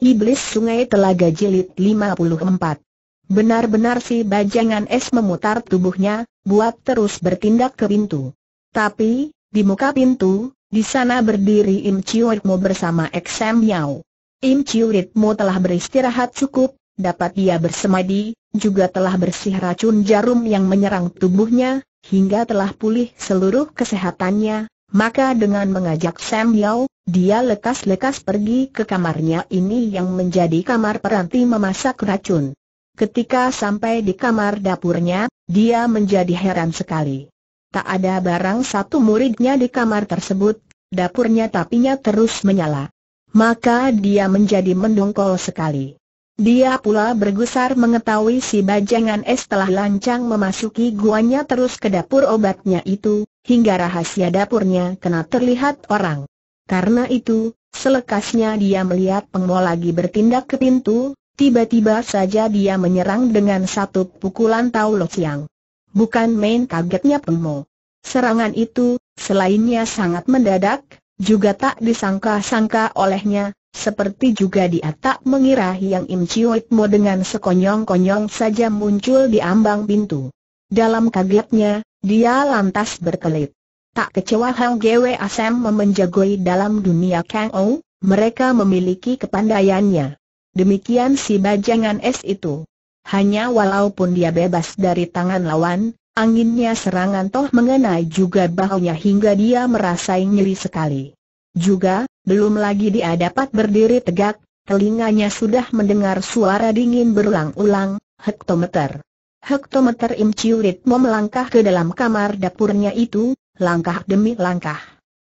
Iblis Sungai Telaga Jilid 54 Benar-benar si bajangan es memutar tubuhnya, buat terus bertindak ke pintu. Tapi, di muka pintu, di sana berdiri Im Chiuritmo bersama Eksem Yao. Im Chiuritmo telah beristirahat cukup, dapat ia bersemadi, juga telah bersih racun jarum yang menyerang tubuhnya, hingga telah pulih seluruh kesehatannya, maka dengan mengajak Sam Yao, dia lekas-lekas pergi ke kamarnya ini yang menjadi kamar peranti memasak racun. Ketika sampai di kamar dapurnya, dia menjadi heran sekali. Tak ada barang satu muridnya di kamar tersebut, dapurnya tapinya terus menyala. Maka dia menjadi mendongkol sekali. Dia pula bergusar mengetahui si bajangan es telah lancang memasuki guanya terus ke dapur obatnya itu, hingga rahasia dapurnya kena terlihat orang. Karena itu, selekasnya dia melihat pengmo lagi bertindak ke pintu, tiba-tiba saja dia menyerang dengan satu pukulan Tau Lo Siang. Bukan main kagetnya pengmo. Serangan itu, selainnya sangat mendadak, juga tak disangka-sangka olehnya, seperti juga dia tak mengira Yang Im Mo dengan sekonyong-konyong saja muncul di ambang pintu. Dalam kagetnya, dia lantas berkelit. Tak kecewa Hang Gwe Asem memenjagoi dalam dunia Kang Ou, mereka memiliki kepandaiannya. Demikian si bajangan es itu. Hanya walaupun dia bebas dari tangan lawan, anginnya serangan toh mengenai juga bahunya hingga dia merasa nyeri sekali. Juga, belum lagi dia dapat berdiri tegak, telinganya sudah mendengar suara dingin berulang-ulang, hektometer. Hektometer Im Chiu melangkah ke dalam kamar dapurnya itu, langkah demi langkah.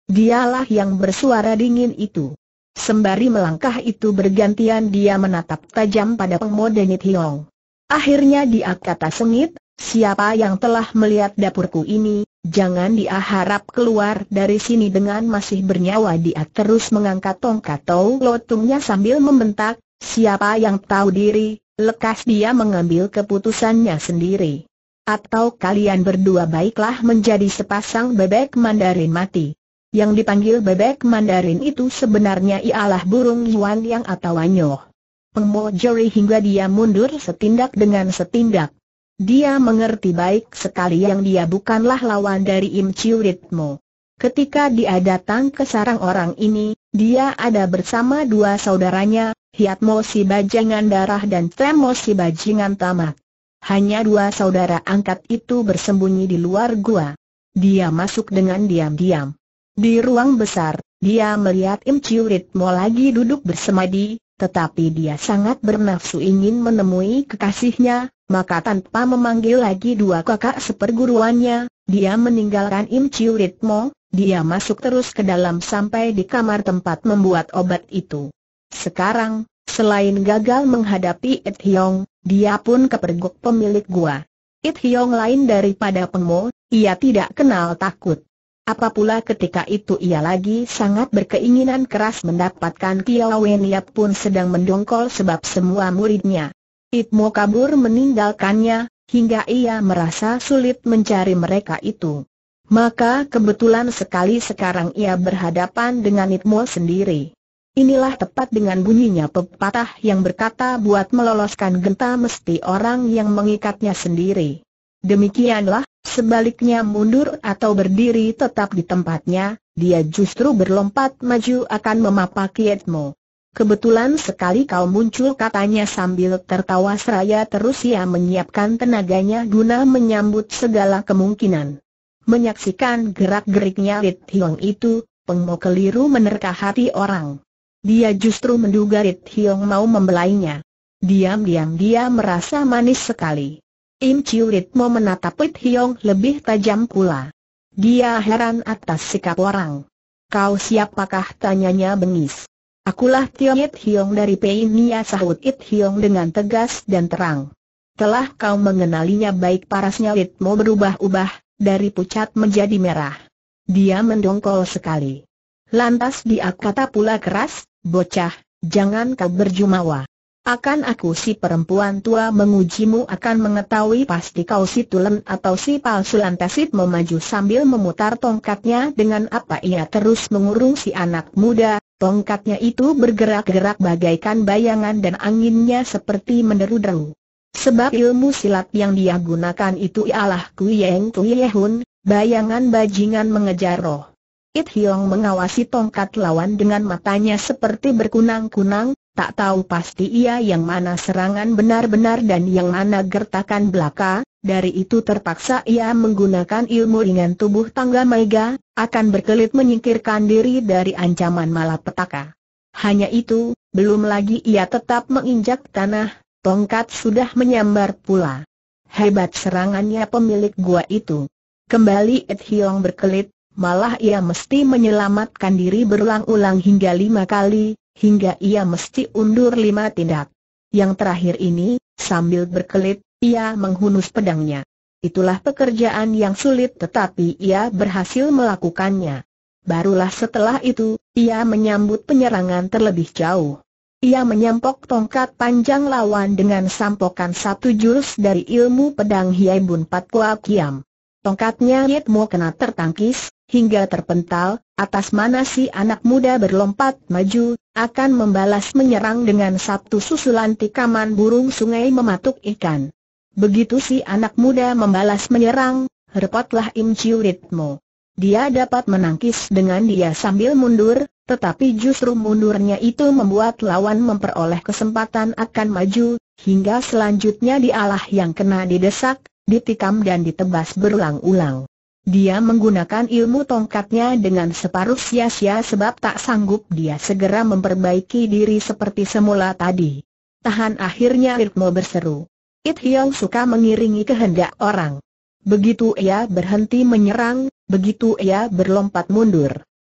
Dialah yang bersuara dingin itu. Sembari melangkah itu bergantian dia menatap tajam pada pengmode Nithiong. Akhirnya dia kata sengit, siapa yang telah melihat dapurku ini, jangan dia harap keluar dari sini dengan masih bernyawa dia terus mengangkat tongkat tau lotungnya sambil membentak, siapa yang tahu diri, Lekas dia mengambil keputusannya sendiri. Atau kalian berdua baiklah menjadi sepasang bebek mandarin mati. Yang dipanggil bebek mandarin itu sebenarnya ialah burung Yuan yang atau Anyoh. Pemojori hingga dia mundur setindak dengan setindak. Dia mengerti baik sekali yang dia bukanlah lawan dari Im Chiu Ketika dia datang ke sarang orang ini, dia ada bersama dua saudaranya, Mo si bajingan darah dan Mo si bajingan tamak. Hanya dua saudara angkat itu bersembunyi di luar gua. Dia masuk dengan diam-diam. Di ruang besar, dia melihat Im Chiu Ritmo lagi duduk bersemadi, tetapi dia sangat bernafsu ingin menemui kekasihnya, maka tanpa memanggil lagi dua kakak seperguruannya, dia meninggalkan Im Chiu Ritmo, dia masuk terus ke dalam sampai di kamar tempat membuat obat itu. Sekarang, selain gagal menghadapi It Hiong, dia pun kepergok pemilik gua. It Hiong lain daripada Pengmo, ia tidak kenal takut. Apa pula ketika itu ia lagi sangat berkeinginan keras mendapatkan Kiao Yap pun sedang mendongkol sebab semua muridnya. It Mo kabur meninggalkannya, hingga ia merasa sulit mencari mereka itu. Maka kebetulan sekali sekarang ia berhadapan dengan It Mo sendiri. Inilah tepat dengan bunyinya pepatah yang berkata buat meloloskan genta mesti orang yang mengikatnya sendiri. Demikianlah, sebaliknya mundur atau berdiri tetap di tempatnya, dia justru berlompat maju akan memapak Yedmo. Kebetulan sekali kau muncul katanya sambil tertawa seraya terus ia menyiapkan tenaganya guna menyambut segala kemungkinan. Menyaksikan gerak-geriknya Lit Hiong itu, pengmo keliru menerka hati orang. Dia justru menduga Rit Hiong mau membelainya. Diam-diam dia merasa manis sekali. Im Chiu Rit menatap Rit Hiong lebih tajam pula. Dia heran atas sikap orang. Kau siapakah tanyanya bengis. Akulah Tio Yit Hiong dari Peinia sahut It Hiong dengan tegas dan terang. Telah kau mengenalinya baik parasnya It berubah-ubah, dari pucat menjadi merah. Dia mendongkol sekali. Lantas dia kata pula keras, Bocah, jangan kau berjumawa. Akan aku si perempuan tua mengujimu akan mengetahui pasti kau si tulen atau si palsu lantasit memaju sambil memutar tongkatnya dengan apa ia terus mengurung si anak muda, tongkatnya itu bergerak-gerak bagaikan bayangan dan anginnya seperti menderu-deru. Sebab ilmu silat yang dia gunakan itu ialah Kuyeng kuyehun, bayangan bajingan mengejar roh. It Hiong mengawasi tongkat lawan dengan matanya seperti berkunang-kunang, tak tahu pasti ia yang mana serangan benar-benar dan yang mana gertakan belaka, dari itu terpaksa ia menggunakan ilmu ringan tubuh tangga mega, akan berkelit menyingkirkan diri dari ancaman malapetaka. Hanya itu, belum lagi ia tetap menginjak tanah, tongkat sudah menyambar pula. Hebat serangannya pemilik gua itu. Kembali Ed Hiong berkelit, Malah ia mesti menyelamatkan diri berulang-ulang hingga lima kali, hingga ia mesti undur lima tindak. Yang terakhir ini, sambil berkelit, ia menghunus pedangnya. Itulah pekerjaan yang sulit tetapi ia berhasil melakukannya. Barulah setelah itu, ia menyambut penyerangan terlebih jauh. Ia menyampok tongkat panjang lawan dengan sampokan satu jurus dari ilmu pedang Hiai Bun Pat Kua Kiam. Tongkatnya Mo kena tertangkis, hingga terpental, atas mana si anak muda berlompat maju, akan membalas menyerang dengan satu susulan tikaman burung sungai mematuk ikan. Begitu si anak muda membalas menyerang, repotlah Im Chiu Ritmo. Dia dapat menangkis dengan dia sambil mundur, tetapi justru mundurnya itu membuat lawan memperoleh kesempatan akan maju, hingga selanjutnya dialah yang kena didesak, ditikam dan ditebas berulang-ulang. Dia menggunakan ilmu tongkatnya dengan separuh sia-sia sebab tak sanggup dia segera memperbaiki diri seperti semula tadi. Tahan akhirnya ritmo berseru. It Hiong suka mengiringi kehendak orang. Begitu ia berhenti menyerang, begitu ia berlompat mundur.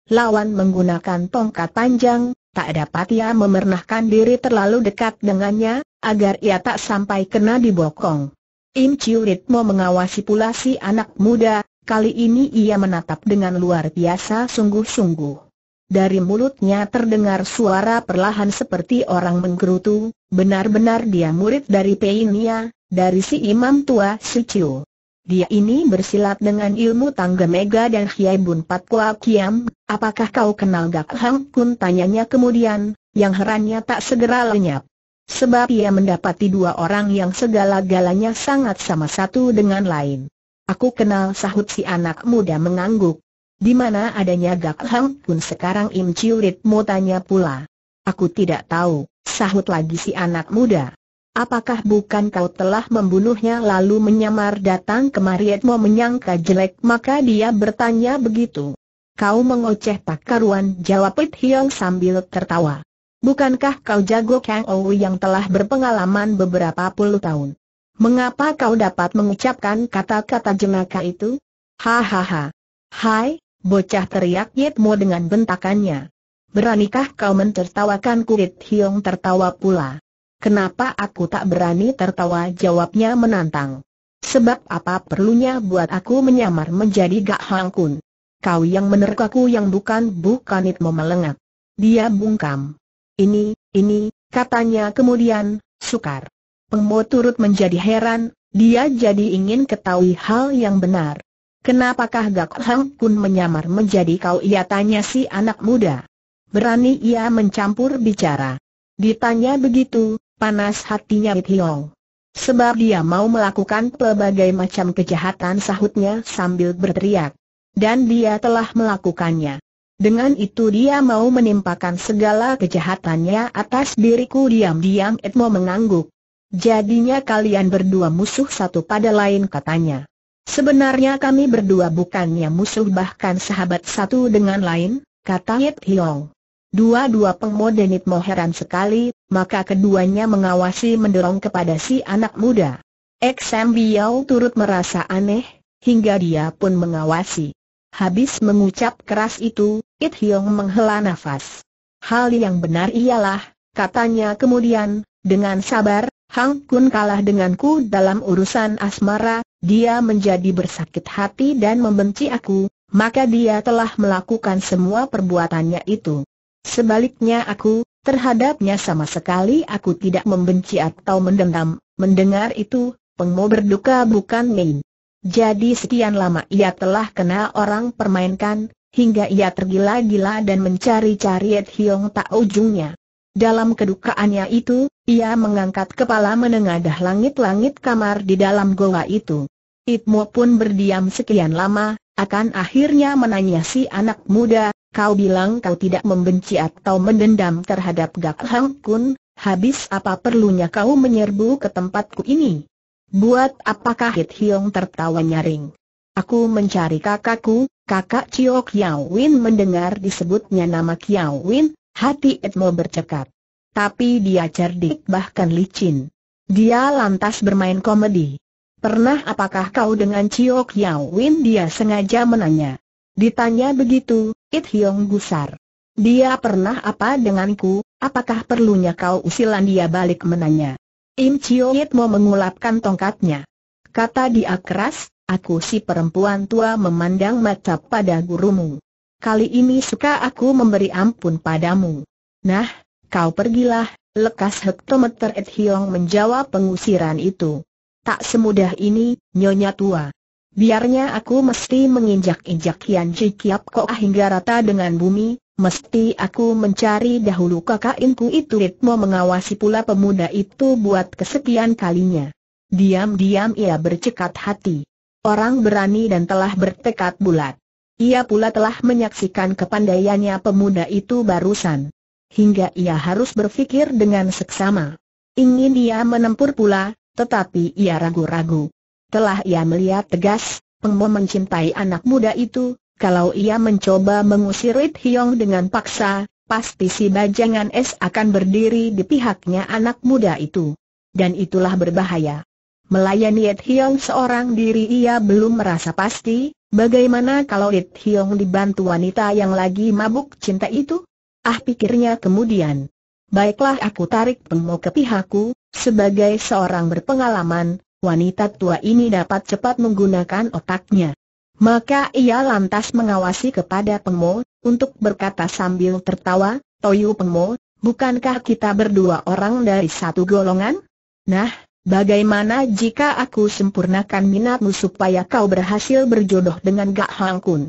Lawan menggunakan tongkat panjang, tak dapat ia memernahkan diri terlalu dekat dengannya, agar ia tak sampai kena dibokong. Im Chiu Ritmo mengawasi pula si anak muda, Kali ini ia menatap dengan luar biasa sungguh-sungguh. Dari mulutnya terdengar suara perlahan seperti orang menggerutu, benar-benar dia murid dari Peinia, dari si imam tua Suciu. Dia ini bersilat dengan ilmu tangga mega dan Hiai Bun Pat Kiam, apakah kau kenal Gak Hang Kun tanyanya kemudian, yang herannya tak segera lenyap. Sebab ia mendapati dua orang yang segala-galanya sangat sama satu dengan lain. Aku kenal sahut si anak muda mengangguk. Di mana adanya Gak Hang pun sekarang Im Ciulit mau tanya pula. Aku tidak tahu, sahut lagi si anak muda. Apakah bukan kau telah membunuhnya lalu menyamar datang kemari mau menyangka jelek maka dia bertanya begitu. Kau mengoceh tak karuan jawab It Hiong sambil tertawa. Bukankah kau jago Kang Ou yang telah berpengalaman beberapa puluh tahun? Mengapa kau dapat mengucapkan kata-kata jenaka itu? Hahaha. Hai, bocah teriak Yetmo dengan bentakannya. Beranikah kau mentertawakan kulit Hiong tertawa pula? Kenapa aku tak berani tertawa jawabnya menantang? Sebab apa perlunya buat aku menyamar menjadi Gak Hangkun? Kau yang menerkaku yang bukan bukan itu melengak. Dia bungkam. Ini, ini, katanya kemudian, sukar. Pemo turut menjadi heran, dia jadi ingin ketahui hal yang benar. Kenapakah Gak Hang Kun menyamar menjadi kau ia tanya si anak muda. Berani ia mencampur bicara. Ditanya begitu, panas hatinya It Hiong. Sebab dia mau melakukan pelbagai macam kejahatan sahutnya sambil berteriak. Dan dia telah melakukannya. Dengan itu dia mau menimpakan segala kejahatannya atas diriku diam-diam Edmo mengangguk. Jadinya kalian berdua musuh satu pada lain katanya. Sebenarnya kami berdua bukannya musuh bahkan sahabat satu dengan lain, kata Yit Hiong. Dua-dua pengmoden itu heran sekali, maka keduanya mengawasi mendorong kepada si anak muda. Eksem Biao turut merasa aneh, hingga dia pun mengawasi. Habis mengucap keras itu, It Hiong menghela nafas. Hal yang benar ialah, katanya kemudian, dengan sabar, Hang Kun kalah denganku dalam urusan asmara, dia menjadi bersakit hati dan membenci aku, maka dia telah melakukan semua perbuatannya itu. Sebaliknya aku, terhadapnya sama sekali aku tidak membenci atau mendendam, mendengar itu, pengmo berduka bukan main. Jadi sekian lama ia telah kena orang permainkan, hingga ia tergila-gila dan mencari-cari Ed Hiong tak ujungnya. Dalam kedukaannya itu, ia mengangkat kepala menengadah langit-langit kamar di dalam goa itu. Itmo pun berdiam sekian lama, akan akhirnya menanya si anak muda, kau bilang kau tidak membenci atau mendendam terhadap Gak Hang Kun, habis apa perlunya kau menyerbu ke tempatku ini? Buat apakah Hit Hiong tertawa nyaring? Aku mencari kakakku, kakak Chiok Yao Win mendengar disebutnya nama Kiao Win, Hati Edmo bercekat. Tapi dia cerdik bahkan licin. Dia lantas bermain komedi. Pernah apakah kau dengan Ciok Yao Win dia sengaja menanya. Ditanya begitu, It Hyong gusar. Dia pernah apa denganku, apakah perlunya kau usilan dia balik menanya. Im Ciok Yitmo mengulapkan tongkatnya. Kata dia keras, aku si perempuan tua memandang mata pada gurumu kali ini suka aku memberi ampun padamu. Nah, kau pergilah, lekas hektometer Ed Hiong menjawab pengusiran itu. Tak semudah ini, nyonya tua. Biarnya aku mesti menginjak-injak Kian Ji Kiap kok hingga rata dengan bumi, mesti aku mencari dahulu inku itu Ritmo mengawasi pula pemuda itu buat kesekian kalinya. Diam-diam ia bercekat hati. Orang berani dan telah bertekad bulat. Ia pula telah menyaksikan kepandaiannya pemuda itu barusan. Hingga ia harus berpikir dengan seksama. Ingin ia menempur pula, tetapi ia ragu-ragu. Telah ia melihat tegas, Pengmo mencintai anak muda itu, kalau ia mencoba mengusir Rit Hiong dengan paksa, pasti si bajangan es akan berdiri di pihaknya anak muda itu. Dan itulah berbahaya. Melayani Rit Hiong seorang diri ia belum merasa pasti, Bagaimana kalau Lit Hiong dibantu wanita yang lagi mabuk cinta itu? Ah pikirnya kemudian. Baiklah aku tarik Pemo ke pihakku, sebagai seorang berpengalaman, wanita tua ini dapat cepat menggunakan otaknya. Maka ia lantas mengawasi kepada Pemo, untuk berkata sambil tertawa, Toyu Pemo, bukankah kita berdua orang dari satu golongan? Nah, Bagaimana jika aku sempurnakan minatmu supaya kau berhasil berjodoh dengan Gak Hang Kun?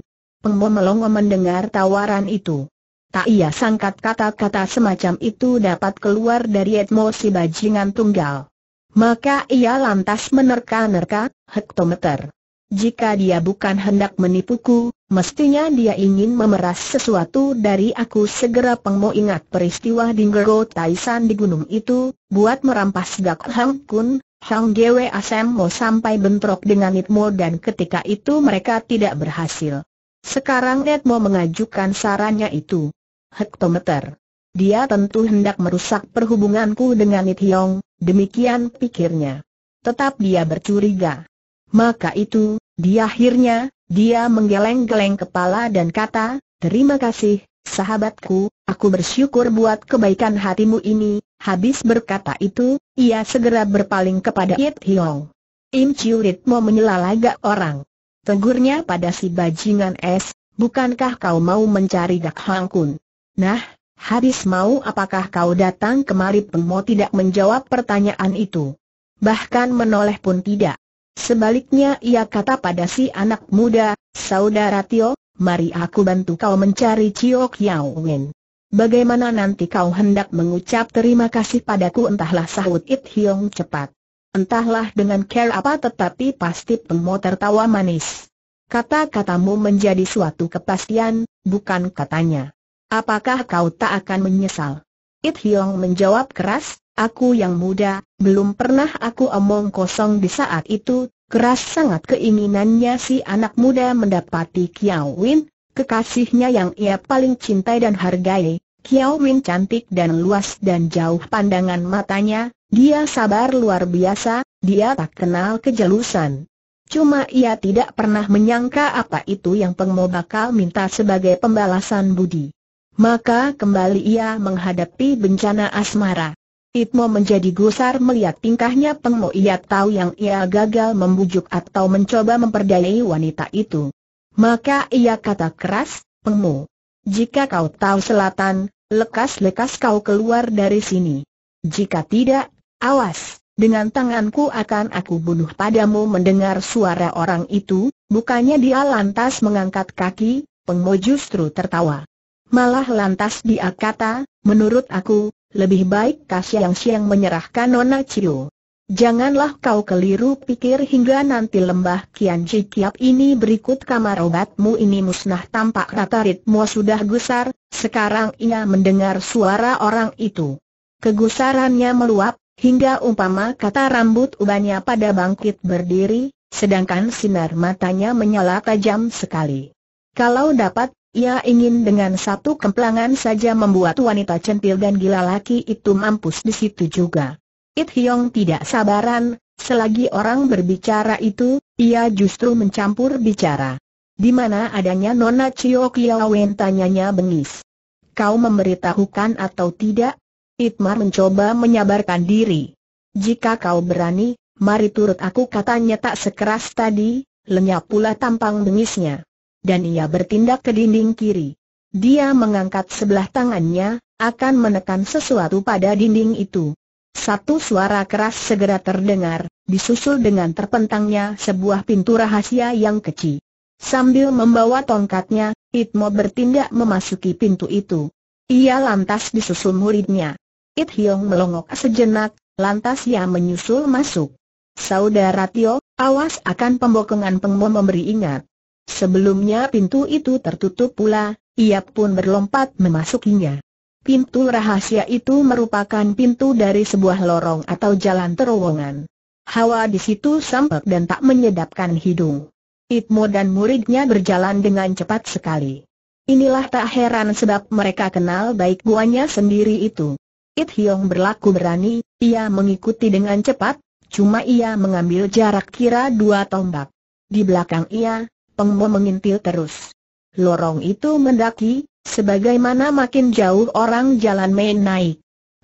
melongo mendengar tawaran itu. Tak ia sangkat kata-kata semacam itu dapat keluar dari emosi bajingan tunggal. Maka ia lantas menerka-nerka, hektometer. Jika dia bukan hendak menipuku, Mestinya dia ingin memeras sesuatu dari aku segera Pengmo ingat peristiwa di Ngero Taisan di gunung itu, buat merampas Gak Hang Kun, Hang Gwe Asem Mo sampai bentrok dengan Itmo dan ketika itu mereka tidak berhasil. Sekarang Itmo mengajukan sarannya itu. Hektometer. Dia tentu hendak merusak perhubunganku dengan It demikian pikirnya. Tetap dia bercuriga. Maka itu, dia akhirnya, dia menggeleng-geleng kepala dan kata, terima kasih, sahabatku, aku bersyukur buat kebaikan hatimu ini. Habis berkata itu, ia segera berpaling kepada Yit Hiong. Im Chiu Rit mau menyela lagi orang. Tegurnya pada si bajingan es, bukankah kau mau mencari Dak Hang Kun? Nah, habis mau apakah kau datang kemari pengmo tidak menjawab pertanyaan itu. Bahkan menoleh pun tidak. Sebaliknya ia kata pada si anak muda, Saudara Tio, mari aku bantu kau mencari Ciok Yao Wen. Bagaimana nanti kau hendak mengucap terima kasih padaku entahlah sahut It Hiong cepat. Entahlah dengan care apa tetapi pasti Pemo tertawa manis. Kata-katamu menjadi suatu kepastian, bukan katanya. Apakah kau tak akan menyesal? It Hiong menjawab keras, Aku yang muda, belum pernah aku omong kosong di saat itu, keras sangat keinginannya si anak muda mendapati Kiao Win, kekasihnya yang ia paling cintai dan hargai. Kiao Win cantik dan luas dan jauh pandangan matanya, dia sabar luar biasa, dia tak kenal kejelusan. Cuma ia tidak pernah menyangka apa itu yang Pengmo bakal minta sebagai pembalasan budi. Maka kembali ia menghadapi bencana asmara. Itmo menjadi gusar melihat tingkahnya Peng Mo ia tahu yang ia gagal membujuk atau mencoba memperdayai wanita itu. Maka ia kata keras, Peng Mo, jika kau tahu selatan, lekas-lekas kau keluar dari sini. Jika tidak, awas, dengan tanganku akan aku bunuh padamu mendengar suara orang itu, bukannya dia lantas mengangkat kaki, Peng Mo justru tertawa. Malah lantas dia kata, menurut aku, lebih baik kasih yang Siang menyerahkan Nona ciu. Janganlah kau keliru pikir hingga nanti lembah Kian Ji ini berikut kamar obatmu ini musnah tampak rata ritmu sudah gusar, sekarang ia mendengar suara orang itu. Kegusarannya meluap, hingga umpama kata rambut ubannya pada bangkit berdiri, sedangkan sinar matanya menyala tajam sekali. Kalau dapat ia ingin dengan satu kemplangan saja membuat wanita centil dan gila laki itu mampus di situ juga. It Hyong tidak sabaran, selagi orang berbicara itu, ia justru mencampur bicara. Di mana adanya Nona Chio Kiawen tanyanya bengis. Kau memberitahukan atau tidak? Itmar mencoba menyabarkan diri. Jika kau berani, mari turut aku katanya tak sekeras tadi, lenyap pula tampang bengisnya dan ia bertindak ke dinding kiri. Dia mengangkat sebelah tangannya, akan menekan sesuatu pada dinding itu. Satu suara keras segera terdengar, disusul dengan terpentangnya sebuah pintu rahasia yang kecil. Sambil membawa tongkatnya, Itmo bertindak memasuki pintu itu. Ia lantas disusul muridnya. It Hiong melongok sejenak, lantas ia menyusul masuk. Saudara Tio, awas akan pembokongan pengmo memberi ingat. Sebelumnya pintu itu tertutup pula, ia pun berlompat memasukinya. Pintu rahasia itu merupakan pintu dari sebuah lorong atau jalan terowongan. Hawa di situ sampak dan tak menyedapkan hidung. Itmo dan muridnya berjalan dengan cepat sekali. Inilah tak heran sebab mereka kenal baik guanya sendiri itu. It Hiong berlaku berani, ia mengikuti dengan cepat, cuma ia mengambil jarak kira dua tombak. Di belakang ia, Mo mengintil terus. Lorong itu mendaki, sebagaimana makin jauh orang jalan main naik.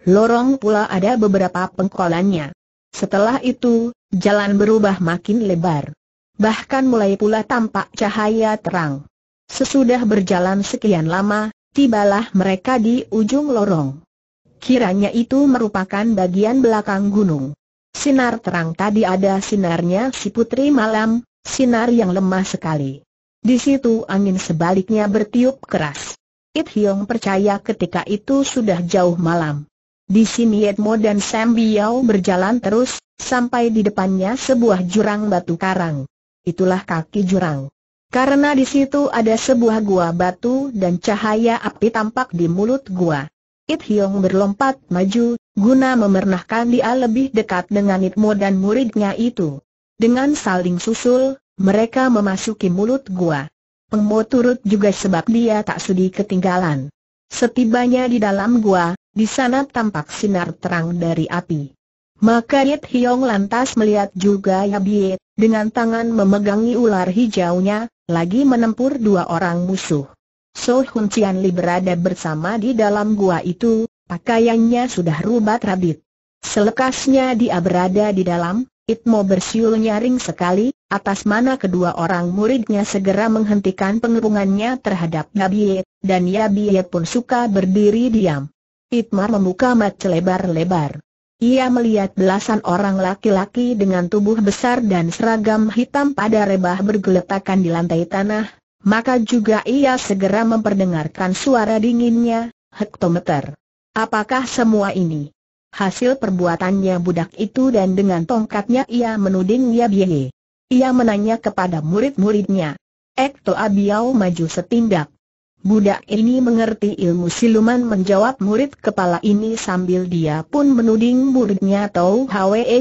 Lorong pula ada beberapa pengkolannya. Setelah itu, jalan berubah makin lebar. Bahkan mulai pula tampak cahaya terang. Sesudah berjalan sekian lama, tibalah mereka di ujung lorong. Kiranya itu merupakan bagian belakang gunung. Sinar terang tadi ada sinarnya si putri malam, sinar yang lemah sekali. Di situ angin sebaliknya bertiup keras. It Hiong percaya ketika itu sudah jauh malam. Di sini Edmo dan Sam Biao berjalan terus, sampai di depannya sebuah jurang batu karang. Itulah kaki jurang. Karena di situ ada sebuah gua batu dan cahaya api tampak di mulut gua. It Hiong berlompat maju, guna memernahkan dia lebih dekat dengan Itmo dan muridnya itu. Dengan saling susul, mereka memasuki mulut gua. Pengmo turut juga sebab dia tak sudi ketinggalan. Setibanya di dalam gua, di sana tampak sinar terang dari api. Maka Yit Hiong lantas melihat juga Yabiet, dengan tangan memegangi ular hijaunya, lagi menempur dua orang musuh. So Hun Cian Li berada bersama di dalam gua itu, pakaiannya sudah rubat rabit. Selekasnya dia berada di dalam, Itmo bersiul nyaring sekali, atas mana kedua orang muridnya segera menghentikan pengepungannya terhadap Yabie, dan Yabie pun suka berdiri diam. Itmar membuka mata lebar-lebar. Ia melihat belasan orang laki-laki dengan tubuh besar dan seragam hitam pada rebah bergeletakan di lantai tanah, maka juga ia segera memperdengarkan suara dinginnya, hektometer. Apakah semua ini? hasil perbuatannya budak itu dan dengan tongkatnya ia menuding Ya biye. Ia menanya kepada murid-muridnya. Ekto Abiau maju setindak. Budak ini mengerti ilmu siluman menjawab murid kepala ini sambil dia pun menuding muridnya Tau Hwe e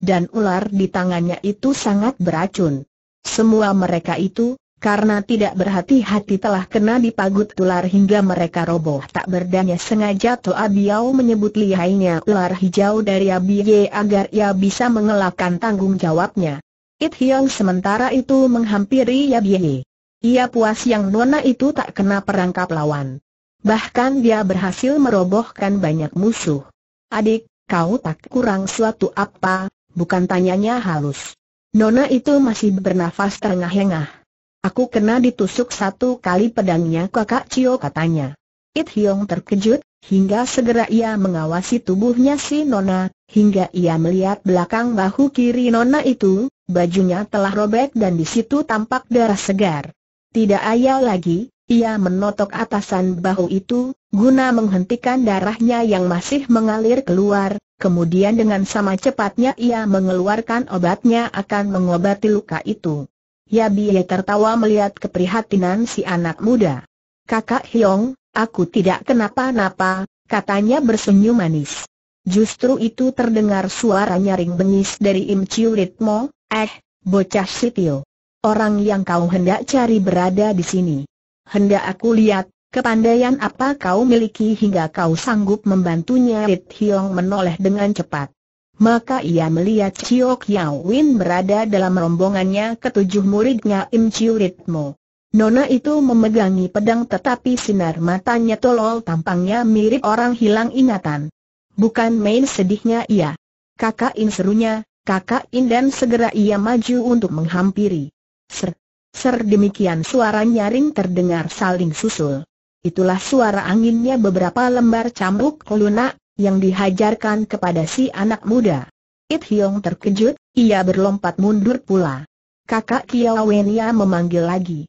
Dan ular di tangannya itu sangat beracun. Semua mereka itu, karena tidak berhati-hati telah kena dipagut ular hingga mereka roboh tak berdaya sengaja Toa Biao menyebut lihainya ular hijau dari Abiye agar ia bisa mengelakkan tanggung jawabnya. It Hyong sementara itu menghampiri Abiye. Ia puas yang nona itu tak kena perangkap lawan. Bahkan dia berhasil merobohkan banyak musuh. Adik, kau tak kurang suatu apa, bukan tanyanya halus. Nona itu masih bernafas terengah-engah. Aku kena ditusuk satu kali pedangnya kakak Cio katanya. It Hiong terkejut, hingga segera ia mengawasi tubuhnya si Nona, hingga ia melihat belakang bahu kiri Nona itu, bajunya telah robek dan di situ tampak darah segar. Tidak ayal lagi, ia menotok atasan bahu itu, guna menghentikan darahnya yang masih mengalir keluar, kemudian dengan sama cepatnya ia mengeluarkan obatnya akan mengobati luka itu. Yabie tertawa melihat keprihatinan si anak muda. Kakak Hiong, aku tidak kenapa-napa, katanya bersenyum manis. Justru itu terdengar suara nyaring bengis dari Im Chiu Ritmo, eh, bocah sipil. Orang yang kau hendak cari berada di sini. Hendak aku lihat, kepandaian apa kau miliki hingga kau sanggup membantunya Rit Hiong menoleh dengan cepat maka ia melihat Siok Yao Win berada dalam rombongannya ketujuh muridnya Im Chiu Ritmo. Nona itu memegangi pedang tetapi sinar matanya tolol tampangnya mirip orang hilang ingatan. Bukan main sedihnya ia. Kakak In serunya, kakak In dan segera ia maju untuk menghampiri. Ser, ser demikian suara nyaring terdengar saling susul. Itulah suara anginnya beberapa lembar cambuk lunak yang dihajarkan kepada si anak muda. It Hiong terkejut, ia berlompat mundur pula. Kakak Kiao Wenia memanggil lagi.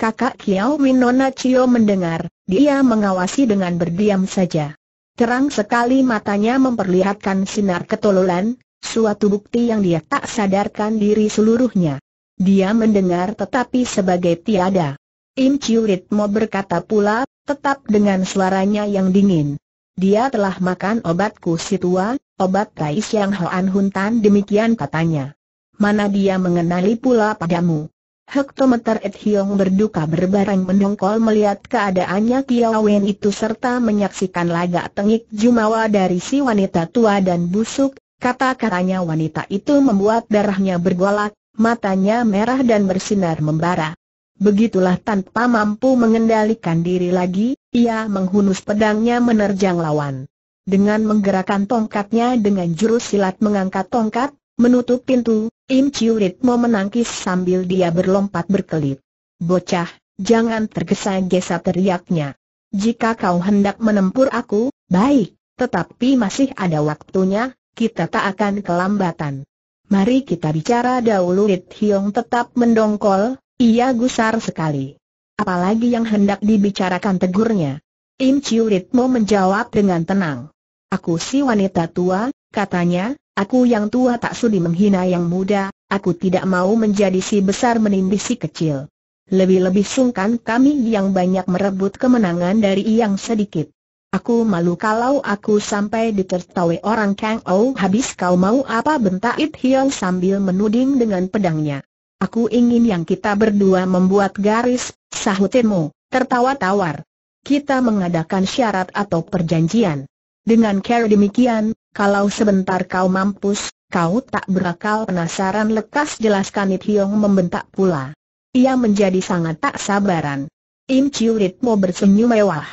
Kakak Kiao Winona Chio mendengar, dia mengawasi dengan berdiam saja. Terang sekali matanya memperlihatkan sinar ketololan, suatu bukti yang dia tak sadarkan diri seluruhnya. Dia mendengar tetapi sebagai tiada. Im Chiu Ritmo berkata pula, tetap dengan suaranya yang dingin dia telah makan obatku si tua, obat Kais yang Hoan Huntan demikian katanya. Mana dia mengenali pula padamu? Hektometer Ed Hiong berduka berbareng mendongkol melihat keadaannya Wen itu serta menyaksikan lagak tengik jumawa dari si wanita tua dan busuk, kata-katanya wanita itu membuat darahnya bergolak, matanya merah dan bersinar membara. Begitulah tanpa mampu mengendalikan diri lagi, ia menghunus pedangnya menerjang lawan. Dengan menggerakkan tongkatnya dengan jurus silat mengangkat tongkat, menutup pintu, Im Chiu Ritmo menangkis sambil dia berlompat berkelip. Bocah, jangan tergesa-gesa teriaknya. Jika kau hendak menempur aku, baik, tetapi masih ada waktunya, kita tak akan kelambatan. Mari kita bicara dahulu Rit Hiong tetap mendongkol, ia gusar sekali. Apalagi yang hendak dibicarakan tegurnya. Im Chiu Ritmo menjawab dengan tenang. Aku si wanita tua, katanya, aku yang tua tak sudi menghina yang muda, aku tidak mau menjadi si besar menindih si kecil. Lebih-lebih sungkan kami yang banyak merebut kemenangan dari yang sedikit. Aku malu kalau aku sampai ditertawai orang Kang Ou habis kau mau apa bentak It Hiong sambil menuding dengan pedangnya. Aku ingin yang kita berdua membuat garis, sahut tertawa tawar. Kita mengadakan syarat atau perjanjian. Dengan cara demikian, kalau sebentar kau mampus, kau tak berakal penasaran lekas jelaskan Hiong membentak pula. Ia menjadi sangat tak sabaran. Im Chiu Ritmo bersenyum mewah.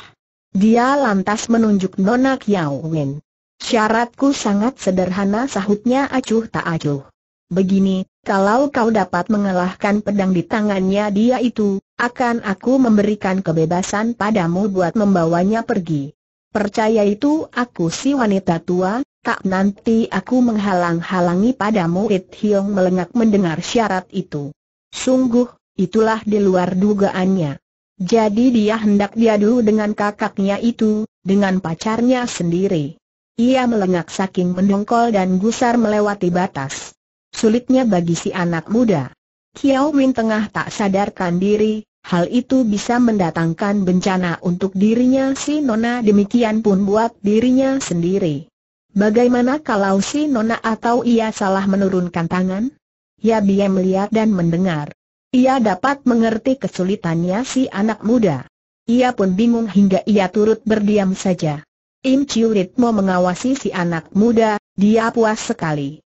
Dia lantas menunjuk Nona Kiao Wen. Syaratku sangat sederhana sahutnya acuh tak acuh. Begini, kalau kau dapat mengalahkan pedang di tangannya dia itu, akan aku memberikan kebebasan padamu buat membawanya pergi. Percaya itu aku si wanita tua, tak nanti aku menghalang-halangi padamu It Hiong melengak mendengar syarat itu. Sungguh, itulah di luar dugaannya. Jadi dia hendak diadu dengan kakaknya itu, dengan pacarnya sendiri. Ia melengak saking mendongkol dan gusar melewati batas sulitnya bagi si anak muda. Kiao Win tengah tak sadarkan diri, hal itu bisa mendatangkan bencana untuk dirinya si Nona demikian pun buat dirinya sendiri. Bagaimana kalau si Nona atau ia salah menurunkan tangan? Ya dia melihat dan mendengar. Ia dapat mengerti kesulitannya si anak muda. Ia pun bingung hingga ia turut berdiam saja. Im Chiu Ritmo mengawasi si anak muda, dia puas sekali.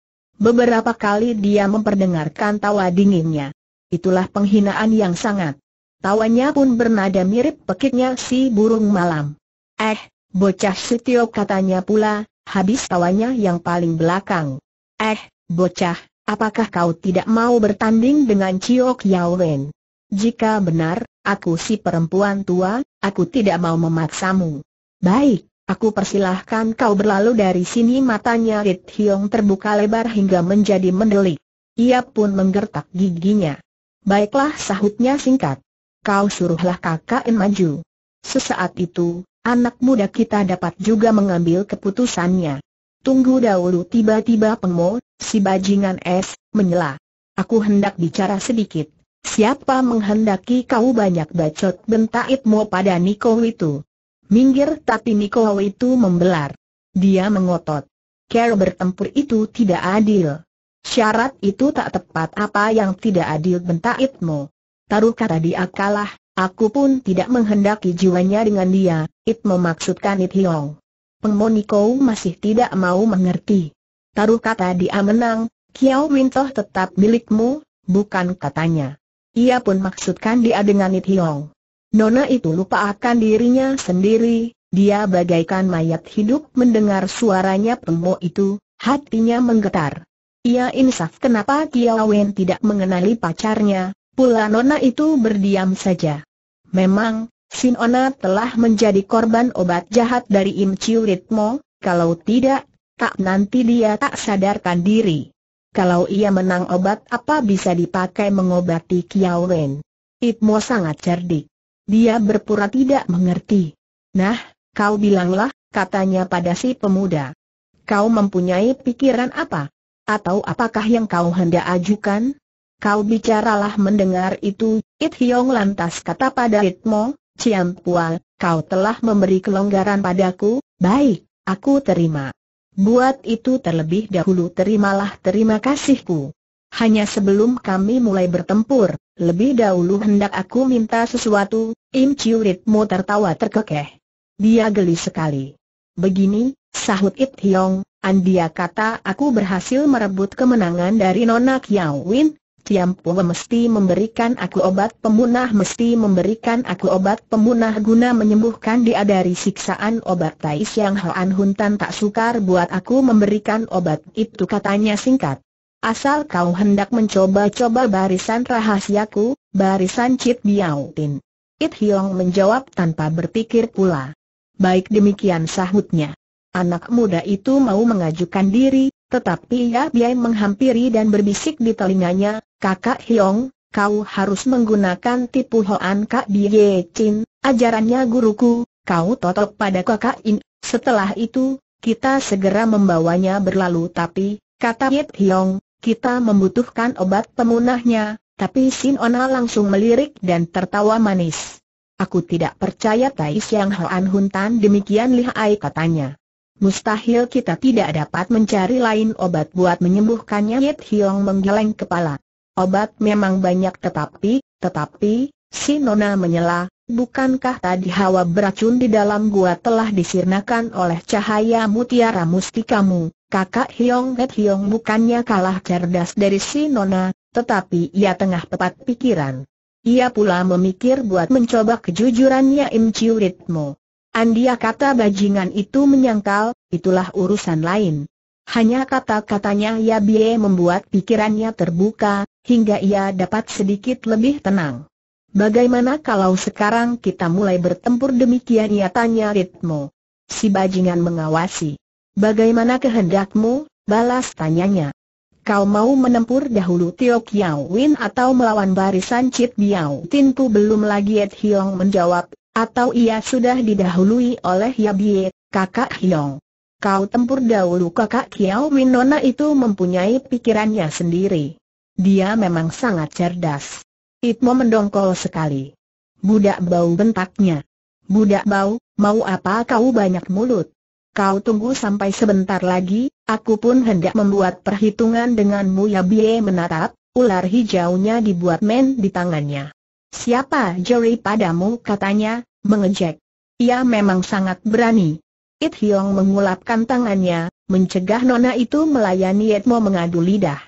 Beberapa kali dia memperdengarkan tawa dinginnya. Itulah penghinaan yang sangat. Tawanya pun bernada mirip pekiknya si burung malam. Eh, bocah setio katanya pula, habis tawanya yang paling belakang. Eh, bocah, apakah kau tidak mau bertanding dengan Ciok Wen? Jika benar, aku si perempuan tua, aku tidak mau memaksamu. Baik, Aku persilahkan kau berlalu dari sini matanya Rit Hiong terbuka lebar hingga menjadi mendelik. Ia pun menggertak giginya. Baiklah sahutnya singkat. Kau suruhlah kakak maju. Sesaat itu, anak muda kita dapat juga mengambil keputusannya. Tunggu dahulu tiba-tiba pengmo, si bajingan es, menyela. Aku hendak bicara sedikit. Siapa menghendaki kau banyak bacot bentak Itmo pada Niko itu? Minggir tapi Niko itu membelar. Dia mengotot. Carol bertempur itu tidak adil. Syarat itu tak tepat apa yang tidak adil bentak Itmo. Taruh kata dia kalah, aku pun tidak menghendaki jiwanya dengan dia, Itmo maksudkan It Hiong. Pengmoniko masih tidak mau mengerti. Taruh kata dia menang, Kiao Wintoh tetap milikmu, bukan katanya. Ia pun maksudkan dia dengan It Hiong. Nona itu lupa akan dirinya sendiri, dia bagaikan mayat hidup mendengar suaranya pembo itu, hatinya menggetar. Ia insaf kenapa Kiawen tidak mengenali pacarnya, pula Nona itu berdiam saja. Memang, Sinona telah menjadi korban obat jahat dari Im Chiu Ritmo, kalau tidak, tak nanti dia tak sadarkan diri. Kalau ia menang obat apa bisa dipakai mengobati Kiawen? Mo sangat cerdik. Dia berpura tidak mengerti. Nah, kau bilanglah, katanya pada si pemuda. Kau mempunyai pikiran apa? Atau apakah yang kau hendak ajukan? Kau bicaralah mendengar itu, It hiong lantas kata pada It-mo, cian Pua, kau telah memberi kelonggaran padaku, baik, aku terima. Buat itu terlebih dahulu terimalah terima kasihku. Hanya sebelum kami mulai bertempur, lebih dahulu hendak aku minta sesuatu, Im Ciuritmu tertawa terkekeh. Dia geli sekali. Begini, sahut It Hiong, Andia kata aku berhasil merebut kemenangan dari Nona Kiao Win, Tiam Pua mesti memberikan aku obat pemunah mesti memberikan aku obat pemunah guna menyembuhkan dia dari siksaan obat Tais yang Hoan Hun tak sukar buat aku memberikan obat itu katanya singkat. Asal kau hendak mencoba-coba barisan rahasiaku, barisan Cit Biao Tin. It Hiong menjawab tanpa berpikir pula. Baik demikian sahutnya. Anak muda itu mau mengajukan diri, tetapi ia biay menghampiri dan berbisik di telinganya, kakak Hiong, kau harus menggunakan tipu hoan kak Bie Chin, ajarannya guruku, kau totok pada kakak In. Setelah itu, kita segera membawanya berlalu tapi, kata It Hiong, kita membutuhkan obat pemunahnya, tapi Sin Ona langsung melirik dan tertawa manis. Aku tidak percaya Tai Siang Hoan Hun Tan demikian lihai katanya. Mustahil kita tidak dapat mencari lain obat buat menyembuhkannya Yit Hiong menggeleng kepala. Obat memang banyak tetapi, tetapi, si Nona menyela, bukankah tadi hawa beracun di dalam gua telah disirnakan oleh cahaya mutiara mustikamu, kakak Hiong Yit Hiong bukannya kalah cerdas dari si Nona, tetapi ia tengah tepat pikiran. Ia pula memikir buat mencoba kejujurannya Im Chiu Ritmo. Andia kata bajingan itu menyangkal, itulah urusan lain. Hanya kata-katanya Ya Bie membuat pikirannya terbuka, hingga ia dapat sedikit lebih tenang. Bagaimana kalau sekarang kita mulai bertempur demikian ia tanya ritmo. Si bajingan mengawasi. Bagaimana kehendakmu, balas tanyanya kau mau menempur dahulu Tio Kiao Win atau melawan barisan Cit Biao Tin Pu belum lagi Ed Hiong menjawab, atau ia sudah didahului oleh Yabie, kakak Hiong. Kau tempur dahulu kakak Kiao Win Nona itu mempunyai pikirannya sendiri. Dia memang sangat cerdas. Itmo mendongkol sekali. Budak bau bentaknya. Budak bau, mau apa kau banyak mulut? Kau tunggu sampai sebentar lagi, aku pun hendak membuat perhitungan denganmu ya biye menatap, ular hijaunya dibuat men di tangannya. Siapa jeri padamu katanya, mengejek. Ia memang sangat berani. It Hiong mengulapkan tangannya, mencegah nona itu melayani Yetmo mengadu lidah.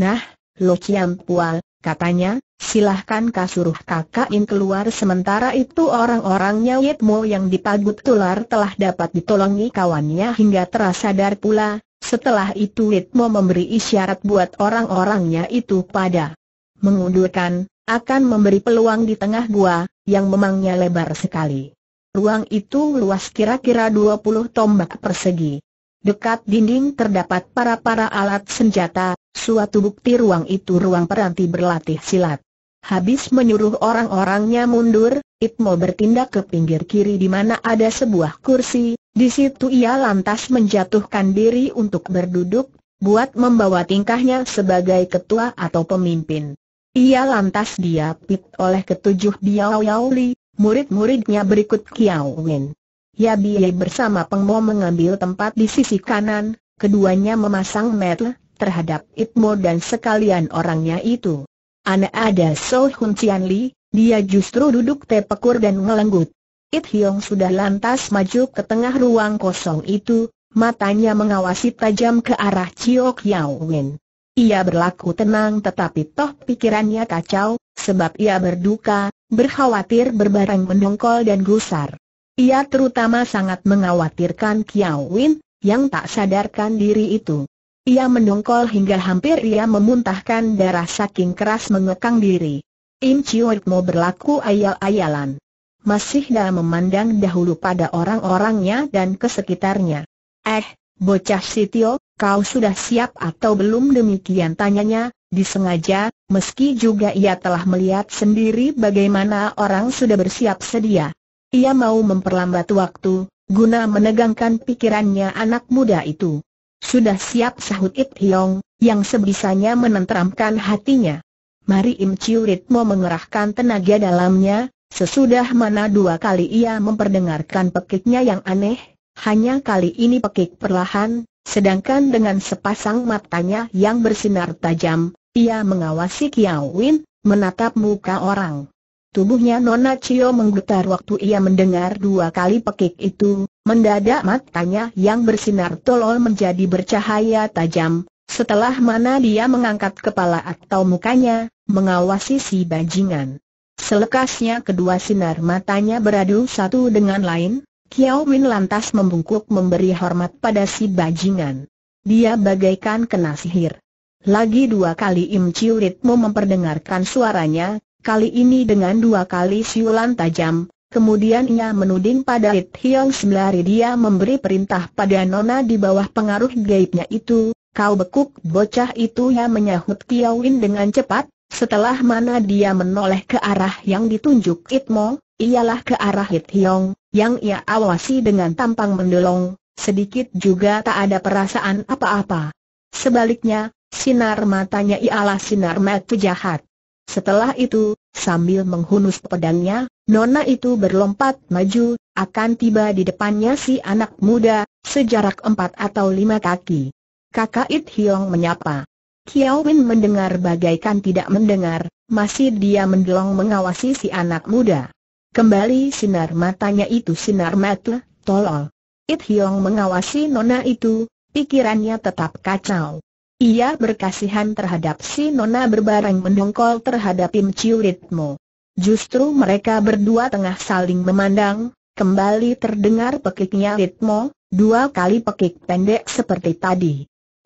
Nah, Lo Chiam Pual, Katanya, silahkan kasuruh kakain keluar sementara itu orang-orangnya Yitmo yang dipagut tular telah dapat ditolongi kawannya hingga terasadar pula, setelah itu Yitmo memberi isyarat buat orang-orangnya itu pada mengundurkan, akan memberi peluang di tengah gua, yang memangnya lebar sekali. Ruang itu luas kira-kira 20 tombak persegi. Dekat dinding terdapat para-para alat senjata, suatu bukti ruang itu ruang peranti berlatih silat. Habis menyuruh orang-orangnya mundur, Itmo bertindak ke pinggir kiri di mana ada sebuah kursi, di situ ia lantas menjatuhkan diri untuk berduduk, buat membawa tingkahnya sebagai ketua atau pemimpin. Ia lantas diapit oleh ketujuh Biao li murid-muridnya berikut Kiao Wen. Yabie bersama Pengmo mengambil tempat di sisi kanan, keduanya memasang metel terhadap Itmo dan sekalian orangnya itu. Anak ada So Hun Cian Li, dia justru duduk tepekur dan ngelenggut. It Hiong sudah lantas maju ke tengah ruang kosong itu, matanya mengawasi tajam ke arah Chiok Yao Wen. Ia berlaku tenang tetapi toh pikirannya kacau, sebab ia berduka, berkhawatir berbarang mendongkol dan gusar. Ia terutama sangat mengkhawatirkan Kiao Win, yang tak sadarkan diri itu. Ia mendongkol hingga hampir ia memuntahkan darah saking keras mengekang diri. Im Chiwet mau berlaku ayal-ayalan. Masih dalam memandang dahulu pada orang-orangnya dan kesekitarnya. Eh, bocah Sitio, kau sudah siap atau belum demikian tanyanya, disengaja, meski juga ia telah melihat sendiri bagaimana orang sudah bersiap sedia. Ia mau memperlambat waktu, guna menegangkan pikirannya anak muda itu. Sudah siap sahut It Hiong, yang sebisanya menenteramkan hatinya. Mari Im Chiu Ritmo mengerahkan tenaga dalamnya, sesudah mana dua kali ia memperdengarkan pekiknya yang aneh, hanya kali ini pekik perlahan, sedangkan dengan sepasang matanya yang bersinar tajam, ia mengawasi Kiao Win, menatap muka orang. Tubuhnya Nona Cio menggetar waktu ia mendengar dua kali pekik itu, mendadak matanya yang bersinar tolol menjadi bercahaya tajam, setelah mana dia mengangkat kepala atau mukanya, mengawasi si bajingan. Selekasnya kedua sinar matanya beradu satu dengan lain, Kiao Min lantas membungkuk memberi hormat pada si bajingan. Dia bagaikan kena sihir. Lagi dua kali Im Chiu Ritmo memperdengarkan suaranya, kali ini dengan dua kali siulan tajam, kemudian ia menuding pada It Hiong sembari dia memberi perintah pada Nona di bawah pengaruh gaibnya itu, kau bekuk bocah itu ia menyahut Kiawin dengan cepat, setelah mana dia menoleh ke arah yang ditunjuk Itmo, ialah ke arah It Hiong, yang ia awasi dengan tampang mendelong, sedikit juga tak ada perasaan apa-apa. Sebaliknya, sinar matanya ialah sinar mata jahat. Setelah itu, sambil menghunus pedangnya, Nona itu berlompat maju, akan tiba di depannya si anak muda, sejarak empat atau lima kaki. Kakak It Hiong menyapa. Kiao Win mendengar bagaikan tidak mendengar, masih dia mendelong mengawasi si anak muda. Kembali sinar matanya itu sinar mata, tolol. It Hiong mengawasi Nona itu, pikirannya tetap kacau. Ia berkasihan terhadap si Nona berbareng mendongkol terhadap Im Chiu Ritmo. Justru mereka berdua tengah saling memandang, kembali terdengar pekiknya Ritmo, dua kali pekik pendek seperti tadi.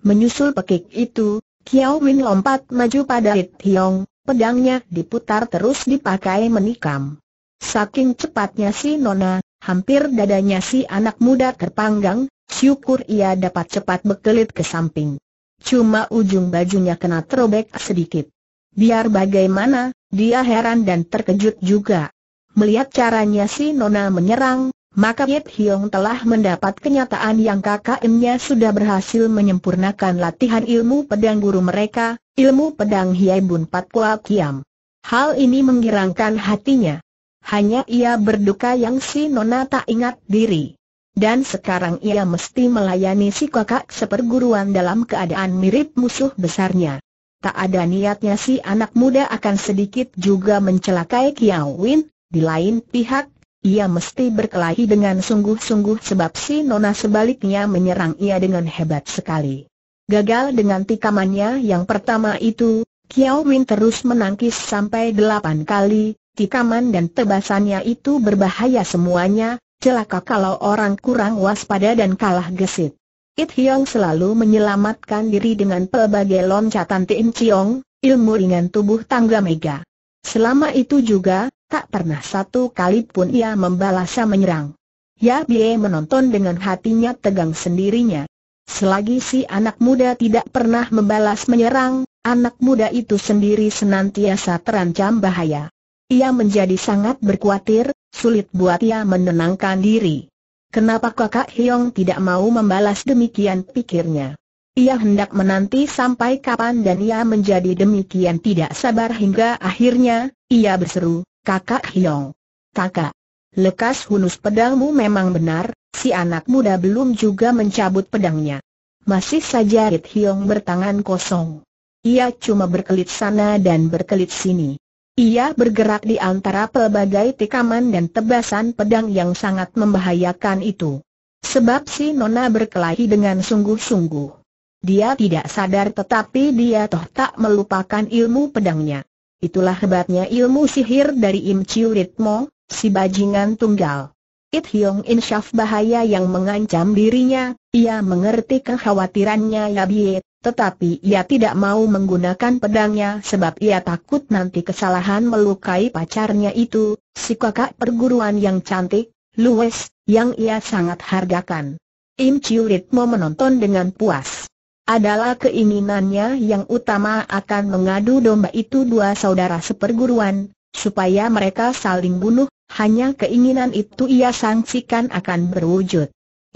Menyusul pekik itu, Kiao Win lompat maju pada Rit Hiong, pedangnya diputar terus dipakai menikam. Saking cepatnya si Nona, hampir dadanya si anak muda terpanggang, syukur ia dapat cepat berkelit ke samping. Cuma ujung bajunya kena terobek sedikit. Biar bagaimana, dia heran dan terkejut juga. Melihat caranya si Nona menyerang, maka Yip Hiong telah mendapat kenyataan yang KKM-nya sudah berhasil menyempurnakan latihan ilmu pedang guru mereka, ilmu pedang Hiai Bun Pat Kua Kiam. Hal ini menggirangkan hatinya. Hanya ia berduka yang si Nona tak ingat diri dan sekarang ia mesti melayani si kakak seperguruan dalam keadaan mirip musuh besarnya. Tak ada niatnya si anak muda akan sedikit juga mencelakai Kiao Win, di lain pihak, ia mesti berkelahi dengan sungguh-sungguh sebab si Nona sebaliknya menyerang ia dengan hebat sekali. Gagal dengan tikamannya yang pertama itu, Kiao Win terus menangkis sampai delapan kali, tikaman dan tebasannya itu berbahaya semuanya, Celaka kalau orang kurang waspada dan kalah gesit. It Hiong selalu menyelamatkan diri dengan pelbagai loncatan Tim Chiong, ilmu ringan tubuh tangga mega. Selama itu juga, tak pernah satu kali pun ia membalasnya menyerang. Ya Bie menonton dengan hatinya tegang sendirinya. Selagi si anak muda tidak pernah membalas menyerang, anak muda itu sendiri senantiasa terancam bahaya. Ia menjadi sangat berkuatir. Sulit buat ia menenangkan diri. Kenapa kakak Hiong tidak mau membalas demikian pikirnya? Ia hendak menanti sampai kapan dan ia menjadi demikian tidak sabar hingga akhirnya, ia berseru, kakak Hiong. Kakak, lekas hunus pedangmu memang benar, si anak muda belum juga mencabut pedangnya. Masih saja Rit Hiong bertangan kosong. Ia cuma berkelit sana dan berkelit sini. Ia bergerak di antara pelbagai tikaman dan tebasan pedang yang sangat membahayakan itu. Sebab si Nona berkelahi dengan sungguh-sungguh. Dia tidak sadar tetapi dia toh tak melupakan ilmu pedangnya. Itulah hebatnya ilmu sihir dari Im Chiu Ritmo, si bajingan tunggal. It Hyong Insyaf bahaya yang mengancam dirinya, ia mengerti kekhawatirannya Yabiet, tetapi ia tidak mau menggunakan pedangnya sebab ia takut nanti kesalahan melukai pacarnya itu, si kakak perguruan yang cantik, Louis, yang ia sangat hargakan. Im Ritmo menonton dengan puas. Adalah keinginannya yang utama akan mengadu domba itu dua saudara seperguruan, supaya mereka saling bunuh, hanya keinginan itu ia sangsikan akan berwujud.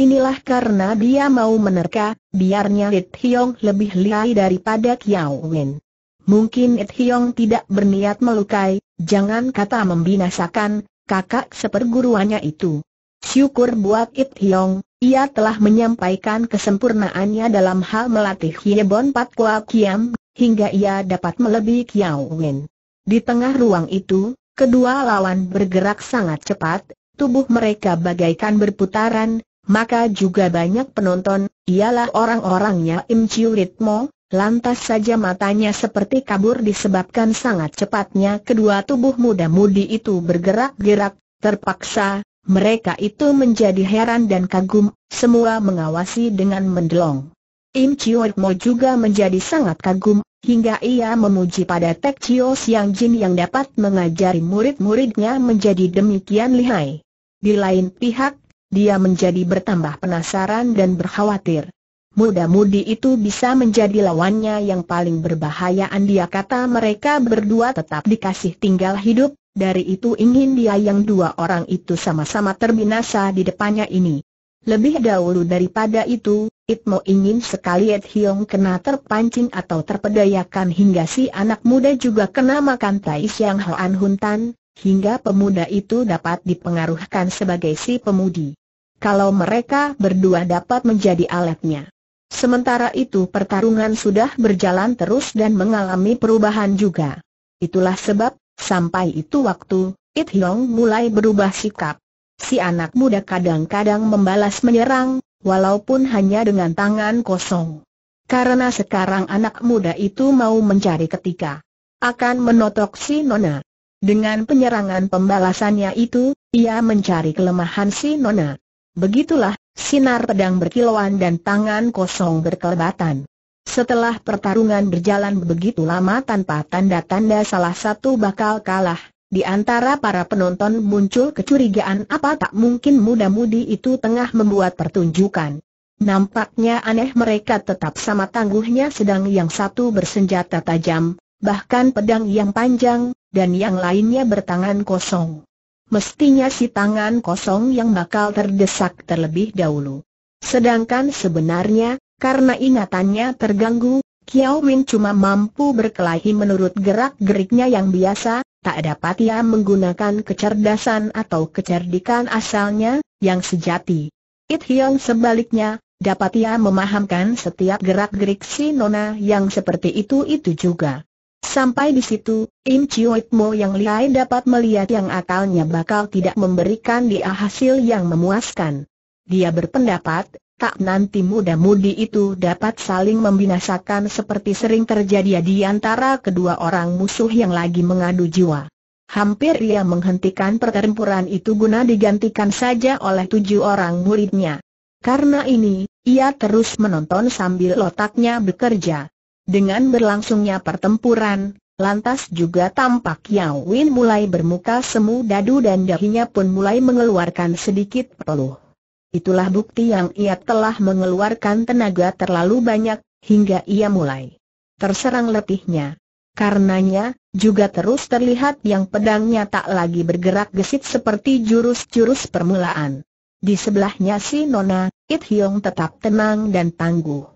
Inilah karena dia mau menerka, biarnya It Hiong lebih liai daripada Kiao Wen. Mungkin It Hiong tidak berniat melukai, jangan kata membinasakan, kakak seperguruannya itu. Syukur buat It Hiong, ia telah menyampaikan kesempurnaannya dalam hal melatih Yebon Pat Kua Kiam, hingga ia dapat melebihi Kiao Wen. Di tengah ruang itu, kedua lawan bergerak sangat cepat, tubuh mereka bagaikan berputaran, maka juga banyak penonton, ialah orang-orangnya Im Chiu Ritmo, lantas saja matanya seperti kabur disebabkan sangat cepatnya kedua tubuh muda-mudi itu bergerak-gerak, terpaksa, mereka itu menjadi heran dan kagum, semua mengawasi dengan mendelong. Im Chiu Ritmo juga menjadi sangat kagum, hingga ia memuji pada Tek Chiu Siang Jin yang dapat mengajari murid-muridnya menjadi demikian lihai. Di lain pihak, dia menjadi bertambah penasaran dan berkhawatir. Muda-mudi itu bisa menjadi lawannya yang paling berbahaya Dia kata mereka berdua tetap dikasih tinggal hidup, dari itu ingin dia yang dua orang itu sama-sama terbinasa di depannya ini. Lebih dahulu daripada itu, Itmo ingin sekali Ed Hiong kena terpancing atau terpedayakan hingga si anak muda juga kena makan tai siang Hoan Huntan, hingga pemuda itu dapat dipengaruhkan sebagai si pemudi kalau mereka berdua dapat menjadi alatnya. Sementara itu pertarungan sudah berjalan terus dan mengalami perubahan juga. Itulah sebab, sampai itu waktu, It Hyong mulai berubah sikap. Si anak muda kadang-kadang membalas menyerang, walaupun hanya dengan tangan kosong. Karena sekarang anak muda itu mau mencari ketika akan menotok si Nona. Dengan penyerangan pembalasannya itu, ia mencari kelemahan si Nona. Begitulah, sinar pedang berkilauan dan tangan kosong berkelebatan. Setelah pertarungan berjalan begitu lama tanpa tanda-tanda salah satu bakal kalah, di antara para penonton muncul kecurigaan apa tak mungkin muda-mudi itu tengah membuat pertunjukan. Nampaknya aneh mereka tetap sama tangguhnya sedang yang satu bersenjata tajam, bahkan pedang yang panjang, dan yang lainnya bertangan kosong mestinya si tangan kosong yang bakal terdesak terlebih dahulu. Sedangkan sebenarnya, karena ingatannya terganggu, Kiao Min cuma mampu berkelahi menurut gerak-geriknya yang biasa, tak dapat ia menggunakan kecerdasan atau kecerdikan asalnya, yang sejati. It Hiong sebaliknya, dapat ia memahamkan setiap gerak-gerik si Nona yang seperti itu-itu juga. Sampai di situ, Im Chiuit Mo yang lihai dapat melihat yang akalnya bakal tidak memberikan dia hasil yang memuaskan. Dia berpendapat, tak nanti muda-mudi itu dapat saling membinasakan seperti sering terjadi di antara kedua orang musuh yang lagi mengadu jiwa. Hampir ia menghentikan pertempuran itu guna digantikan saja oleh tujuh orang muridnya. Karena ini, ia terus menonton sambil otaknya bekerja. Dengan berlangsungnya pertempuran, lantas juga tampak Yao Win mulai bermuka semu dadu dan dahinya pun mulai mengeluarkan sedikit peluh. Itulah bukti yang ia telah mengeluarkan tenaga terlalu banyak, hingga ia mulai terserang letihnya. Karenanya, juga terus terlihat yang pedangnya tak lagi bergerak gesit seperti jurus-jurus permulaan. Di sebelahnya si Nona, It Hiong tetap tenang dan tangguh.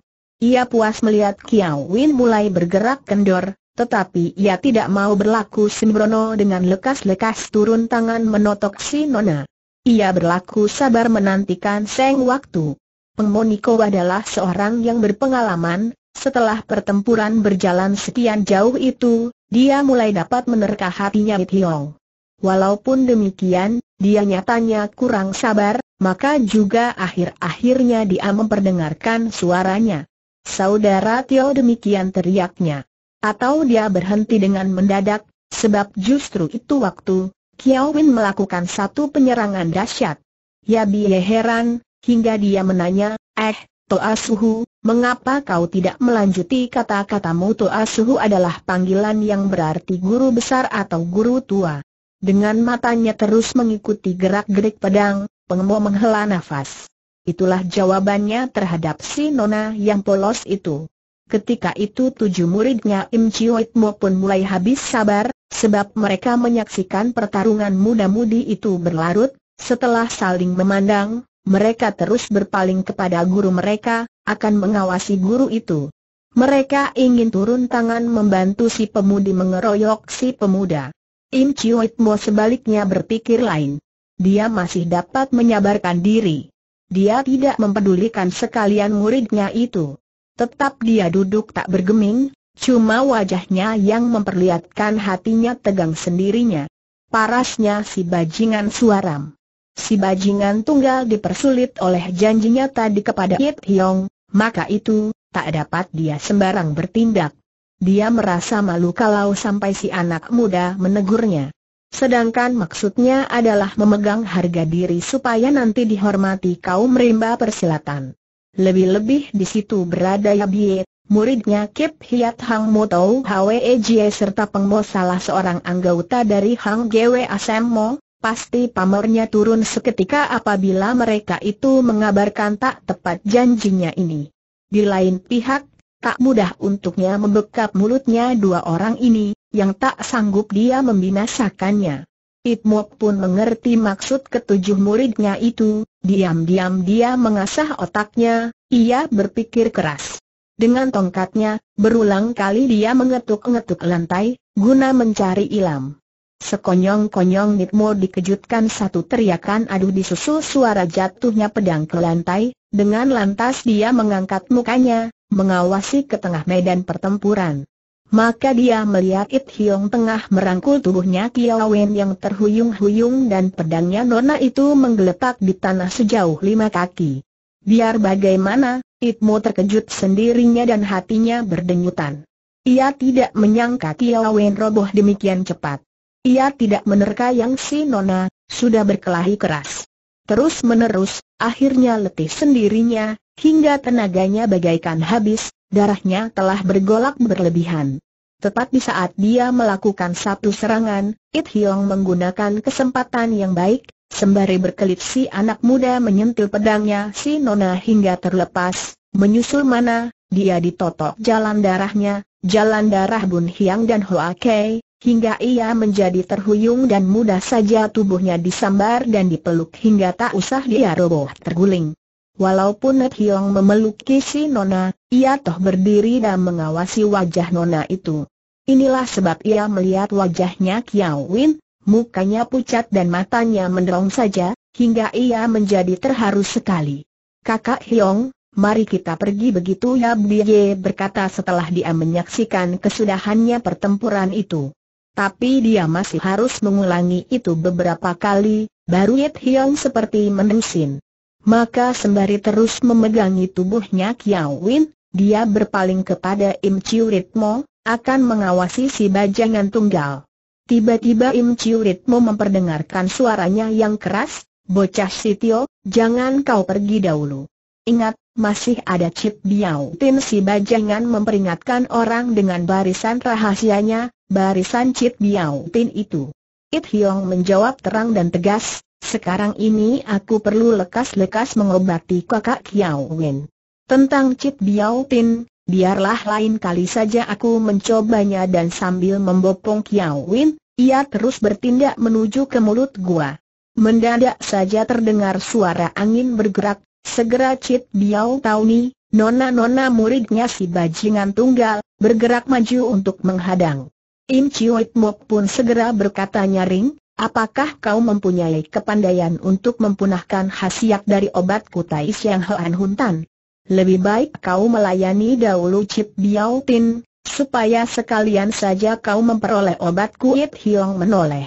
Ia puas melihat Kiao Win mulai bergerak kendor, tetapi ia tidak mau berlaku sembrono dengan lekas-lekas turun tangan menotok si Nona. Ia berlaku sabar menantikan seng waktu. Moniko adalah seorang yang berpengalaman, setelah pertempuran berjalan sekian jauh itu, dia mulai dapat menerka hatinya Hiong. Walaupun demikian, dia nyatanya kurang sabar, maka juga akhir-akhirnya dia memperdengarkan suaranya. Saudara Tio demikian teriaknya. Atau dia berhenti dengan mendadak, sebab justru itu waktu, Kiao Win melakukan satu penyerangan dahsyat. Ya biye heran, hingga dia menanya, eh, Toa Suhu, mengapa kau tidak melanjuti kata-katamu Toa Suhu adalah panggilan yang berarti guru besar atau guru tua. Dengan matanya terus mengikuti gerak-gerik pedang, Pengemo menghela nafas. Itulah jawabannya terhadap si nona yang polos itu. Ketika itu tujuh muridnya Im Mo pun mulai habis sabar, sebab mereka menyaksikan pertarungan muda-mudi itu berlarut, setelah saling memandang, mereka terus berpaling kepada guru mereka, akan mengawasi guru itu. Mereka ingin turun tangan membantu si pemudi mengeroyok si pemuda. Im It Mo sebaliknya berpikir lain. Dia masih dapat menyabarkan diri. Dia tidak mempedulikan sekalian muridnya itu. Tetap dia duduk tak bergeming, cuma wajahnya yang memperlihatkan hatinya tegang sendirinya. Parasnya si bajingan suaram. Si bajingan tunggal dipersulit oleh janjinya tadi kepada Yip Hyong, maka itu, tak dapat dia sembarang bertindak. Dia merasa malu kalau sampai si anak muda menegurnya. Sedangkan maksudnya adalah memegang harga diri supaya nanti dihormati kaum rimba persilatan. Lebih-lebih di situ berada Yabiet, muridnya Kip Hiat Hang Mo Tau Hwe Jie serta Pengmo salah seorang anggota dari Hang Gwe Asem Mo, pasti pamornya turun seketika apabila mereka itu mengabarkan tak tepat janjinya ini. Di lain pihak, tak mudah untuknya membekap mulutnya dua orang ini, yang tak sanggup dia membinasakannya. Itmok pun mengerti maksud ketujuh muridnya itu, diam-diam dia mengasah otaknya, ia berpikir keras. Dengan tongkatnya, berulang kali dia mengetuk-ngetuk lantai, guna mencari ilam. Sekonyong-konyong Nitmo dikejutkan satu teriakan aduh disusul suara jatuhnya pedang ke lantai, dengan lantas dia mengangkat mukanya, mengawasi ke tengah medan pertempuran. Maka dia melihat It Hiong tengah merangkul tubuhnya Kiao Wen yang terhuyung-huyung dan pedangnya Nona itu menggeletak di tanah sejauh lima kaki. Biar bagaimana, It Itmo terkejut sendirinya dan hatinya berdenyutan. Ia tidak menyangka Kiao Wen roboh demikian cepat. Ia tidak menerka yang si Nona, sudah berkelahi keras. Terus menerus, akhirnya letih sendirinya, hingga tenaganya bagaikan habis, darahnya telah bergolak berlebihan. Tepat di saat dia melakukan satu serangan, It Hiong menggunakan kesempatan yang baik, sembari berkelip si anak muda menyentil pedangnya si Nona hingga terlepas, menyusul mana, dia ditotok jalan darahnya, jalan darah Bun Hiang dan Hoa Kei, hingga ia menjadi terhuyung dan mudah saja tubuhnya disambar dan dipeluk hingga tak usah dia roboh terguling. Walaupun Net Hiong memeluk kisi Nona, ia toh berdiri dan mengawasi wajah Nona itu. Inilah sebab ia melihat wajahnya Kiao Win, mukanya pucat dan matanya menderong saja, hingga ia menjadi terharu sekali. Kakak Hiong, mari kita pergi begitu ya Bie berkata setelah dia menyaksikan kesudahannya pertempuran itu. Tapi dia masih harus mengulangi itu beberapa kali, baru Yet Hiong seperti menusin. Maka sembari terus memegangi tubuhnya Kiao Win, dia berpaling kepada Im Chiu Ritmo, akan mengawasi si bajangan tunggal. Tiba-tiba Im Chiu Ritmo memperdengarkan suaranya yang keras, Bocah Sitio, jangan kau pergi dahulu. Ingat, masih ada chip Biao Tin si bajangan memperingatkan orang dengan barisan rahasianya, barisan chip Biao Tin itu. It Hiong menjawab terang dan tegas, sekarang ini aku perlu lekas-lekas mengobati kakak Kiao Wen. Tentang Cip Biao Tin, biarlah lain kali saja aku mencobanya dan sambil membopong Kiao Wen, ia terus bertindak menuju ke mulut gua. Mendadak saja terdengar suara angin bergerak, segera Cip Biao Tauni, nona-nona muridnya si bajingan tunggal, bergerak maju untuk menghadang. Im Chiu Mok pun segera berkata nyaring, Apakah kau mempunyai kepandaian untuk mempunahkan khasiat dari obat kutai Siang Hoan Huntan? Lebih baik kau melayani dahulu Cip Biao Tin, supaya sekalian saja kau memperoleh obat kuit hiong menoleh.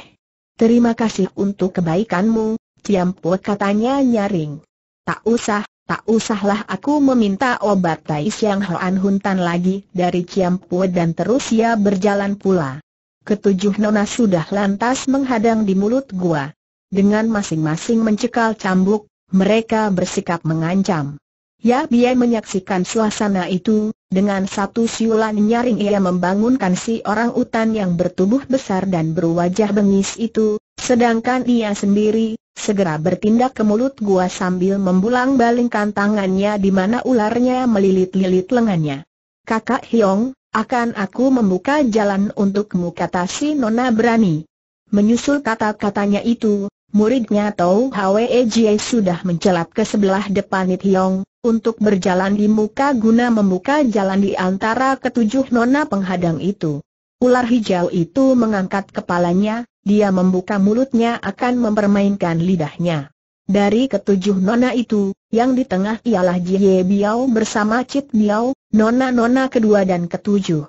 Terima kasih untuk kebaikanmu, Ciampu katanya nyaring. Tak usah, tak usahlah aku meminta obat Tai Siang Hoan Huntan lagi dari Ciampu dan terus ia berjalan pula. Ketujuh nona sudah lantas menghadang di mulut gua. Dengan masing-masing mencekal cambuk, mereka bersikap mengancam. Ya biar menyaksikan suasana itu, dengan satu siulan nyaring ia membangunkan si orang utan yang bertubuh besar dan berwajah bengis itu, sedangkan ia sendiri, segera bertindak ke mulut gua sambil membulang balingkan tangannya di mana ularnya melilit-lilit lengannya. Kakak Hiong, akan aku membuka jalan untukmu kata si Nona berani. Menyusul kata-katanya itu, muridnya Tau Hwe Jie sudah mencelat ke sebelah depan Hiong, untuk berjalan di muka guna membuka jalan di antara ketujuh nona penghadang itu. Ular hijau itu mengangkat kepalanya, dia membuka mulutnya akan mempermainkan lidahnya. Dari ketujuh nona itu, yang di tengah ialah Jie Biao bersama Cit Biao, nona-nona kedua dan ketujuh.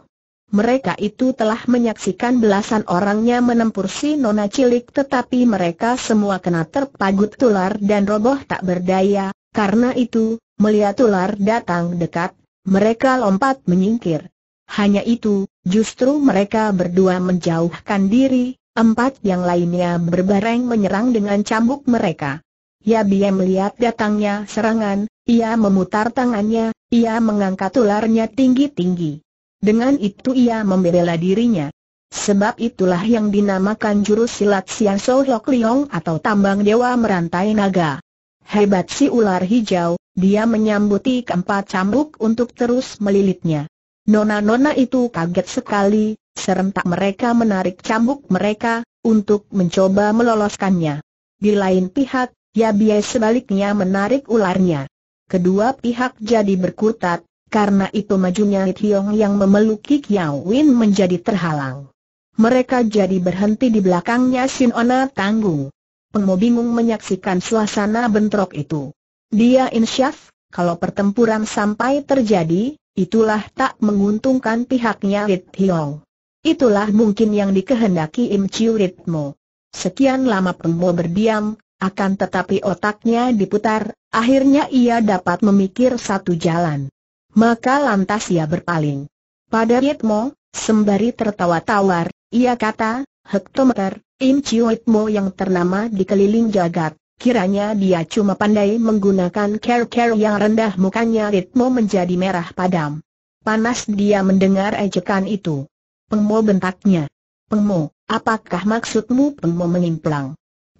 Mereka itu telah menyaksikan belasan orangnya menempur si nona cilik tetapi mereka semua kena terpagut tular dan roboh tak berdaya, karena itu, melihat tular datang dekat, mereka lompat menyingkir. Hanya itu, justru mereka berdua menjauhkan diri, empat yang lainnya berbareng menyerang dengan cambuk mereka. Ya biar melihat datangnya serangan, ia memutar tangannya, ia mengangkat ularnya tinggi-tinggi. Dengan itu ia membela dirinya. Sebab itulah yang dinamakan jurus silat Siang So Hok Liong atau tambang dewa merantai naga. Hebat si ular hijau, dia menyambuti keempat cambuk untuk terus melilitnya. Nona-nona itu kaget sekali, serentak mereka menarik cambuk mereka, untuk mencoba meloloskannya. Di lain pihak, ya Yabie sebaliknya menarik ularnya kedua pihak jadi berkutat, karena itu majunya Hiong yang memeluki Kiao Win menjadi terhalang. Mereka jadi berhenti di belakangnya Shin Ona Tanggung. Pengmo bingung menyaksikan suasana bentrok itu. Dia insyaf, kalau pertempuran sampai terjadi, itulah tak menguntungkan pihaknya Rit Hiong. Itulah mungkin yang dikehendaki Im Chiu Ritmo. Sekian lama Pengmo berdiam, akan tetapi otaknya diputar, akhirnya ia dapat memikir satu jalan. Maka lantas ia berpaling. Pada Ritmo, sembari tertawa tawar, ia kata, Hektometer, Im Ritmo yang ternama di keliling jagat, kiranya dia cuma pandai menggunakan care-care yang rendah mukanya Ritmo menjadi merah padam. Panas dia mendengar ejekan itu. Pengmo bentaknya. Pengmo, apakah maksudmu Pengmo mengimplang?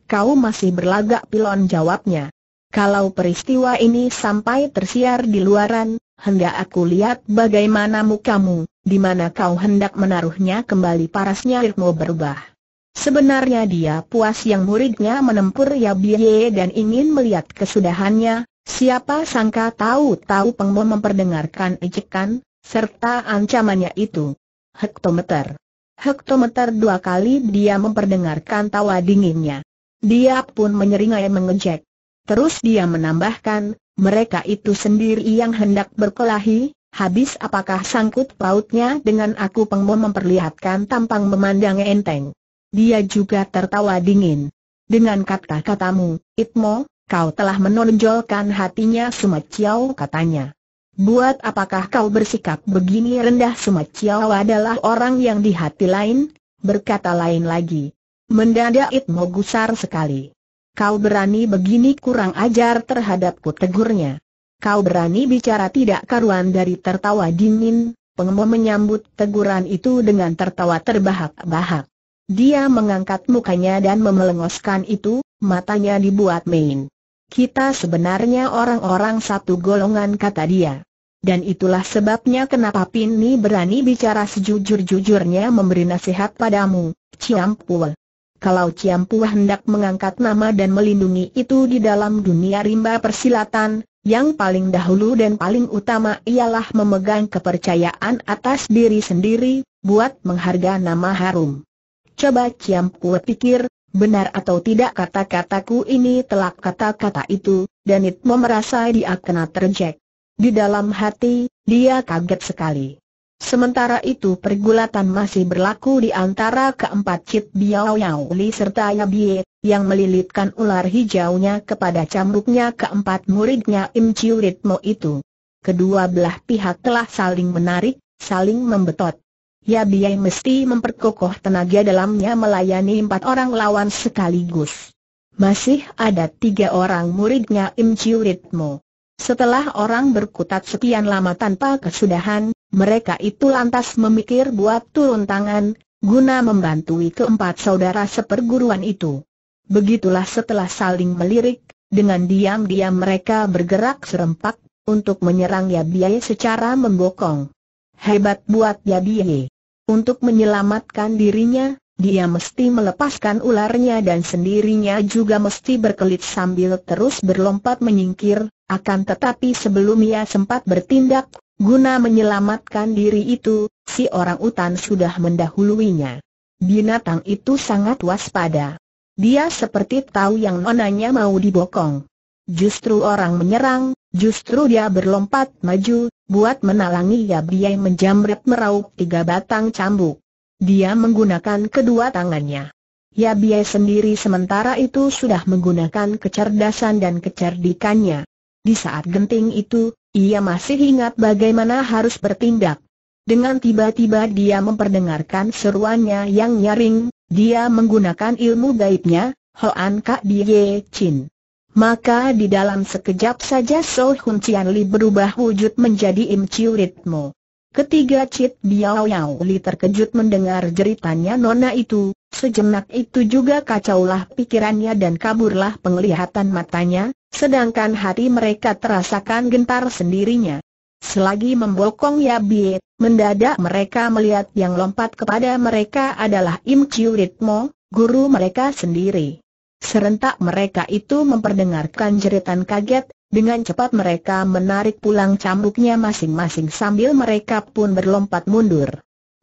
kau masih berlagak pilon jawabnya. Kalau peristiwa ini sampai tersiar di luaran, hendak aku lihat bagaimana mukamu, di mana kau hendak menaruhnya kembali parasnya Irmo berubah. Sebenarnya dia puas yang muridnya menempur ya biye dan ingin melihat kesudahannya, siapa sangka tahu-tahu pengmu memperdengarkan ejekan, serta ancamannya itu. Hektometer. Hektometer dua kali dia memperdengarkan tawa dinginnya. Dia pun menyeringai mengejek. Terus dia menambahkan, mereka itu sendiri yang hendak berkelahi, habis apakah sangkut pautnya dengan aku pengmu memperlihatkan tampang memandang enteng. Dia juga tertawa dingin. Dengan kata-katamu, Itmo, kau telah menonjolkan hatinya Sumat katanya. Buat apakah kau bersikap begini rendah Sumat adalah orang yang di hati lain, berkata lain lagi. Mendadak Itmo gusar sekali. Kau berani begini kurang ajar terhadapku tegurnya. Kau berani bicara tidak karuan dari tertawa dingin, Pengemo menyambut teguran itu dengan tertawa terbahak-bahak. Dia mengangkat mukanya dan memelengoskan itu, matanya dibuat main. Kita sebenarnya orang-orang satu golongan kata dia. Dan itulah sebabnya kenapa Pini berani bicara sejujur-jujurnya memberi nasihat padamu, Ciampul. Kalau Ciampu hendak mengangkat nama dan melindungi itu di dalam dunia rimba persilatan, yang paling dahulu dan paling utama ialah memegang kepercayaan atas diri sendiri, buat mengharga nama harum. Coba Ciampu pikir, benar atau tidak kata-kataku ini telah kata-kata itu, dan itu merasa dia kena terjek. Di dalam hati, dia kaget sekali. Sementara itu pergulatan masih berlaku di antara keempat Cip Biao Yao Li serta Ya yang melilitkan ular hijaunya kepada cambuknya keempat muridnya Im Chiu Ritmo itu. Kedua belah pihak telah saling menarik, saling membetot. Ya Bie mesti memperkokoh tenaga dalamnya melayani empat orang lawan sekaligus. Masih ada tiga orang muridnya Im Chiu Ritmo. Setelah orang berkutat sekian lama tanpa kesudahan, mereka itu lantas memikir buat turun tangan, guna membantu keempat saudara seperguruan itu. Begitulah setelah saling melirik, dengan diam-diam mereka bergerak serempak, untuk menyerang Yabiye secara membokong. Hebat buat Yabiye. Untuk menyelamatkan dirinya, dia mesti melepaskan ularnya dan sendirinya juga mesti berkelit sambil terus berlompat menyingkir, akan tetapi sebelum ia sempat bertindak, Guna menyelamatkan diri itu, si orang utan sudah mendahuluinya. Binatang itu sangat waspada. Dia seperti tahu yang nonanya mau dibokong. Justru orang menyerang, justru dia berlompat maju, buat menalangi Yabiai menjamret meraup tiga batang cambuk. Dia menggunakan kedua tangannya. Yabiai sendiri sementara itu sudah menggunakan kecerdasan dan kecerdikannya. Di saat genting itu, ia masih ingat bagaimana harus bertindak. Dengan tiba-tiba dia memperdengarkan seruannya yang nyaring, dia menggunakan ilmu gaibnya, Hoan Kak Bie Chin. Maka di dalam sekejap saja So Hun Cian Li berubah wujud menjadi Im Chiu Ritmo. Ketiga Cit Biao Yao Li terkejut mendengar jeritannya Nona itu, sejenak itu juga kacaulah pikirannya dan kaburlah penglihatan matanya, sedangkan hati mereka terasakan gentar sendirinya. Selagi membokong Ya Bie, mendadak mereka melihat yang lompat kepada mereka adalah Im Chiu Ritmo, guru mereka sendiri. Serentak mereka itu memperdengarkan jeritan kaget, dengan cepat mereka menarik pulang cambuknya masing-masing sambil mereka pun berlompat mundur.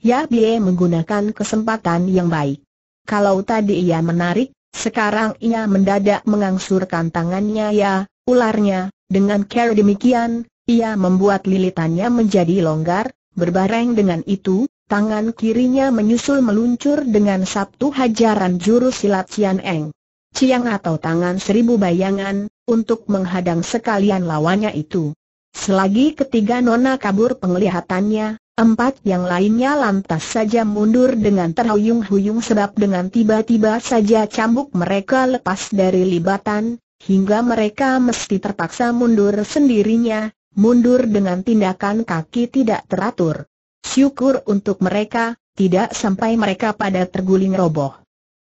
Ya Bie menggunakan kesempatan yang baik. Kalau tadi ia menarik, sekarang ia mendadak mengangsurkan tangannya ya, ularnya, dengan care demikian, ia membuat lilitannya menjadi longgar, berbareng dengan itu, tangan kirinya menyusul meluncur dengan sabtu hajaran jurus silat Cian Eng. Ciang atau tangan seribu bayangan, untuk menghadang sekalian lawannya itu. Selagi ketiga nona kabur penglihatannya, empat yang lainnya lantas saja mundur dengan terhuyung-huyung sebab dengan tiba-tiba saja cambuk mereka lepas dari libatan, hingga mereka mesti terpaksa mundur sendirinya, mundur dengan tindakan kaki tidak teratur. Syukur untuk mereka, tidak sampai mereka pada terguling roboh.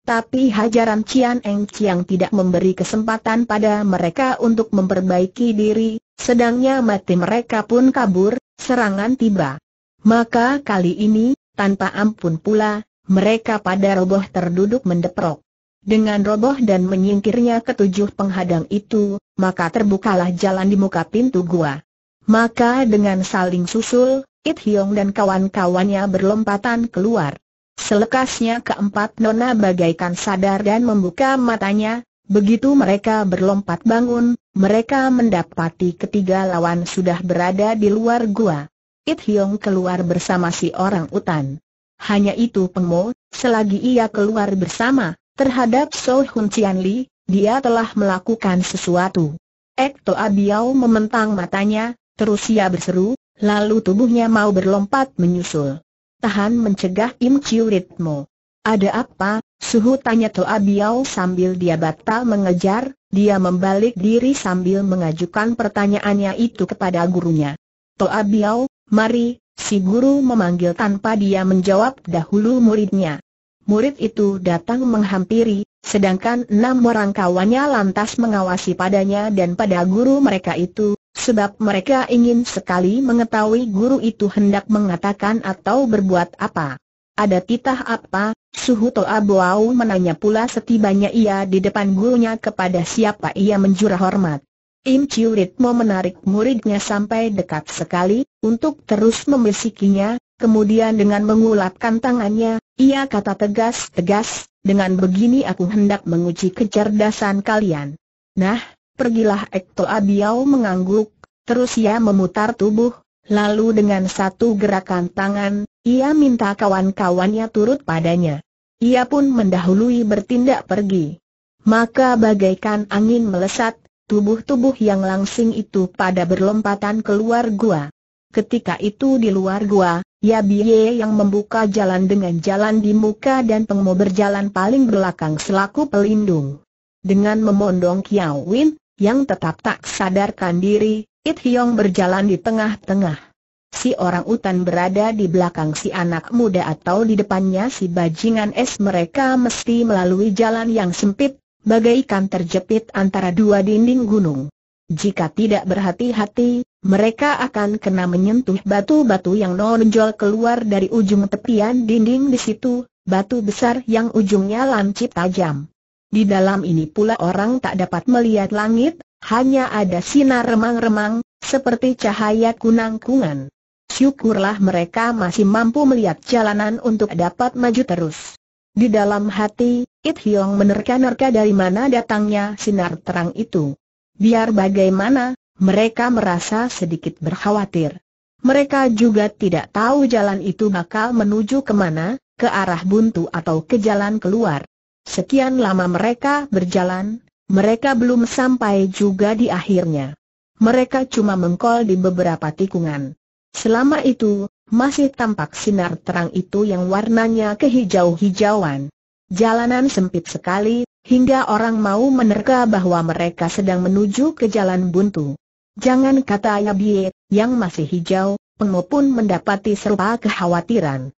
Tapi hajaran Cian Eng Chiang tidak memberi kesempatan pada mereka untuk memperbaiki diri, sedangnya mati mereka pun kabur, serangan tiba. Maka kali ini, tanpa ampun pula, mereka pada roboh terduduk mendeprok. Dengan roboh dan menyingkirnya ketujuh penghadang itu, maka terbukalah jalan di muka pintu gua. Maka dengan saling susul, It Hiong dan kawan-kawannya berlompatan keluar. Selekasnya keempat nona bagaikan sadar dan membuka matanya, begitu mereka berlompat bangun, mereka mendapati ketiga lawan sudah berada di luar gua. It Hiong keluar bersama si orang utan. Hanya itu Pengmo, selagi ia keluar bersama, terhadap So Hun Cian Li, dia telah melakukan sesuatu. Ek Toa Biao mementang matanya, terus ia berseru, lalu tubuhnya mau berlompat menyusul tahan mencegah Im ritmo. Ada apa? Suhu tanya Toa Biao sambil dia batal mengejar, dia membalik diri sambil mengajukan pertanyaannya itu kepada gurunya. Toa Biao, mari, si guru memanggil tanpa dia menjawab dahulu muridnya. Murid itu datang menghampiri, sedangkan enam orang kawannya lantas mengawasi padanya dan pada guru mereka itu, sebab mereka ingin sekali mengetahui guru itu hendak mengatakan atau berbuat apa. Ada titah apa? Suhu Toa Boau menanya pula setibanya ia di depan gurunya kepada siapa ia menjura hormat. Im Chiu Ritmo menarik muridnya sampai dekat sekali, untuk terus membisikinya, kemudian dengan mengulapkan tangannya, ia kata tegas-tegas, dengan begini aku hendak menguji kecerdasan kalian. Nah, pergilah Toa Abiau mengangguk, Terus ia memutar tubuh, lalu dengan satu gerakan tangan, ia minta kawan-kawannya turut padanya. Ia pun mendahului bertindak pergi. Maka bagaikan angin melesat, tubuh-tubuh yang langsing itu pada berlompatan keluar gua. Ketika itu di luar gua, Ya Biye yang membuka jalan dengan jalan di muka dan Pengmo berjalan paling belakang selaku pelindung. Dengan memondong Kiawin, Win, yang tetap tak sadarkan diri, It Hiong berjalan di tengah-tengah. Si orang utan berada di belakang si anak muda atau di depannya si bajingan es mereka mesti melalui jalan yang sempit, bagaikan terjepit antara dua dinding gunung. Jika tidak berhati-hati, mereka akan kena menyentuh batu-batu yang nonjol keluar dari ujung tepian dinding di situ, batu besar yang ujungnya lancip tajam. Di dalam ini pula orang tak dapat melihat langit, hanya ada sinar remang-remang, seperti cahaya kunang-kungan. Syukurlah mereka masih mampu melihat jalanan untuk dapat maju terus. Di dalam hati, It Hiong menerka-nerka dari mana datangnya sinar terang itu. Biar bagaimana, mereka merasa sedikit berkhawatir. Mereka juga tidak tahu jalan itu bakal menuju kemana, ke arah buntu atau ke jalan keluar. Sekian lama mereka berjalan, mereka belum sampai juga di akhirnya. Mereka cuma mengkol di beberapa tikungan. Selama itu, masih tampak sinar terang itu yang warnanya kehijau-hijauan. Jalanan sempit sekali, hingga orang mau menerka bahwa mereka sedang menuju ke jalan buntu. Jangan kata Yabie, yang masih hijau, pengopun mendapati serupa kekhawatiran.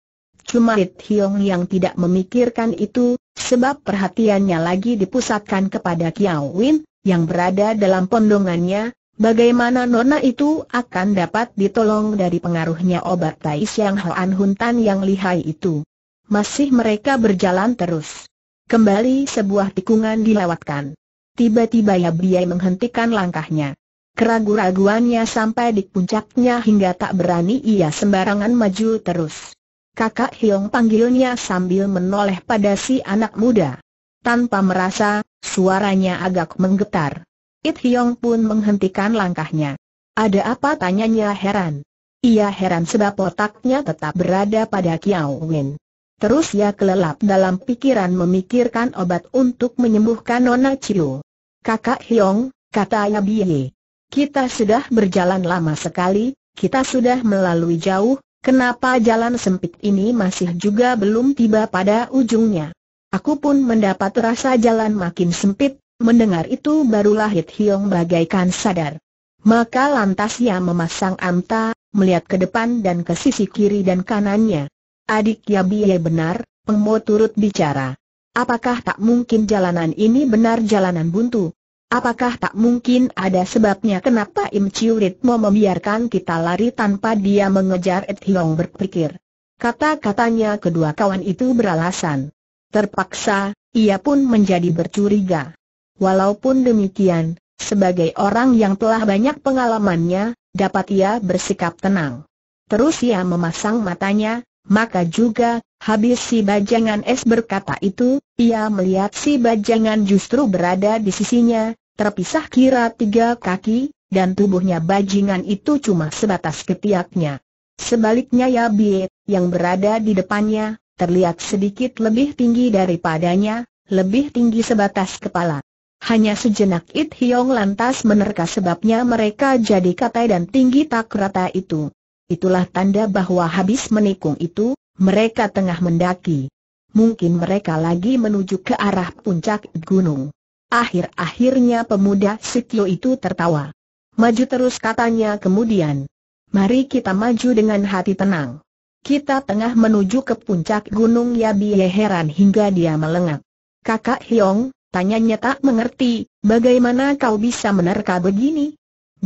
Cuma It Hiong yang tidak memikirkan itu, sebab perhatiannya lagi dipusatkan kepada Kiao Win, yang berada dalam pondongannya, bagaimana nona itu akan dapat ditolong dari pengaruhnya obat Tais yang Hoan Huntan yang lihai itu. Masih mereka berjalan terus. Kembali sebuah tikungan dilewatkan. Tiba-tiba ya biay menghentikan langkahnya. Keraguan-raguannya sampai di puncaknya hingga tak berani ia sembarangan maju terus. Kakak Hiong panggilnya sambil menoleh pada si anak muda. Tanpa merasa, suaranya agak menggetar. It Hiong pun menghentikan langkahnya. Ada apa tanyanya heran. Ia heran sebab otaknya tetap berada pada Kiao Win. Terus ia kelelap dalam pikiran memikirkan obat untuk menyembuhkan Nona Chiu. Kakak Hiong, kata Yabie. Kita sudah berjalan lama sekali, kita sudah melalui jauh, Kenapa jalan sempit ini masih juga belum tiba pada ujungnya? Aku pun mendapat rasa jalan makin sempit, mendengar itu barulah Hit Hiong bagaikan sadar. Maka lantas ia memasang amta, melihat ke depan dan ke sisi kiri dan kanannya. Adik ya Yabie benar, Pengmo turut bicara. Apakah tak mungkin jalanan ini benar jalanan buntu? Apakah tak mungkin ada sebabnya kenapa Im Chiu Ritmo membiarkan kita lari tanpa dia mengejar Ed Hiong berpikir. Kata-katanya kedua kawan itu beralasan. Terpaksa, ia pun menjadi bercuriga. Walaupun demikian, sebagai orang yang telah banyak pengalamannya, dapat ia bersikap tenang. Terus ia memasang matanya, maka juga Habis si bajangan es berkata itu, ia melihat si bajangan justru berada di sisinya, terpisah kira tiga kaki, dan tubuhnya bajingan itu cuma sebatas ketiaknya. Sebaliknya Ya Bie, yang berada di depannya, terlihat sedikit lebih tinggi daripadanya, lebih tinggi sebatas kepala. Hanya sejenak It Hiong lantas menerka sebabnya mereka jadi katai dan tinggi tak rata itu. Itulah tanda bahwa habis menikung itu, mereka tengah mendaki. Mungkin mereka lagi menuju ke arah puncak gunung. Akhir-akhirnya pemuda Sikyo itu tertawa. Maju terus katanya kemudian. Mari kita maju dengan hati tenang. Kita tengah menuju ke puncak gunung Ya, Yabiye heran hingga dia melengak. Kakak Hyong, tanyanya tak mengerti, bagaimana kau bisa menerka begini?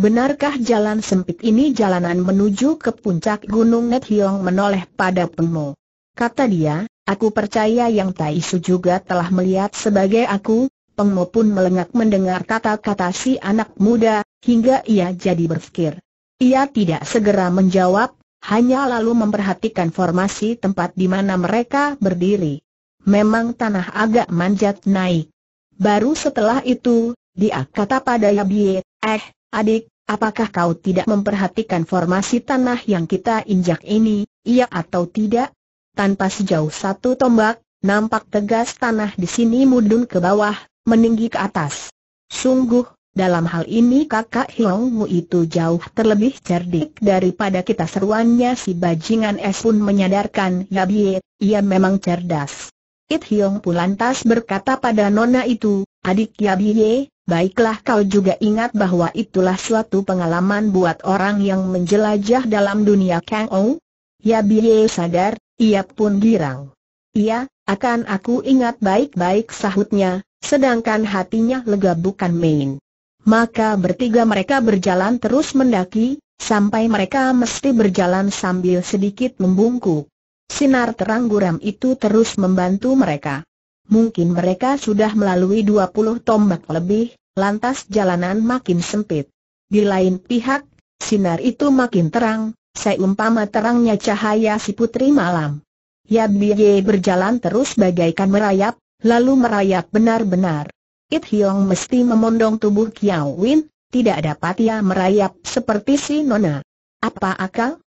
Benarkah jalan sempit ini jalanan menuju ke puncak Gunung Net Hiong menoleh pada Pengmo? Kata dia, aku percaya yang Tai Su juga telah melihat sebagai aku, Pengmo pun melengak mendengar kata-kata si anak muda, hingga ia jadi berfikir. Ia tidak segera menjawab, hanya lalu memperhatikan formasi tempat di mana mereka berdiri. Memang tanah agak manjat naik. Baru setelah itu, dia kata pada Yabie, eh, adik, Apakah kau tidak memperhatikan formasi tanah yang kita injak ini, iya atau tidak? Tanpa sejauh satu tombak, nampak tegas tanah di sini mudun ke bawah, meninggi ke atas. Sungguh, dalam hal ini kakak Hilongmu itu jauh terlebih cerdik daripada kita seruannya si bajingan es pun menyadarkan Yabie, ia memang cerdas. It Hiong pun lantas berkata pada nona itu, adik Yabie, Baiklah kau juga ingat bahwa itulah suatu pengalaman buat orang yang menjelajah dalam dunia Kang Ou. Ya Biye sadar, ia pun girang. Ia akan aku ingat baik-baik sahutnya, sedangkan hatinya lega bukan main. Maka bertiga mereka berjalan terus mendaki, sampai mereka mesti berjalan sambil sedikit membungkuk. Sinar terang guram itu terus membantu mereka. Mungkin mereka sudah melalui 20 tombak lebih, lantas jalanan makin sempit. Di lain pihak, sinar itu makin terang, seumpama terangnya cahaya si putri malam. Yap Ye berjalan terus bagaikan merayap, lalu merayap benar-benar. It Hiong mesti memondong tubuh Kiao Win, tidak dapat ia merayap seperti si Nona. Apa akal?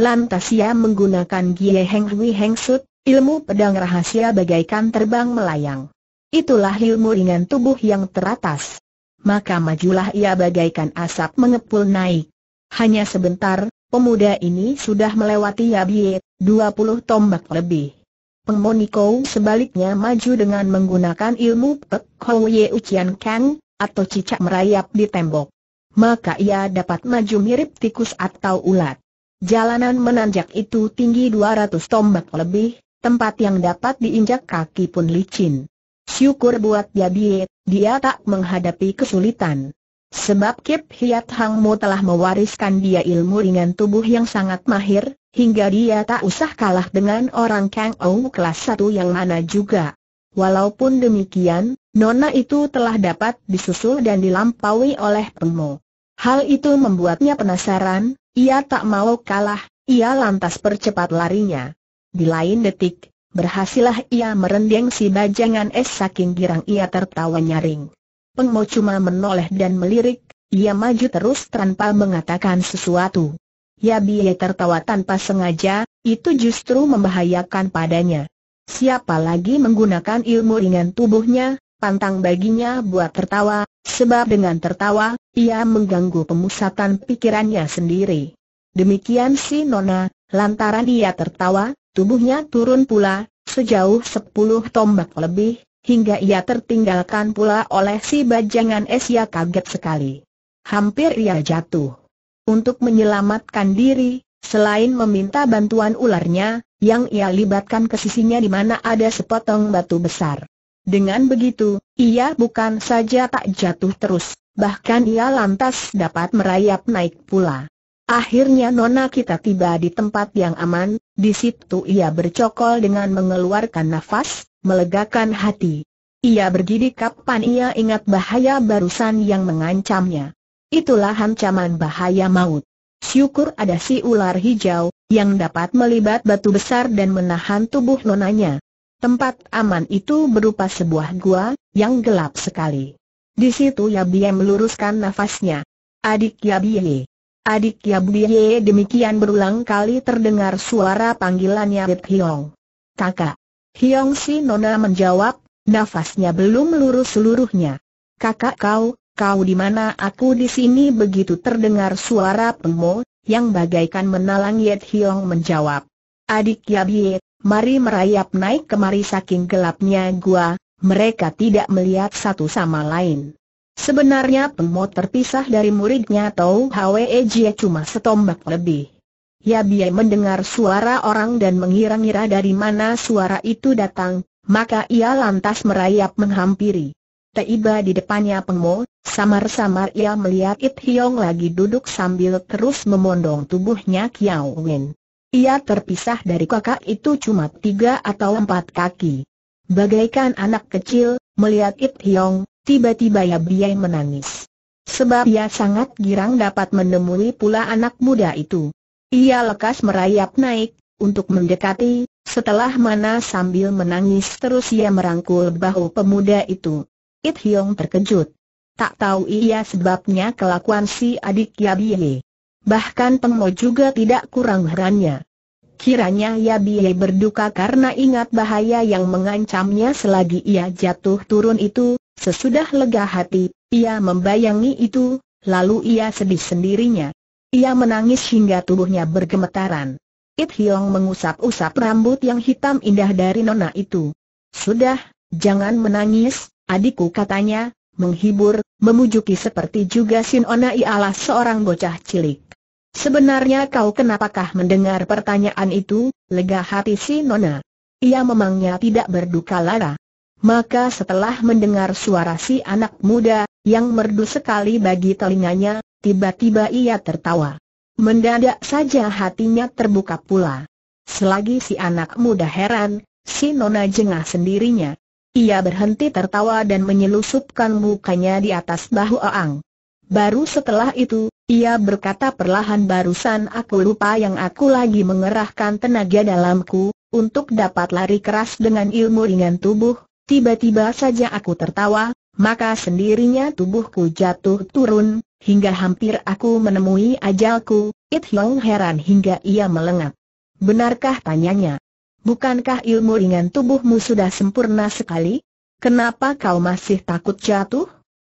Lantas ia menggunakan Gie Heng Hui Heng Sut, ilmu pedang rahasia bagaikan terbang melayang. Itulah ilmu ringan tubuh yang teratas maka majulah ia bagaikan asap mengepul naik. Hanya sebentar, pemuda ini sudah melewati Yabie, 20 tombak lebih. Pengmoniko sebaliknya maju dengan menggunakan ilmu Pek ye Ucian Kang, atau cicak merayap di tembok. Maka ia dapat maju mirip tikus atau ulat. Jalanan menanjak itu tinggi 200 tombak lebih, tempat yang dapat diinjak kaki pun licin. Syukur buat dia Biet, dia tak menghadapi kesulitan. Sebab Kip Hiat Hang Mo telah mewariskan dia ilmu ringan tubuh yang sangat mahir, hingga dia tak usah kalah dengan orang Kang Ou kelas 1 yang mana juga. Walaupun demikian, nona itu telah dapat disusul dan dilampaui oleh Pengmo. Hal itu membuatnya penasaran, ia tak mau kalah, ia lantas percepat larinya. Di lain detik, Berhasilah ia merendeng si bajangan es saking girang ia tertawa nyaring. Pengmo cuma menoleh dan melirik, ia maju terus tanpa mengatakan sesuatu. Ya biaya tertawa tanpa sengaja, itu justru membahayakan padanya. Siapa lagi menggunakan ilmu ringan tubuhnya, pantang baginya buat tertawa, sebab dengan tertawa, ia mengganggu pemusatan pikirannya sendiri. Demikian si Nona, lantaran ia tertawa, Tubuhnya turun pula, sejauh sepuluh tombak lebih, hingga ia tertinggalkan pula oleh si bajangan es. Esia kaget sekali. Hampir ia jatuh. Untuk menyelamatkan diri, selain meminta bantuan ularnya, yang ia libatkan ke sisinya di mana ada sepotong batu besar. Dengan begitu, ia bukan saja tak jatuh terus, bahkan ia lantas dapat merayap naik pula. Akhirnya Nona kita tiba di tempat yang aman, di situ ia bercokol dengan mengeluarkan nafas, melegakan hati. Ia berdiri kapan ia ingat bahaya barusan yang mengancamnya. Itulah ancaman bahaya maut. Syukur ada si ular hijau, yang dapat melibat batu besar dan menahan tubuh nonanya. Tempat aman itu berupa sebuah gua, yang gelap sekali. Di situ Yabie meluruskan nafasnya. Adik Yabie, Adik ya Bie, demikian berulang kali terdengar suara panggilannya It Hiong. Kakak. Hiong si Nona menjawab, nafasnya belum lurus seluruhnya. Kakak kau, kau di mana aku di sini begitu terdengar suara pengmo, yang bagaikan menalang Yet Hiong menjawab. Adik ya Bie, mari merayap naik kemari saking gelapnya gua, mereka tidak melihat satu sama lain. Sebenarnya Peng Mo terpisah dari muridnya Tau Hwe Jie cuma setombak lebih. Ya Bie mendengar suara orang dan mengira-ngira dari mana suara itu datang, maka ia lantas merayap menghampiri. Tiba di depannya Peng Mo, samar-samar ia melihat It Hiong lagi duduk sambil terus memondong tubuhnya Kiao Wen. Ia terpisah dari kakak itu cuma tiga atau empat kaki. Bagaikan anak kecil, melihat It Hiong, Tiba-tiba ya Biai menangis. Sebab ia sangat girang dapat menemui pula anak muda itu. Ia lekas merayap naik, untuk mendekati, setelah mana sambil menangis terus ia merangkul bahu pemuda itu. It Hiong terkejut. Tak tahu ia sebabnya kelakuan si adik Yabie. Bahkan Mo juga tidak kurang herannya. Kiranya Yabie berduka karena ingat bahaya yang mengancamnya selagi ia jatuh turun itu, Sesudah lega hati, ia membayangi itu, lalu ia sedih sendirinya. Ia menangis hingga tubuhnya bergemetaran. It Hiong mengusap-usap rambut yang hitam indah dari nona itu. Sudah, jangan menangis, adikku katanya, menghibur, memujuki seperti juga Sin Ona ialah seorang bocah cilik. Sebenarnya kau kenapakah mendengar pertanyaan itu, lega hati si Nona? Ia memangnya tidak berduka lara. Maka setelah mendengar suara si anak muda, yang merdu sekali bagi telinganya, tiba-tiba ia tertawa. Mendadak saja hatinya terbuka pula. Selagi si anak muda heran, si nona jengah sendirinya. Ia berhenti tertawa dan menyelusupkan mukanya di atas bahu Aang. Baru setelah itu, ia berkata perlahan barusan aku lupa yang aku lagi mengerahkan tenaga dalamku, untuk dapat lari keras dengan ilmu ringan tubuh, Tiba-tiba saja aku tertawa, maka sendirinya tubuhku jatuh turun, hingga hampir aku menemui ajalku, It Hyong heran hingga ia melengak. Benarkah tanyanya? Bukankah ilmu ringan tubuhmu sudah sempurna sekali? Kenapa kau masih takut jatuh?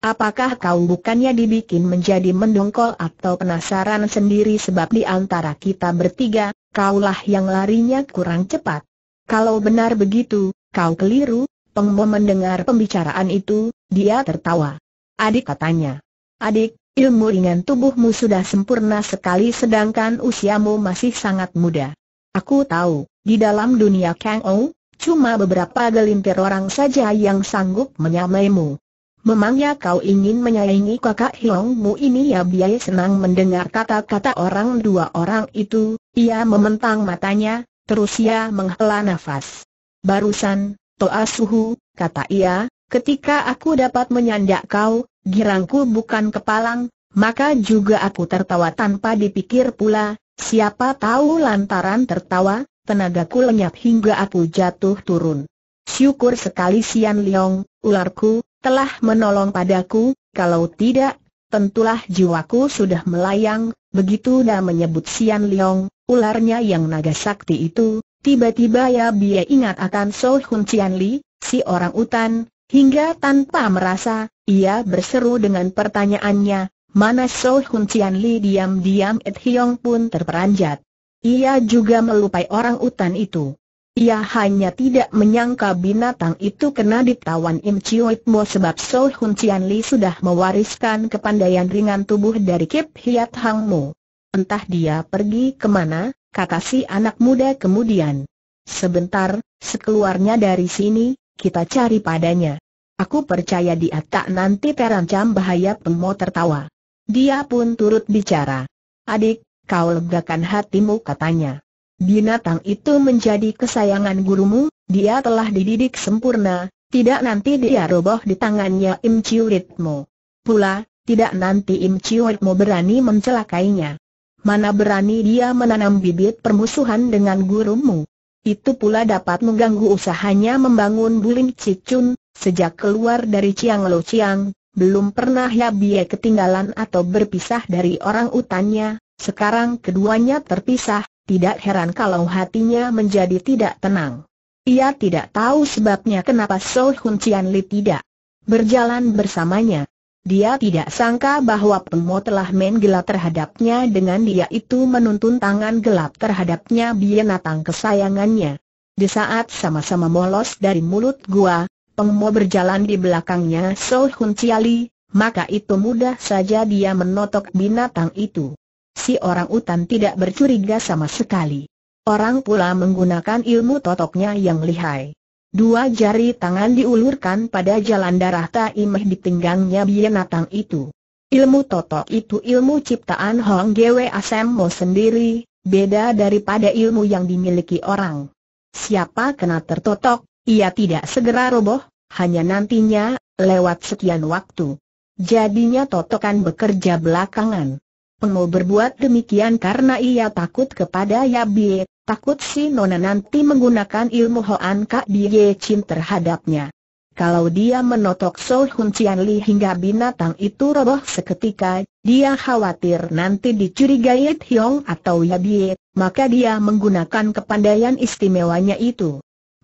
Apakah kau bukannya dibikin menjadi mendongkol atau penasaran sendiri sebab di antara kita bertiga, kaulah yang larinya kurang cepat? Kalau benar begitu, kau keliru, Pengmo mendengar pembicaraan itu, dia tertawa. Adik katanya. Adik, ilmu ringan tubuhmu sudah sempurna sekali sedangkan usiamu masih sangat muda. Aku tahu, di dalam dunia Kang Ou, cuma beberapa gelintir orang saja yang sanggup menyamaimu. Memangnya kau ingin menyaingi kakak Hiongmu ini ya biaya senang mendengar kata-kata orang dua orang itu, ia mementang matanya, terus ia menghela nafas. Barusan, Toa Suhu, kata ia, ketika aku dapat menyandak kau, girangku bukan kepalang, maka juga aku tertawa tanpa dipikir pula, siapa tahu lantaran tertawa, tenagaku lenyap hingga aku jatuh turun. Syukur sekali Sian Liong, ularku, telah menolong padaku, kalau tidak, tentulah jiwaku sudah melayang, begitu dah menyebut Sian Liong, ularnya yang naga sakti itu, Tiba-tiba ya Bie ingat akan Soh Hun Cian Li, si orang utan, hingga tanpa merasa, ia berseru dengan pertanyaannya, mana Soh Hun Cian Li diam-diam Ed Hiong pun terperanjat. Ia juga melupai orang utan itu. Ia hanya tidak menyangka binatang itu kena ditawan Im Chiu Mo sebab Soh Hun Cian Li sudah mewariskan kepandaian ringan tubuh dari Kip Hiat Hang Mo. Entah dia pergi kemana, kata si anak muda kemudian. Sebentar, sekeluarnya dari sini, kita cari padanya. Aku percaya dia tak nanti terancam bahaya Pemo tertawa. Dia pun turut bicara. Adik, kau legakan hatimu katanya. Binatang itu menjadi kesayangan gurumu, dia telah dididik sempurna, tidak nanti dia roboh di tangannya Im Chiu Ritmo. Pula, tidak nanti Im Chiu Ritmo berani mencelakainya mana berani dia menanam bibit permusuhan dengan gurumu. Itu pula dapat mengganggu usahanya membangun Bulim Cicun, sejak keluar dari Chiang Lo Chiang, belum pernah ya Bie ketinggalan atau berpisah dari orang utannya, sekarang keduanya terpisah, tidak heran kalau hatinya menjadi tidak tenang. Ia tidak tahu sebabnya kenapa So Hun Cian Li tidak berjalan bersamanya. Dia tidak sangka bahwa Pemo telah main gelap terhadapnya dengan dia itu menuntun tangan gelap terhadapnya binatang kesayangannya. Di saat sama-sama molos dari mulut gua, Pemo berjalan di belakangnya So Hun Chiali, maka itu mudah saja dia menotok binatang itu. Si orang utan tidak bercuriga sama sekali. Orang pula menggunakan ilmu totoknya yang lihai. Dua jari tangan diulurkan pada jalan darah Taimeh di pinggangnya binatang itu. Ilmu totok itu ilmu ciptaan Hong Asem mau sendiri, beda daripada ilmu yang dimiliki orang. Siapa kena tertotok, ia tidak segera roboh, hanya nantinya, lewat sekian waktu. Jadinya totokan bekerja belakangan. Pengu berbuat demikian karena ia takut kepada Yabie, takut si Nona nanti menggunakan ilmu Hoan Kak Bie Chin terhadapnya. Kalau dia menotok So Hun Cian Li hingga binatang itu roboh seketika, dia khawatir nanti dicurigai Hiong atau Yabie, maka dia menggunakan kepandaian istimewanya itu.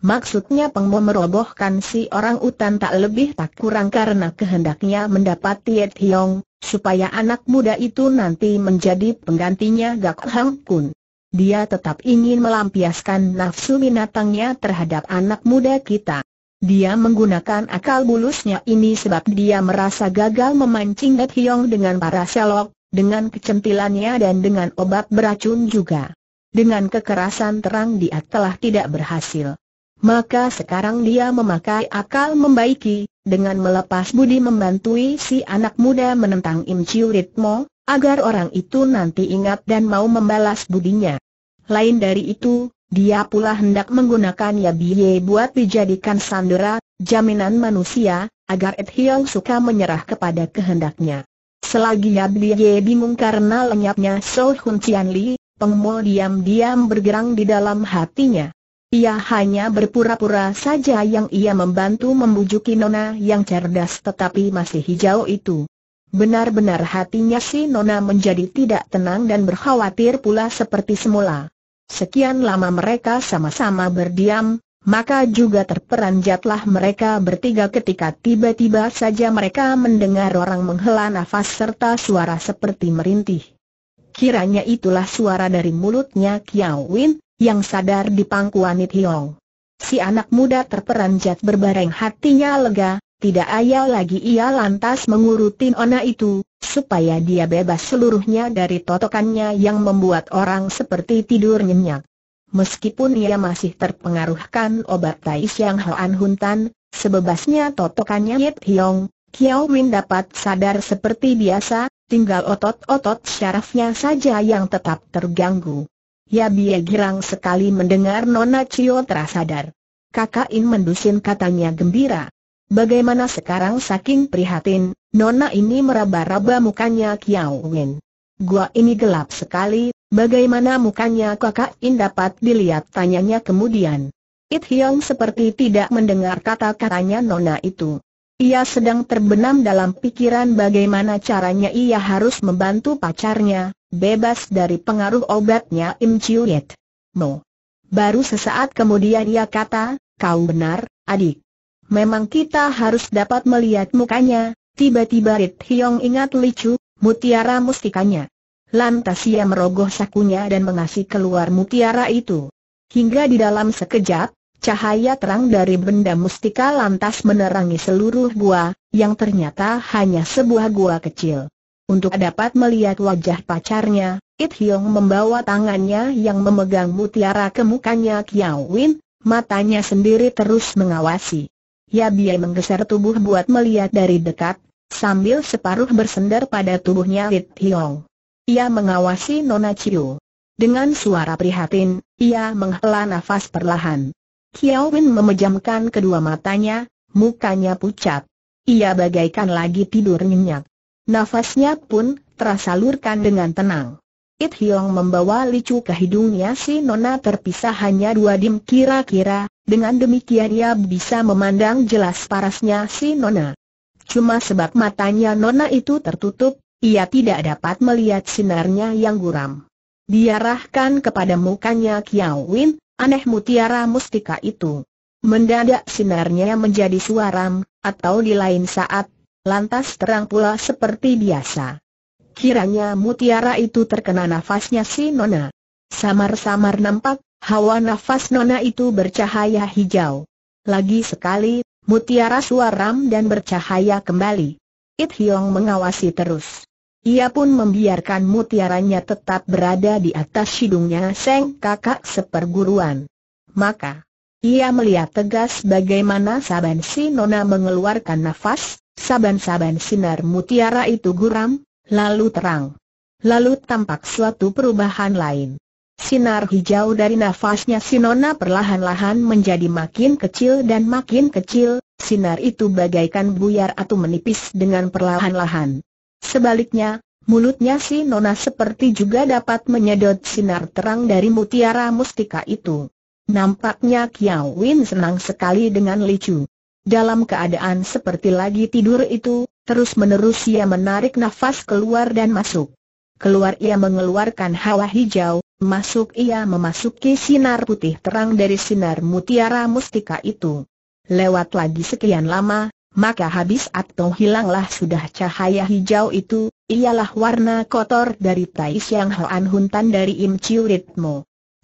Maksudnya pengmu merobohkan si orang utan tak lebih tak kurang karena kehendaknya mendapat Tiet Hiong, supaya anak muda itu nanti menjadi penggantinya Gak Hang Kun. Dia tetap ingin melampiaskan nafsu binatangnya terhadap anak muda kita. Dia menggunakan akal bulusnya ini sebab dia merasa gagal memancing Tiet Hiong dengan para selok, dengan kecentilannya dan dengan obat beracun juga. Dengan kekerasan terang dia telah tidak berhasil. Maka sekarang dia memakai akal membaiki, dengan melepas budi membantui si anak muda menentang Im Chiu Ritmo, agar orang itu nanti ingat dan mau membalas budinya. Lain dari itu, dia pula hendak menggunakan Yabiye buat dijadikan sandera, jaminan manusia, agar Ed Hiong suka menyerah kepada kehendaknya. Selagi Yabiye bingung karena lenyapnya So Hun Tian Li, pengemul diam-diam bergerang di dalam hatinya. Ia hanya berpura-pura saja yang ia membantu membujuki Nona yang cerdas tetapi masih hijau itu. Benar-benar hatinya si Nona menjadi tidak tenang dan berkhawatir pula seperti semula. Sekian lama mereka sama-sama berdiam, maka juga terperanjatlah mereka bertiga ketika tiba-tiba saja mereka mendengar orang menghela nafas serta suara seperti merintih. Kiranya itulah suara dari mulutnya Kiawin, yang sadar di pangkuan Hiong. Si anak muda terperanjat berbareng hatinya lega, tidak ayal lagi ia lantas mengurutin Ona itu, supaya dia bebas seluruhnya dari totokannya yang membuat orang seperti tidur nyenyak. Meskipun ia masih terpengaruhkan obat Tai Siang Hoan Huntan, sebebasnya totokannya Yit Hiong, Kiao Win dapat sadar seperti biasa, tinggal otot-otot syarafnya saja yang tetap terganggu. Ya biye girang sekali mendengar Nona Cio terasadar. Kakak In mendusin katanya gembira. Bagaimana sekarang saking prihatin, Nona ini meraba-raba mukanya Kiao Wen. Gua ini gelap sekali, bagaimana mukanya kakak In dapat dilihat tanyanya kemudian. It Hyong seperti tidak mendengar kata-katanya Nona itu. Ia sedang terbenam dalam pikiran bagaimana caranya ia harus membantu pacarnya, bebas dari pengaruh obatnya Im Chiu Yet. Mo. Baru sesaat kemudian ia kata, kau benar, adik. Memang kita harus dapat melihat mukanya, tiba-tiba Rit Hiong ingat licu, mutiara mustikanya. Lantas ia merogoh sakunya dan mengasih keluar mutiara itu. Hingga di dalam sekejap, cahaya terang dari benda mustika lantas menerangi seluruh gua, yang ternyata hanya sebuah gua kecil. Untuk dapat melihat wajah pacarnya, It Hiong membawa tangannya yang memegang mutiara ke mukanya Kiao Win, matanya sendiri terus mengawasi. Ya Bie menggeser tubuh buat melihat dari dekat, sambil separuh bersender pada tubuhnya It Hiong. Ia mengawasi Nona Chiu. Dengan suara prihatin, ia menghela nafas perlahan. Kiao Win memejamkan kedua matanya, mukanya pucat. Ia bagaikan lagi tidur nyenyak. Nafasnya pun terasalurkan dengan tenang. It Hiong membawa licu ke hidungnya si Nona terpisah hanya dua dim kira-kira, dengan demikian ia bisa memandang jelas parasnya si Nona. Cuma sebab matanya Nona itu tertutup, ia tidak dapat melihat sinarnya yang guram. Diarahkan kepada mukanya Kiao Win, aneh mutiara mustika itu. Mendadak sinarnya menjadi suaram, atau di lain saat lantas terang pula seperti biasa. Kiranya mutiara itu terkena nafasnya si Nona. Samar-samar nampak, hawa nafas Nona itu bercahaya hijau. Lagi sekali, mutiara suaram dan bercahaya kembali. It Hiong mengawasi terus. Ia pun membiarkan mutiaranya tetap berada di atas hidungnya Seng kakak seperguruan. Maka, ia melihat tegas bagaimana Saban si Nona mengeluarkan nafas, Saban-saban sinar mutiara itu guram, lalu terang. Lalu tampak suatu perubahan lain. Sinar hijau dari nafasnya Sinona perlahan-lahan menjadi makin kecil dan makin kecil, sinar itu bagaikan buyar atau menipis dengan perlahan-lahan. Sebaliknya, mulutnya Sinona seperti juga dapat menyedot sinar terang dari mutiara mustika itu. Nampaknya Kiawin senang sekali dengan Licu. Dalam keadaan seperti lagi tidur itu, terus-menerus ia menarik nafas keluar dan masuk. Keluar ia mengeluarkan hawa hijau, masuk ia memasuki sinar putih terang dari sinar mutiara mustika itu. Lewat lagi sekian lama, maka habis atau hilanglah sudah cahaya hijau itu, ialah warna kotor dari tai yang hoan huntan dari Im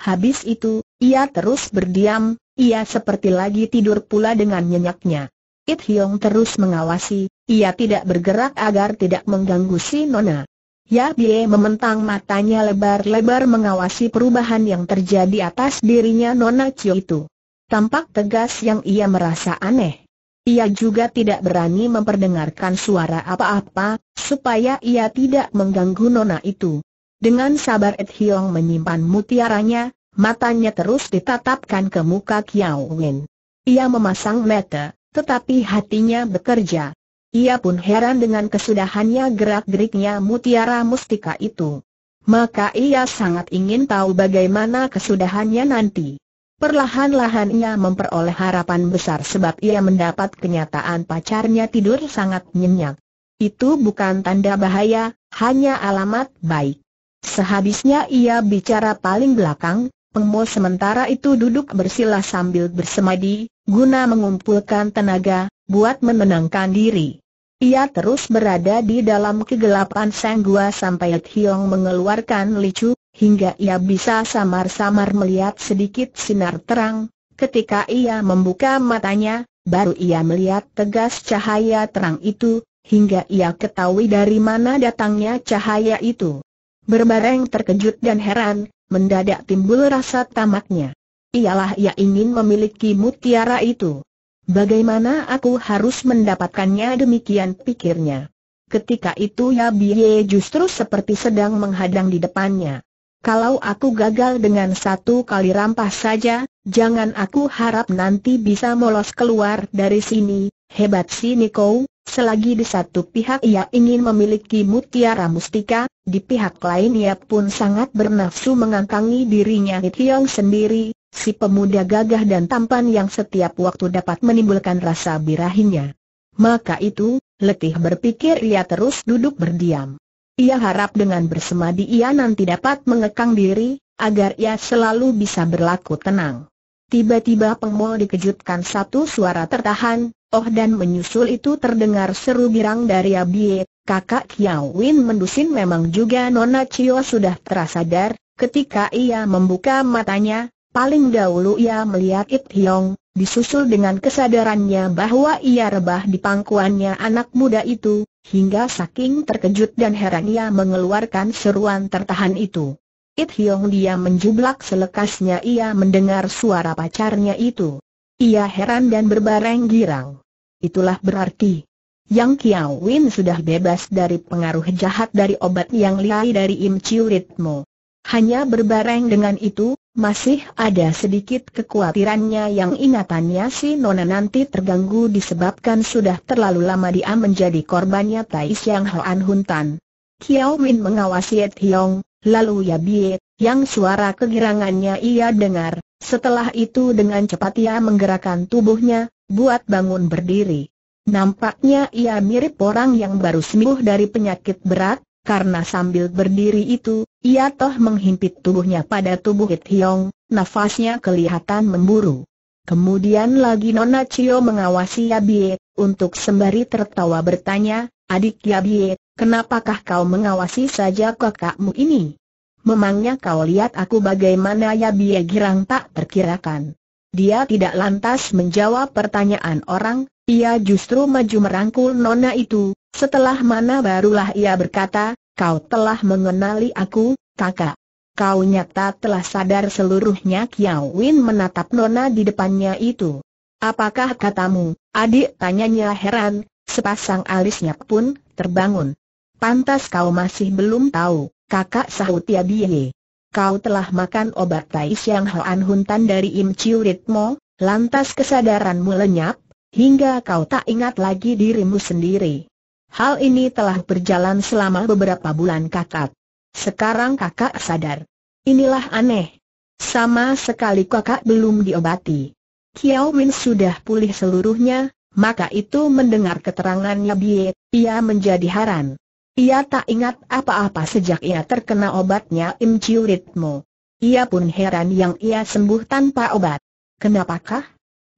Habis itu, ia terus berdiam, ia seperti lagi tidur pula dengan nyenyaknya. It Hyong terus mengawasi, ia tidak bergerak agar tidak mengganggu si Nona. Ya Bie mementang matanya lebar-lebar mengawasi perubahan yang terjadi atas dirinya Nona Cio itu. Tampak tegas yang ia merasa aneh. Ia juga tidak berani memperdengarkan suara apa-apa, supaya ia tidak mengganggu Nona itu. Dengan sabar Ed Hiong menyimpan mutiaranya, Matanya terus ditatapkan ke muka Kiao Win. Ia memasang mata, tetapi hatinya bekerja. Ia pun heran dengan kesudahannya gerak-geriknya mutiara mustika itu. Maka ia sangat ingin tahu bagaimana kesudahannya nanti. Perlahan-lahan ia memperoleh harapan besar sebab ia mendapat kenyataan pacarnya tidur sangat nyenyak. Itu bukan tanda bahaya, hanya alamat baik. Sehabisnya ia bicara paling belakang, Pengmo sementara itu duduk bersila sambil bersemadi, guna mengumpulkan tenaga, buat menenangkan diri. Ia terus berada di dalam kegelapan gua sampai Tiong mengeluarkan licu, hingga ia bisa samar-samar melihat sedikit sinar terang. Ketika ia membuka matanya, baru ia melihat tegas cahaya terang itu, hingga ia ketahui dari mana datangnya cahaya itu. Berbareng terkejut dan heran, mendadak timbul rasa tamaknya. Ialah ia ingin memiliki mutiara itu. Bagaimana aku harus mendapatkannya demikian pikirnya. Ketika itu Ya Biye justru seperti sedang menghadang di depannya. Kalau aku gagal dengan satu kali rampas saja, jangan aku harap nanti bisa molos keluar dari sini, Hebat si Niko, selagi di satu pihak ia ingin memiliki mutiara mustika, di pihak lain ia pun sangat bernafsu mengantangi dirinya yang sendiri, si pemuda gagah dan tampan yang setiap waktu dapat menimbulkan rasa birahinya. Maka itu, letih berpikir ia terus duduk berdiam. Ia harap dengan bersemadi ia nanti dapat mengekang diri, agar ia selalu bisa berlaku tenang. Tiba-tiba pengmol dikejutkan satu suara tertahan, Oh dan menyusul itu terdengar seru girang dari Abie, kakak Kiao Win mendusin memang juga Nona Cio sudah terasadar, ketika ia membuka matanya, paling dahulu ia melihat It Hiong, disusul dengan kesadarannya bahwa ia rebah di pangkuannya anak muda itu, hingga saking terkejut dan heran ia mengeluarkan seruan tertahan itu. It Hiong dia menjublak selekasnya ia mendengar suara pacarnya itu. Ia heran dan berbareng girang. Itulah berarti. Yang Kiao Win sudah bebas dari pengaruh jahat dari obat yang liai dari Im Chiu Ritmo. Hanya berbareng dengan itu, masih ada sedikit kekhawatirannya yang ingatannya si Nona nanti terganggu disebabkan sudah terlalu lama dia menjadi korbannya Tai Siang Hoan Huntan. Kiao Win mengawasi Ed Hiong, lalu Ya yang suara kegirangannya ia dengar, setelah itu dengan cepat ia menggerakkan tubuhnya, buat bangun berdiri. Nampaknya ia mirip orang yang baru sembuh dari penyakit berat, karena sambil berdiri itu, ia toh menghimpit tubuhnya pada tubuh Hit Hiong, nafasnya kelihatan memburu. Kemudian lagi Nona Cio mengawasi Yabie, untuk sembari tertawa bertanya, Adik Yabie, kenapakah kau mengawasi saja kakakmu ini? Memangnya kau lihat aku bagaimana ya Bie Girang tak terkirakan. Dia tidak lantas menjawab pertanyaan orang, ia justru maju merangkul nona itu, setelah mana barulah ia berkata, kau telah mengenali aku, kakak. Kau nyata telah sadar seluruhnya Kiao Win menatap nona di depannya itu. Apakah katamu, adik tanyanya heran, sepasang alisnya pun terbangun. Pantas kau masih belum tahu. Kakak sahut ya biye. Kau telah makan obat tai yang hoan huntan dari Im Chiu Ritmo, lantas kesadaranmu lenyap, hingga kau tak ingat lagi dirimu sendiri. Hal ini telah berjalan selama beberapa bulan kakak. Sekarang kakak sadar. Inilah aneh. Sama sekali kakak belum diobati. Kiao Win sudah pulih seluruhnya, maka itu mendengar keterangannya Bie, ia menjadi haran. Ia tak ingat apa-apa sejak ia terkena obatnya imciuritmo. Ia pun heran yang ia sembuh tanpa obat. Kenapakah?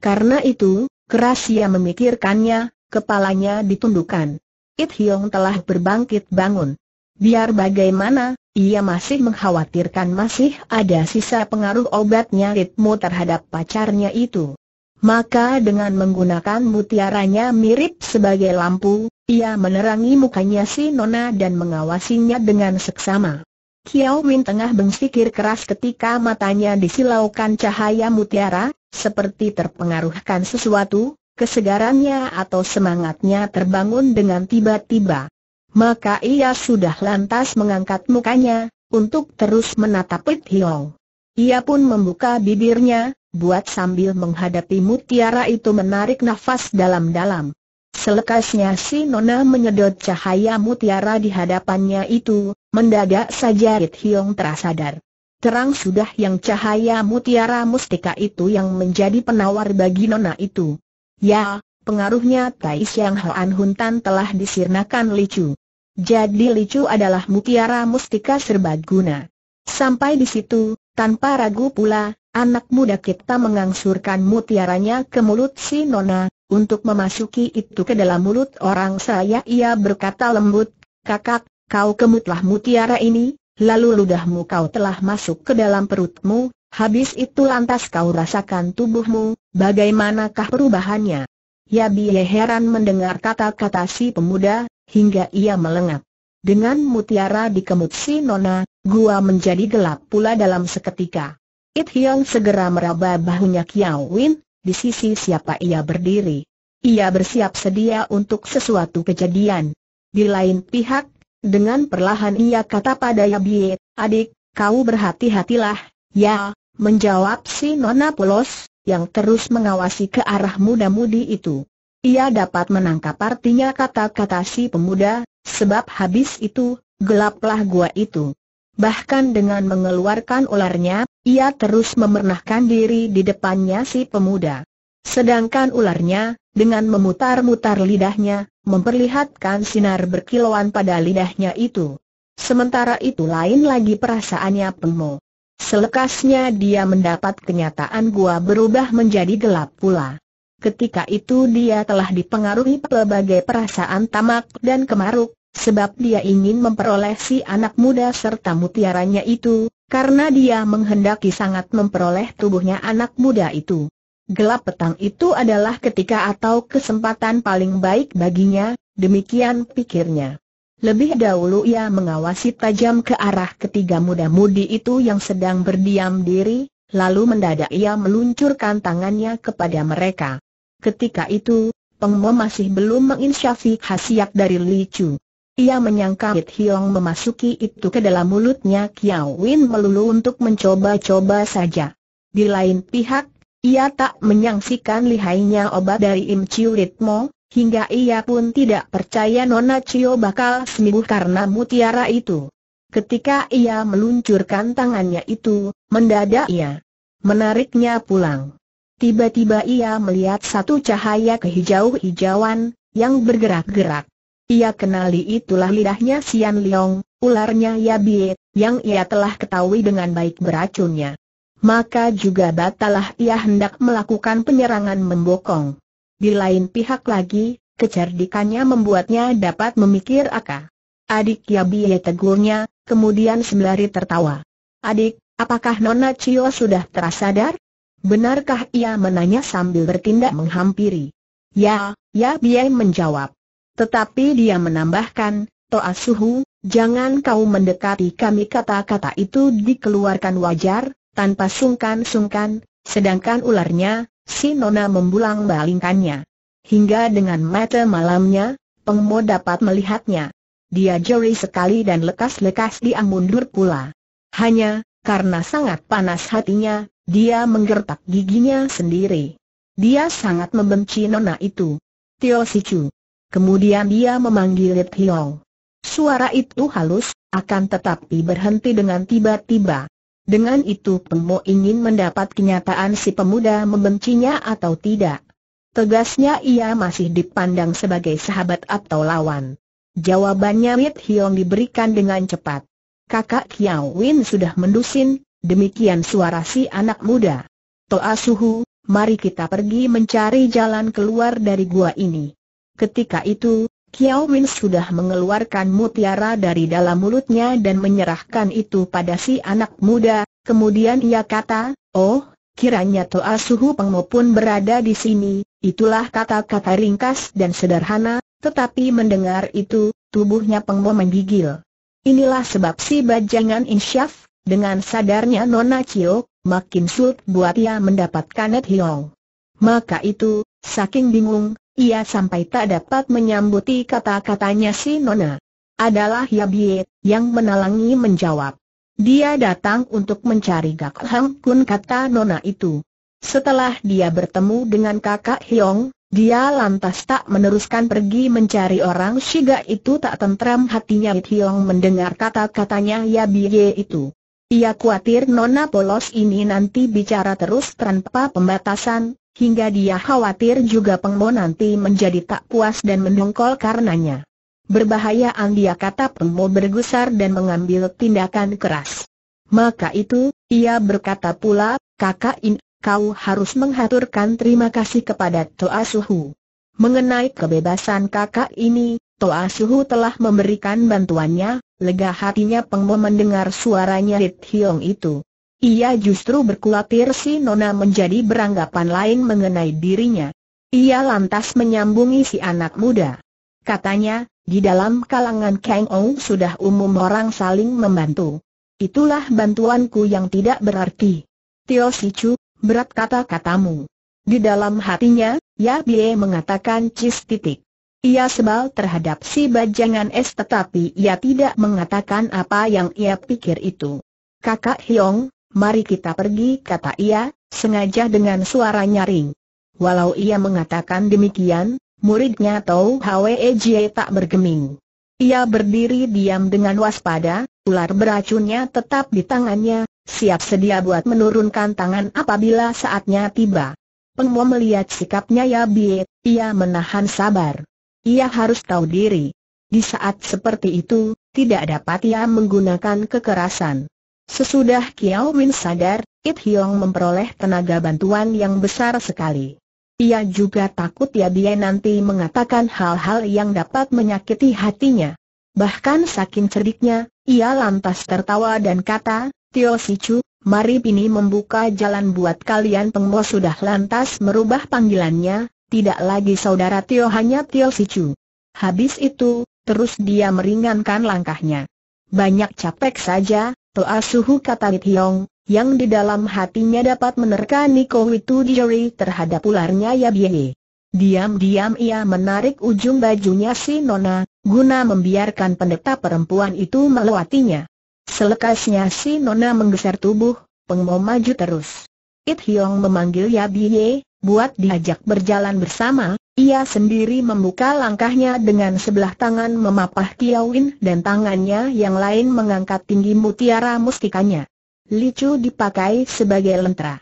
Karena itu, keras ia memikirkannya, kepalanya ditundukkan. It Hiong telah berbangkit bangun. Biar bagaimana, ia masih mengkhawatirkan masih ada sisa pengaruh obatnya ritmo terhadap pacarnya itu. Maka dengan menggunakan mutiaranya mirip sebagai lampu, ia menerangi mukanya si Nona dan mengawasinya dengan seksama. Kiao Win tengah bersikir keras ketika matanya disilaukan cahaya mutiara, seperti terpengaruhkan sesuatu, kesegarannya atau semangatnya terbangun dengan tiba-tiba. Maka ia sudah lantas mengangkat mukanya, untuk terus menatap Pit Hiong. Ia pun membuka bibirnya, buat sambil menghadapi mutiara itu menarik nafas dalam-dalam. Selekasnya si Nona menyedot cahaya mutiara di hadapannya itu, mendadak saja Rit Hiong terasadar. Terang sudah yang cahaya mutiara mustika itu yang menjadi penawar bagi Nona itu. Ya, pengaruhnya Tai Siang Hoan huntan telah disirnakan Licu. Jadi Licu adalah mutiara mustika serbaguna. Sampai di situ, tanpa ragu pula, Anak muda kita mengangsurkan mutiaranya ke mulut si Nona, untuk memasuki itu ke dalam mulut orang saya ia berkata lembut, kakak, kau kemutlah mutiara ini, lalu ludahmu kau telah masuk ke dalam perutmu, habis itu lantas kau rasakan tubuhmu, bagaimanakah perubahannya? Ya biye heran mendengar kata-kata si pemuda, hingga ia melengat. Dengan mutiara di kemut si Nona, gua menjadi gelap pula dalam seketika. It Hiong segera meraba bahunya Kiao Win, di sisi siapa ia berdiri. Ia bersiap sedia untuk sesuatu kejadian. Di lain pihak, dengan perlahan ia kata pada Yabie, adik, kau berhati-hatilah, ya, menjawab si Nona Polos, yang terus mengawasi ke arah muda-mudi itu. Ia dapat menangkap artinya kata-kata si pemuda, sebab habis itu, gelaplah gua itu. Bahkan dengan mengeluarkan ularnya, ia terus memernahkan diri di depannya si pemuda. Sedangkan ularnya, dengan memutar-mutar lidahnya, memperlihatkan sinar berkilauan pada lidahnya itu. Sementara itu lain lagi perasaannya penuh. Selekasnya dia mendapat kenyataan gua berubah menjadi gelap pula. Ketika itu dia telah dipengaruhi pelbagai perasaan tamak dan kemaruk, sebab dia ingin memperoleh si anak muda serta mutiaranya itu, karena dia menghendaki sangat memperoleh tubuhnya anak muda itu. Gelap petang itu adalah ketika atau kesempatan paling baik baginya, demikian pikirnya. Lebih dahulu ia mengawasi tajam ke arah ketiga muda-mudi itu yang sedang berdiam diri, lalu mendadak ia meluncurkan tangannya kepada mereka. Ketika itu, Pengmo masih belum menginsyafi khasiat dari Li Chu. Ia menyangka Hit Hiong memasuki itu ke dalam mulutnya Kiao Win melulu untuk mencoba-coba saja. Di lain pihak, ia tak menyangsikan lihainya obat dari Im Chiu Ritmo, hingga ia pun tidak percaya Nona Chio bakal sembuh karena mutiara itu. Ketika ia meluncurkan tangannya itu, mendadak ia menariknya pulang. Tiba-tiba ia melihat satu cahaya kehijau-hijauan, yang bergerak-gerak. Ia kenali itulah lidahnya Sian Leong, ularnya Yabiet, yang ia telah ketahui dengan baik beracunnya. Maka juga batalah ia hendak melakukan penyerangan membokong. Di lain pihak lagi, kecerdikannya membuatnya dapat memikir akah. Adik Yabiet tegurnya, kemudian sembari tertawa. Adik, apakah Nona Cio sudah terasadar? Benarkah ia menanya sambil bertindak menghampiri? Ya, Yabiet menjawab. Tetapi dia menambahkan, Toa Suhu, jangan kau mendekati kami kata-kata itu dikeluarkan wajar, tanpa sungkan-sungkan, sedangkan ularnya, si Nona membulang balingkannya. Hingga dengan mata malamnya, Pengmo dapat melihatnya. Dia jeri sekali dan lekas-lekas dia mundur pula. Hanya, karena sangat panas hatinya, dia menggertak giginya sendiri. Dia sangat membenci Nona itu. Tio Sichu, Kemudian dia memanggil Lit Hiong. Suara itu halus, akan tetapi berhenti dengan tiba-tiba. Dengan itu Pemo ingin mendapat kenyataan si pemuda membencinya atau tidak. Tegasnya ia masih dipandang sebagai sahabat atau lawan. Jawabannya Lit Hiong diberikan dengan cepat. Kakak Kiao Win sudah mendusin, demikian suara si anak muda. Toa Suhu, mari kita pergi mencari jalan keluar dari gua ini. Ketika itu, Kiao Win sudah mengeluarkan mutiara dari dalam mulutnya dan menyerahkan itu pada si anak muda, kemudian ia kata, Oh, kiranya Toa Suhu Pengmo pun berada di sini, itulah kata-kata ringkas dan sederhana, tetapi mendengar itu, tubuhnya Pengmo menggigil. Inilah sebab si bajangan insyaf, dengan sadarnya Nona Qiao, makin sulit buat ia mendapatkan Net Hiong. Maka itu, saking bingung, ia sampai tak dapat menyambuti kata-katanya si Nona. Adalah Yabiet yang menalangi menjawab. Dia datang untuk mencari Gak Hang Kun kata Nona itu. Setelah dia bertemu dengan kakak Hyong, dia lantas tak meneruskan pergi mencari orang Shiga itu tak tentram hatinya Hyong mendengar kata-katanya Yabiet itu. Ia khawatir Nona Polos ini nanti bicara terus tanpa pembatasan, hingga dia khawatir juga Pengmo nanti menjadi tak puas dan mendongkol karenanya. Berbahaya, dia kata Pengmo bergusar dan mengambil tindakan keras. Maka itu, ia berkata pula, kakak ini, kau harus menghaturkan terima kasih kepada Toa Suhu. Mengenai kebebasan kakak ini, Toa Suhu telah memberikan bantuannya, lega hatinya Pengmo mendengar suaranya Hit Hiong itu. Ia justru berkulatir si Nona menjadi beranggapan lain mengenai dirinya. Ia lantas menyambungi si anak muda. Katanya, di dalam kalangan Kang ong sudah umum orang saling membantu. Itulah bantuanku yang tidak berarti. Tio si Chu berat kata-katamu. Di dalam hatinya, Ya Bie mengatakan cis titik. Ia sebal terhadap si bajangan es tetapi ia tidak mengatakan apa yang ia pikir itu. Kakak Hiong, mari kita pergi kata ia, sengaja dengan suara nyaring. Walau ia mengatakan demikian, muridnya tahu Hwe Jie tak bergeming. Ia berdiri diam dengan waspada, ular beracunnya tetap di tangannya, siap sedia buat menurunkan tangan apabila saatnya tiba. Pengmo melihat sikapnya ya biet, ia menahan sabar. Ia harus tahu diri. Di saat seperti itu, tidak dapat ia menggunakan kekerasan. Sesudah Kiao Win sadar, It Hiong memperoleh tenaga bantuan yang besar sekali. Ia juga takut ya dia nanti mengatakan hal-hal yang dapat menyakiti hatinya. Bahkan saking cerdiknya, ia lantas tertawa dan kata, Tio Sichu, mari ini membuka jalan buat kalian Pengmo sudah lantas merubah panggilannya, tidak lagi saudara Tio hanya Tio Sichu. Habis itu, terus dia meringankan langkahnya banyak capek saja, Toa Suhu kata Hiong, yang di dalam hatinya dapat menerka Niko itu dijeri terhadap ularnya ya biye. Diam-diam ia menarik ujung bajunya si Nona, guna membiarkan pendeta perempuan itu melewatinya. Selekasnya si Nona menggeser tubuh, pengmo maju terus. It Hiong memanggil Ya Biye, buat diajak berjalan bersama, ia sendiri membuka langkahnya dengan sebelah tangan memapah Kiawin dan tangannya yang lain mengangkat tinggi mutiara mustikanya. Licu dipakai sebagai lentera.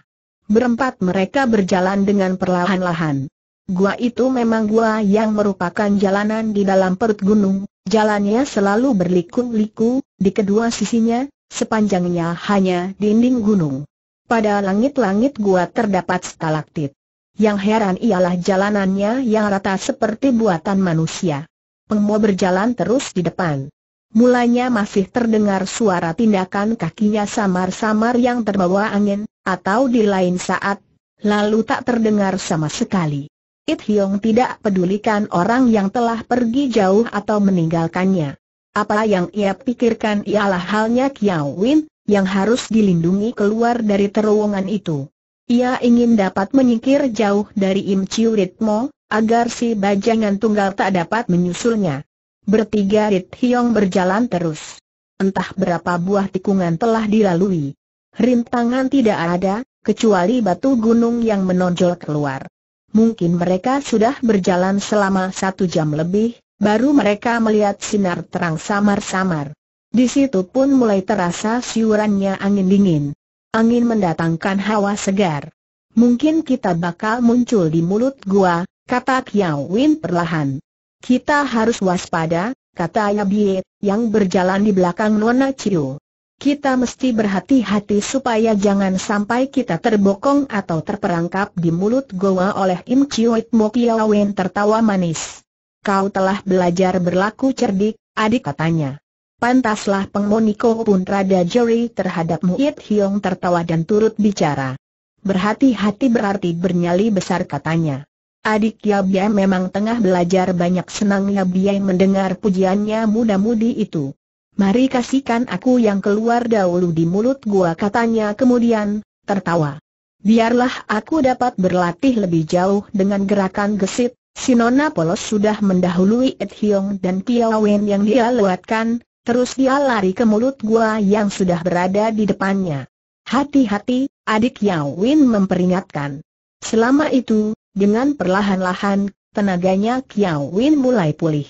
Berempat mereka berjalan dengan perlahan-lahan. Gua itu memang gua yang merupakan jalanan di dalam perut gunung, jalannya selalu berliku-liku, di kedua sisinya, sepanjangnya hanya dinding gunung. Pada langit-langit gua terdapat stalaktit. Yang heran ialah jalanannya yang rata seperti buatan manusia. Pengmo berjalan terus di depan. Mulanya masih terdengar suara tindakan kakinya samar-samar yang terbawa angin, atau di lain saat, lalu tak terdengar sama sekali. It Hiong tidak pedulikan orang yang telah pergi jauh atau meninggalkannya. Apa yang ia pikirkan ialah halnya Kiao Win, yang harus dilindungi keluar dari terowongan itu. Ia ingin dapat menyingkir jauh dari Im Chiu Ritmo, agar si bajangan tunggal tak dapat menyusulnya. Bertiga Rit Hiong berjalan terus. Entah berapa buah tikungan telah dilalui. Rintangan tidak ada, kecuali batu gunung yang menonjol keluar. Mungkin mereka sudah berjalan selama satu jam lebih, baru mereka melihat sinar terang samar-samar. Di situ pun mulai terasa siurannya angin dingin. Angin mendatangkan hawa segar. Mungkin kita bakal muncul di mulut gua, kata Kiao Win perlahan. Kita harus waspada, kata Yabie, yang berjalan di belakang Nona Chiu. Kita mesti berhati-hati supaya jangan sampai kita terbokong atau terperangkap di mulut gua oleh Im Chiuit Mo Kiao tertawa manis. Kau telah belajar berlaku cerdik, adik katanya. Pantaslah Pengmoniko pun rada jeri terhadap Muid Hiong tertawa dan turut bicara. Berhati-hati berarti bernyali besar katanya. Adik Yabia memang tengah belajar banyak senang Yabia mendengar pujiannya muda-mudi itu. Mari kasihkan aku yang keluar dahulu di mulut gua katanya kemudian, tertawa. Biarlah aku dapat berlatih lebih jauh dengan gerakan gesit, Sinona Polos sudah mendahului Ed Hiong dan Pia Wen yang dia lewatkan, Terus dia lari ke mulut gua yang sudah berada di depannya. Hati-hati, adik Yao Win memperingatkan. Selama itu, dengan perlahan-lahan, tenaganya Yao Win mulai pulih.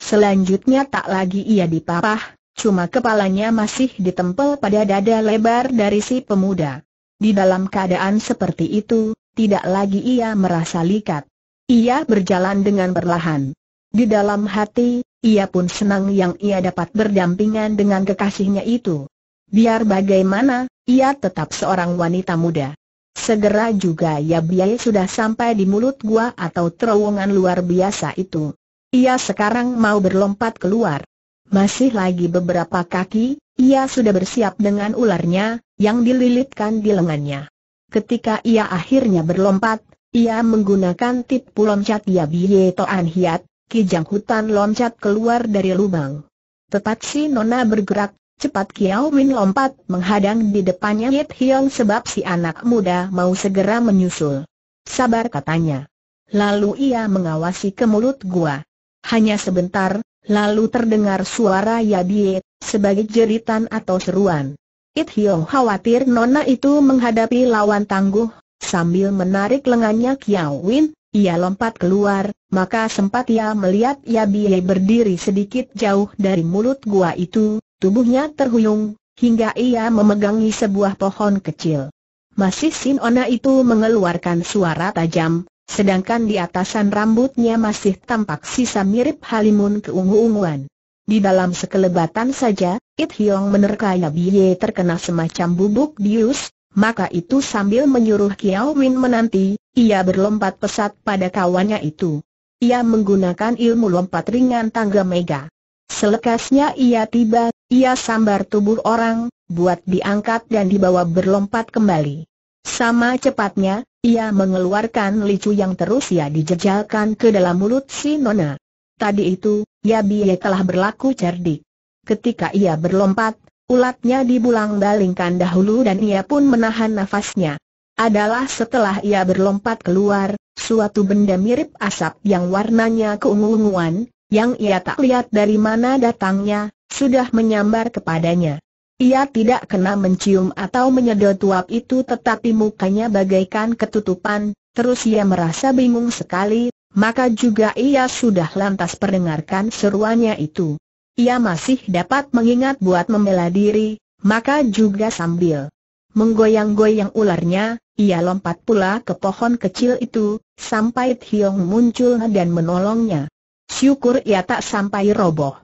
Selanjutnya tak lagi ia dipapah, cuma kepalanya masih ditempel pada dada lebar dari si pemuda. Di dalam keadaan seperti itu, tidak lagi ia merasa likat. Ia berjalan dengan perlahan. Di dalam hati, ia pun senang yang ia dapat berdampingan dengan kekasihnya itu. Biar bagaimana, ia tetap seorang wanita muda. Segera juga ya biaya sudah sampai di mulut gua atau terowongan luar biasa itu. Ia sekarang mau berlompat keluar. Masih lagi beberapa kaki, ia sudah bersiap dengan ularnya, yang dililitkan di lengannya. Ketika ia akhirnya berlompat, ia menggunakan tip cat ya biaya Toan Hiat, Kijang hutan loncat keluar dari lubang. Tepat si Nona bergerak, cepat Kiao Win lompat menghadang di depannya Yit Hiong sebab si anak muda mau segera menyusul. Sabar katanya. Lalu ia mengawasi ke mulut gua. Hanya sebentar, lalu terdengar suara Yabie, sebagai jeritan atau seruan. It Hiong khawatir Nona itu menghadapi lawan tangguh, sambil menarik lengannya Kiao Win, ia lompat keluar, maka sempat ia melihat Yabie berdiri sedikit jauh dari mulut gua itu, tubuhnya terhuyung, hingga ia memegangi sebuah pohon kecil. Masih Sinona itu mengeluarkan suara tajam, sedangkan di atasan rambutnya masih tampak sisa mirip halimun keungu-unguan. Di dalam sekelebatan saja, It Hiong menerka Yabie terkena semacam bubuk bius, maka itu sambil menyuruh Kiao Win menanti, ia berlompat pesat pada kawannya itu. Ia menggunakan ilmu lompat ringan tangga mega. Selekasnya ia tiba, ia sambar tubuh orang, buat diangkat dan dibawa berlompat kembali. Sama cepatnya, ia mengeluarkan licu yang terus ia dijejalkan ke dalam mulut si Nona. Tadi itu, Yabie telah berlaku cerdik. Ketika ia berlompat, ulatnya dibulang-balingkan dahulu dan ia pun menahan nafasnya adalah setelah ia berlompat keluar, suatu benda mirip asap yang warnanya keunguan unguan yang ia tak lihat dari mana datangnya, sudah menyambar kepadanya. Ia tidak kena mencium atau menyedot uap itu tetapi mukanya bagaikan ketutupan, terus ia merasa bingung sekali, maka juga ia sudah lantas perdengarkan seruannya itu. Ia masih dapat mengingat buat membela diri, maka juga sambil Menggoyang-goyang ularnya, ia lompat pula ke pohon kecil itu, sampai Tiong muncul dan menolongnya. Syukur ia tak sampai roboh.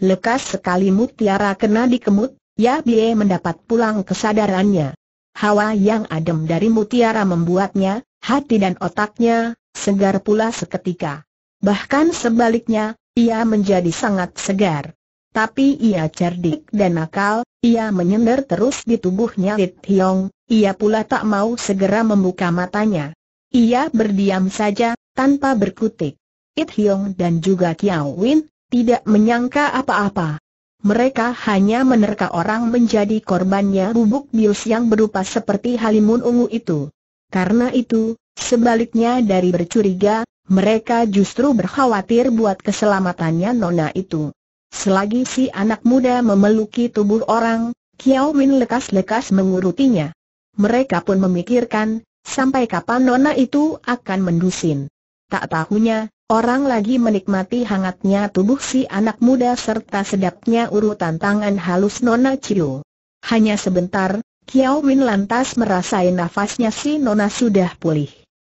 Lekas sekali mutiara kena dikemut, Ya Bie mendapat pulang kesadarannya. Hawa yang adem dari mutiara membuatnya, hati dan otaknya, segar pula seketika. Bahkan sebaliknya, ia menjadi sangat segar. Tapi ia cerdik dan nakal, ia menyender terus di tubuhnya Lit Hiong, ia pula tak mau segera membuka matanya. Ia berdiam saja, tanpa berkutik. It Hiong dan juga Kiao Win, tidak menyangka apa-apa. Mereka hanya menerka orang menjadi korbannya bubuk bius yang berupa seperti halimun ungu itu. Karena itu, sebaliknya dari bercuriga, mereka justru berkhawatir buat keselamatannya Nona itu. Selagi si anak muda memeluki tubuh orang, Kiao Win lekas-lekas mengurutinya. Mereka pun memikirkan, sampai kapan nona itu akan mendusin. Tak tahunya, orang lagi menikmati hangatnya tubuh si anak muda serta sedapnya urutan tangan halus nona Chiu. Hanya sebentar, Kiao Win lantas merasai nafasnya si nona sudah pulih.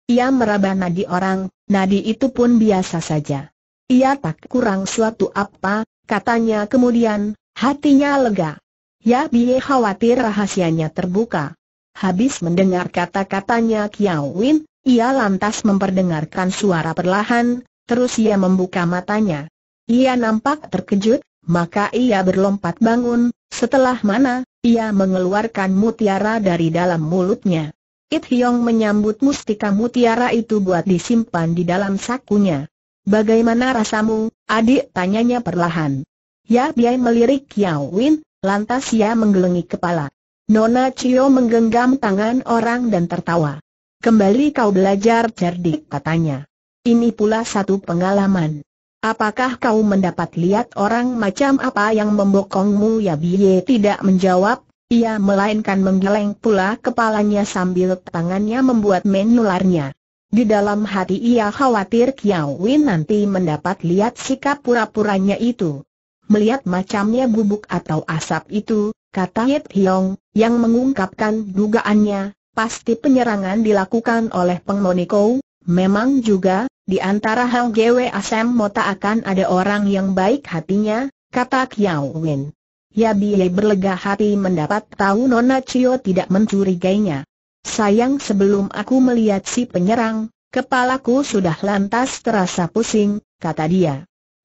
Ia meraba nadi orang, nadi itu pun biasa saja. Ia tak kurang suatu apa, Katanya kemudian, hatinya lega. Ya Biye khawatir rahasianya terbuka. Habis mendengar kata-katanya Kiao Win, ia lantas memperdengarkan suara perlahan, terus ia membuka matanya. Ia nampak terkejut, maka ia berlompat bangun, setelah mana, ia mengeluarkan mutiara dari dalam mulutnya. It Hiong menyambut mustika mutiara itu buat disimpan di dalam sakunya. Bagaimana rasamu, adik? Tanyanya perlahan. Ya dia melirik Yao Win, lantas ia menggelengi kepala. Nona Cio menggenggam tangan orang dan tertawa. Kembali kau belajar cerdik katanya. Ini pula satu pengalaman. Apakah kau mendapat lihat orang macam apa yang membokongmu ya Biye tidak menjawab, ia melainkan menggeleng pula kepalanya sambil tangannya membuat menularnya. Di dalam hati ia khawatir Kiao Win nanti mendapat lihat sikap pura-puranya itu. Melihat macamnya bubuk atau asap itu, kata Yip Hiong, yang mengungkapkan dugaannya, pasti penyerangan dilakukan oleh Pengmoniko, memang juga, di antara Hang Gwe Asem Mota akan ada orang yang baik hatinya, kata Kiao Win. Ya Bie berlega hati mendapat tahu Nona Chio tidak mencurigainya. Sayang sebelum aku melihat si penyerang, kepalaku sudah lantas terasa pusing, kata dia.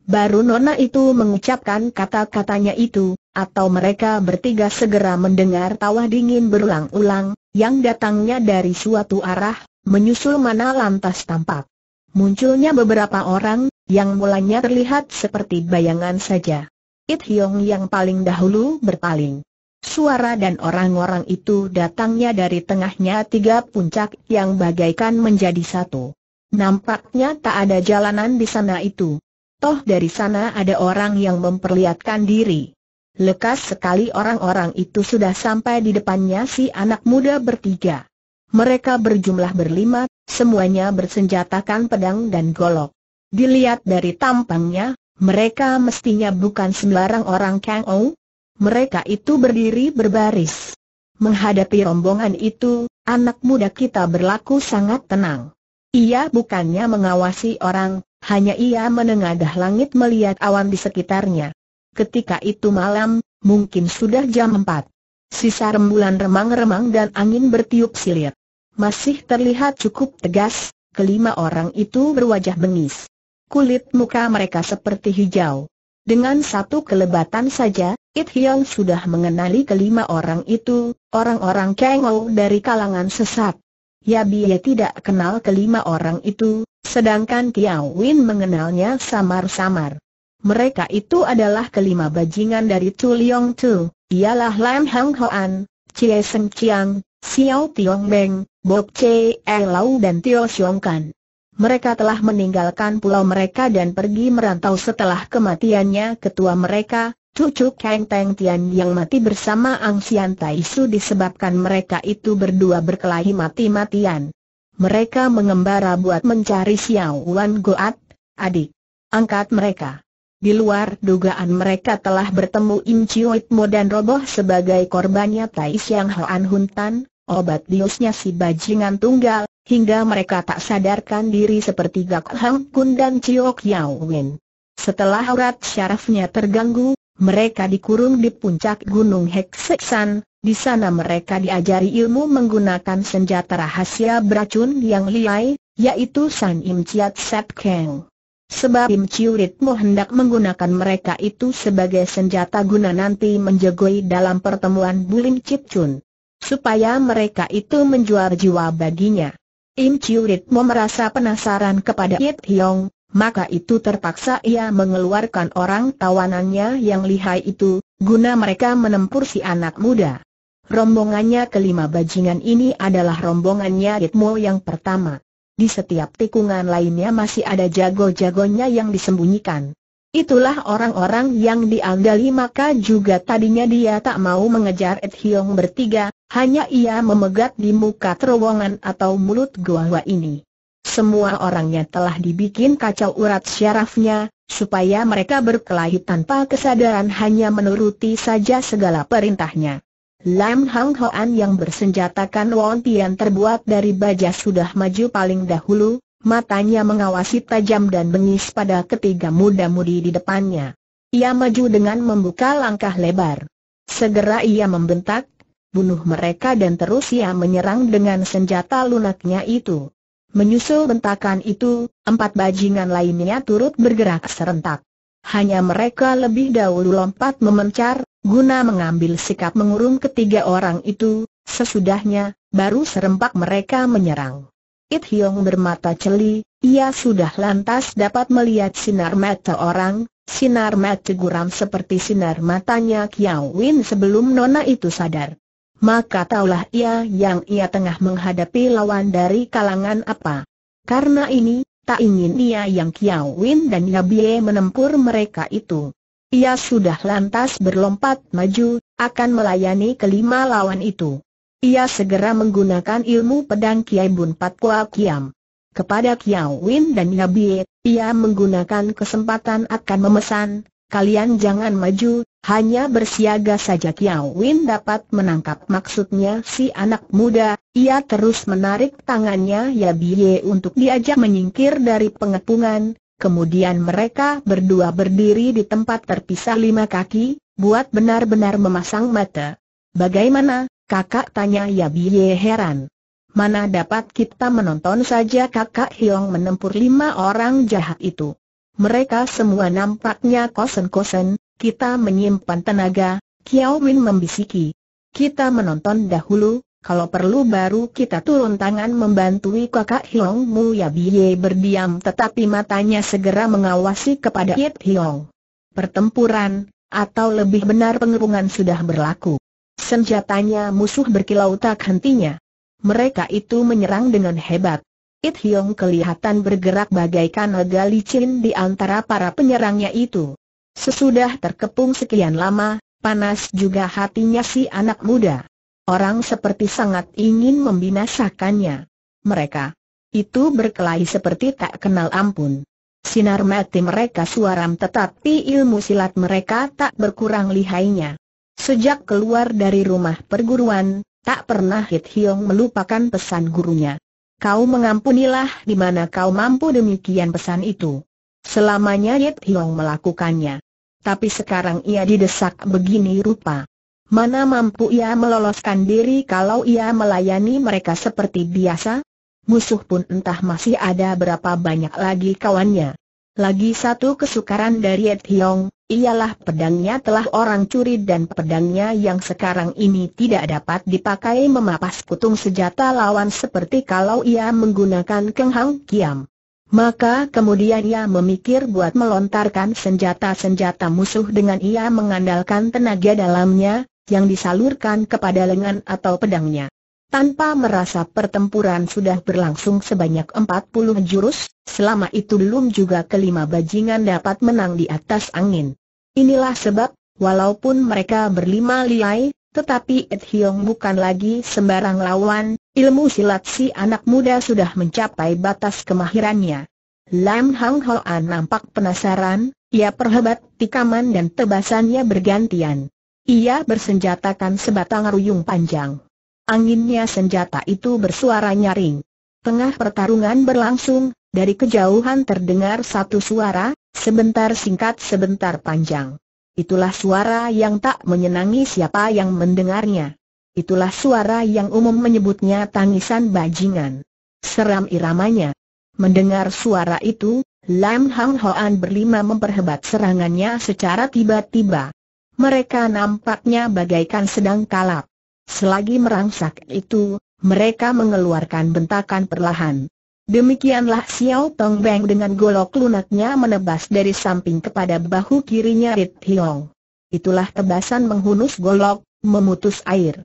Baru Nona itu mengucapkan kata-katanya itu, atau mereka bertiga segera mendengar tawa dingin berulang-ulang, yang datangnya dari suatu arah, menyusul mana lantas tampak. Munculnya beberapa orang, yang mulanya terlihat seperti bayangan saja. It Hyong yang paling dahulu berpaling. Suara dan orang-orang itu datangnya dari tengahnya tiga puncak yang bagaikan menjadi satu. Nampaknya tak ada jalanan di sana itu. Toh dari sana ada orang yang memperlihatkan diri. Lekas sekali orang-orang itu sudah sampai di depannya si anak muda bertiga. Mereka berjumlah berlima, semuanya bersenjatakan pedang dan golok. Dilihat dari tampangnya, mereka mestinya bukan sembarang orang Kang Ou, mereka itu berdiri berbaris. Menghadapi rombongan itu, anak muda kita berlaku sangat tenang. Ia bukannya mengawasi orang, hanya ia menengadah langit melihat awan di sekitarnya. Ketika itu malam, mungkin sudah jam 4. Sisa rembulan remang-remang dan angin bertiup silir. Masih terlihat cukup tegas, kelima orang itu berwajah bengis. Kulit muka mereka seperti hijau. Dengan satu kelebatan saja, It Hyong sudah mengenali kelima orang itu, orang-orang Kengo dari kalangan sesat. Ya biaya tidak kenal kelima orang itu, sedangkan Tiao Win mengenalnya samar-samar. Mereka itu adalah kelima bajingan dari Tu Liong Tu, ialah Lam Hang Hoan, Chie Seng Chiang, Xiao Tiong Beng, Bob Che Lau dan Tio Siong Kan mereka telah meninggalkan pulau mereka dan pergi merantau setelah kematiannya ketua mereka, cucu Kang Teng Tian yang mati bersama Ang Sian Tai Su disebabkan mereka itu berdua berkelahi mati-matian. Mereka mengembara buat mencari Xiao Wan Goat, adik. Angkat mereka. Di luar dugaan mereka telah bertemu Im Chiuit Mo dan roboh sebagai korbannya Tai Siang Hoan Huntan, obat biusnya si bajingan tunggal, hingga mereka tak sadarkan diri seperti Gak Hang Kun dan Chiok Yao Wen. Setelah aurat syarafnya terganggu, mereka dikurung di puncak Gunung Hekseksan, di sana mereka diajari ilmu menggunakan senjata rahasia beracun yang liai, yaitu San Im Chiat Set Keng. Sebab Im Chiu Chiuritmu hendak menggunakan mereka itu sebagai senjata guna nanti menjegoi dalam pertemuan Bulim Chip Chun. Supaya mereka itu menjual jiwa baginya. Im Rit mau merasa penasaran kepada Yip Hiong, maka itu terpaksa ia mengeluarkan orang tawanannya yang lihai itu, guna mereka menempur si anak muda. Rombongannya kelima bajingan ini adalah rombongannya Ritmo yang pertama. Di setiap tikungan lainnya masih ada jago-jagonya yang disembunyikan. Itulah orang-orang yang diandali maka juga tadinya dia tak mau mengejar Ed Hiong bertiga, hanya ia memegat di muka terowongan atau mulut gua ini. Semua orangnya telah dibikin kacau urat syarafnya, supaya mereka berkelahi tanpa kesadaran hanya menuruti saja segala perintahnya. Lam Hang Hoan yang bersenjatakan Wong Tian terbuat dari baja sudah maju paling dahulu, matanya mengawasi tajam dan bengis pada ketiga muda-mudi di depannya. Ia maju dengan membuka langkah lebar. Segera ia membentak, bunuh mereka dan terus ia menyerang dengan senjata lunaknya itu. Menyusul bentakan itu, empat bajingan lainnya turut bergerak serentak. Hanya mereka lebih dahulu lompat memencar, guna mengambil sikap mengurung ketiga orang itu, sesudahnya, baru serempak mereka menyerang. It Hiong bermata celi, ia sudah lantas dapat melihat sinar mata orang, sinar mata guram seperti sinar matanya Kiao Win sebelum nona itu sadar maka taulah ia yang ia tengah menghadapi lawan dari kalangan apa. Karena ini, tak ingin ia yang Kiao Win dan Yabie menempur mereka itu. Ia sudah lantas berlompat maju, akan melayani kelima lawan itu. Ia segera menggunakan ilmu pedang Kiai Bun Pat Kua Kiam. Kepada Kiao Win dan Yabie, ia menggunakan kesempatan akan memesan, kalian jangan maju, hanya bersiaga saja Kiao Win dapat menangkap maksudnya si anak muda, ia terus menarik tangannya Ya Biye untuk diajak menyingkir dari pengepungan, kemudian mereka berdua berdiri di tempat terpisah lima kaki, buat benar-benar memasang mata. Bagaimana, kakak tanya Ya Biye heran. Mana dapat kita menonton saja kakak Hiong menempur lima orang jahat itu. Mereka semua nampaknya kosen-kosen, kita menyimpan tenaga, Kiao Win membisiki. Kita menonton dahulu, kalau perlu baru kita turun tangan membantui kakak Hiong Mu Ya Biye berdiam tetapi matanya segera mengawasi kepada Yit Hiong. Pertempuran, atau lebih benar pengerungan sudah berlaku. Senjatanya musuh berkilau tak hentinya. Mereka itu menyerang dengan hebat. It Hiong kelihatan bergerak bagaikan naga licin di antara para penyerangnya itu. Sesudah terkepung sekian lama, panas juga hatinya si anak muda. Orang seperti sangat ingin membinasakannya. Mereka itu berkelahi seperti tak kenal ampun. Sinar mati mereka suaram tetapi ilmu silat mereka tak berkurang lihainya. Sejak keluar dari rumah perguruan, tak pernah Hit Hiong melupakan pesan gurunya. Kau mengampunilah di mana kau mampu demikian pesan itu. Selamanya Yip Hiong melakukannya. Tapi sekarang ia didesak begini rupa. Mana mampu ia meloloskan diri kalau ia melayani mereka seperti biasa? Musuh pun entah masih ada berapa banyak lagi kawannya. Lagi satu kesukaran dari Yet Hiong, ialah pedangnya telah orang curi dan pedangnya yang sekarang ini tidak dapat dipakai memapas kutung senjata lawan seperti kalau ia menggunakan Keng Hang Kiam. Maka kemudian ia memikir buat melontarkan senjata-senjata musuh dengan ia mengandalkan tenaga dalamnya, yang disalurkan kepada lengan atau pedangnya. Tanpa merasa pertempuran sudah berlangsung sebanyak 40 jurus, selama itu belum juga kelima bajingan dapat menang di atas angin. Inilah sebab, walaupun mereka berlima liai, tetapi Ed Hiong bukan lagi sembarang lawan, Ilmu silat si anak muda sudah mencapai batas kemahirannya. Lam Hang Hoan nampak penasaran, ia perhebat tikaman dan tebasannya bergantian. Ia bersenjatakan sebatang ruyung panjang. Anginnya senjata itu bersuara nyaring. Tengah pertarungan berlangsung, dari kejauhan terdengar satu suara, sebentar singkat sebentar panjang. Itulah suara yang tak menyenangi siapa yang mendengarnya. Itulah suara yang umum menyebutnya tangisan bajingan. Seram iramanya. Mendengar suara itu, Lam Hang Hoan berlima memperhebat serangannya secara tiba-tiba. Mereka nampaknya bagaikan sedang kalap. Selagi merangsak itu, mereka mengeluarkan bentakan perlahan. Demikianlah Xiao Tong Beng dengan golok lunaknya menebas dari samping kepada bahu kirinya Rit Hiong. Itulah tebasan menghunus golok, memutus air.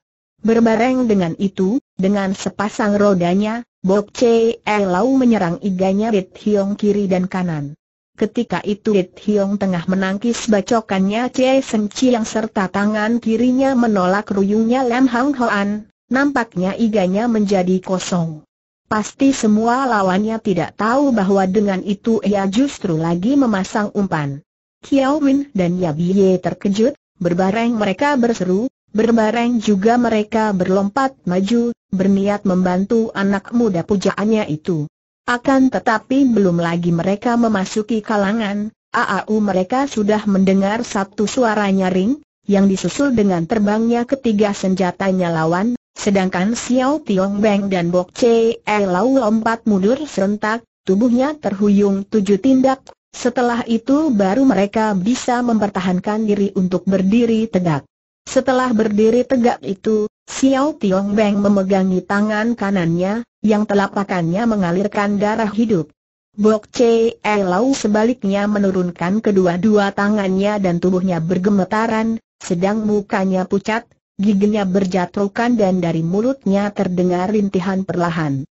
Berbareng dengan itu, dengan sepasang rodanya, Bok Che Lau menyerang iganya Rit Hiong kiri dan kanan. Ketika itu Rit Hiong tengah menangkis bacokannya Che Sen Chi yang serta tangan kirinya menolak ruyungnya Lam Hang Hoan, nampaknya iganya menjadi kosong. Pasti semua lawannya tidak tahu bahwa dengan itu ia justru lagi memasang umpan. Kiao Win dan Yabie terkejut, berbareng mereka berseru, Berbareng juga mereka berlompat maju, berniat membantu anak muda pujaannya itu. Akan tetapi belum lagi mereka memasuki kalangan, AAU mereka sudah mendengar satu suara nyaring, yang disusul dengan terbangnya ketiga senjatanya lawan, sedangkan Xiao Tiong Beng dan Bok Che Lau lompat mundur serentak, tubuhnya terhuyung tujuh tindak, setelah itu baru mereka bisa mempertahankan diri untuk berdiri tegak. Setelah berdiri tegak itu, Xiao Tiong Beng memegangi tangan kanannya, yang telapakannya mengalirkan darah hidup. Bok Che Lau sebaliknya menurunkan kedua-dua tangannya dan tubuhnya bergemetaran, sedang mukanya pucat, giginya berjatuhkan dan dari mulutnya terdengar rintihan perlahan.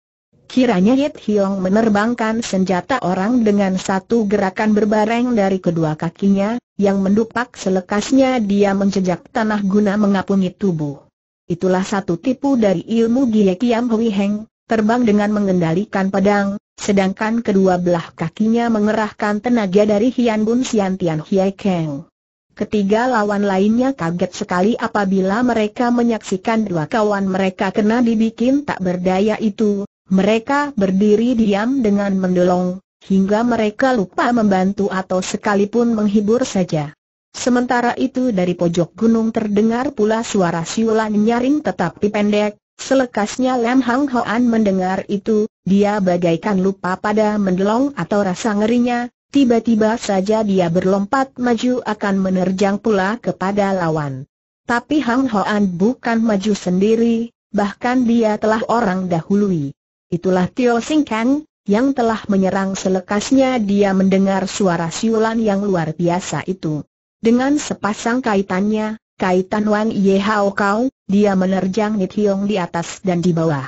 Kiranya Yit Hiong menerbangkan senjata orang dengan satu gerakan berbareng dari kedua kakinya, yang mendupak selekasnya dia menjejak tanah guna mengapungi tubuh. Itulah satu tipu dari ilmu Gie Kiam Hui Heng, terbang dengan mengendalikan pedang, sedangkan kedua belah kakinya mengerahkan tenaga dari Hian Bun Sian Tian Hie Keng. Ketiga lawan lainnya kaget sekali apabila mereka menyaksikan dua kawan mereka kena dibikin tak berdaya itu, mereka berdiri diam dengan mendolong, hingga mereka lupa membantu atau sekalipun menghibur saja. Sementara itu dari pojok gunung terdengar pula suara siulan nyaring tetapi pendek, selekasnya Lam Hang Hoan mendengar itu, dia bagaikan lupa pada mendelong atau rasa ngerinya, Tiba-tiba saja dia berlompat maju akan menerjang pula kepada lawan. Tapi Hang Hoan bukan maju sendiri, bahkan dia telah orang dahului. Itulah Tio Sing Kang, yang telah menyerang selekasnya dia mendengar suara siulan yang luar biasa itu. Dengan sepasang kaitannya, kaitan Wang Ye Hao Kau, dia menerjang Nit Hiong di atas dan di bawah.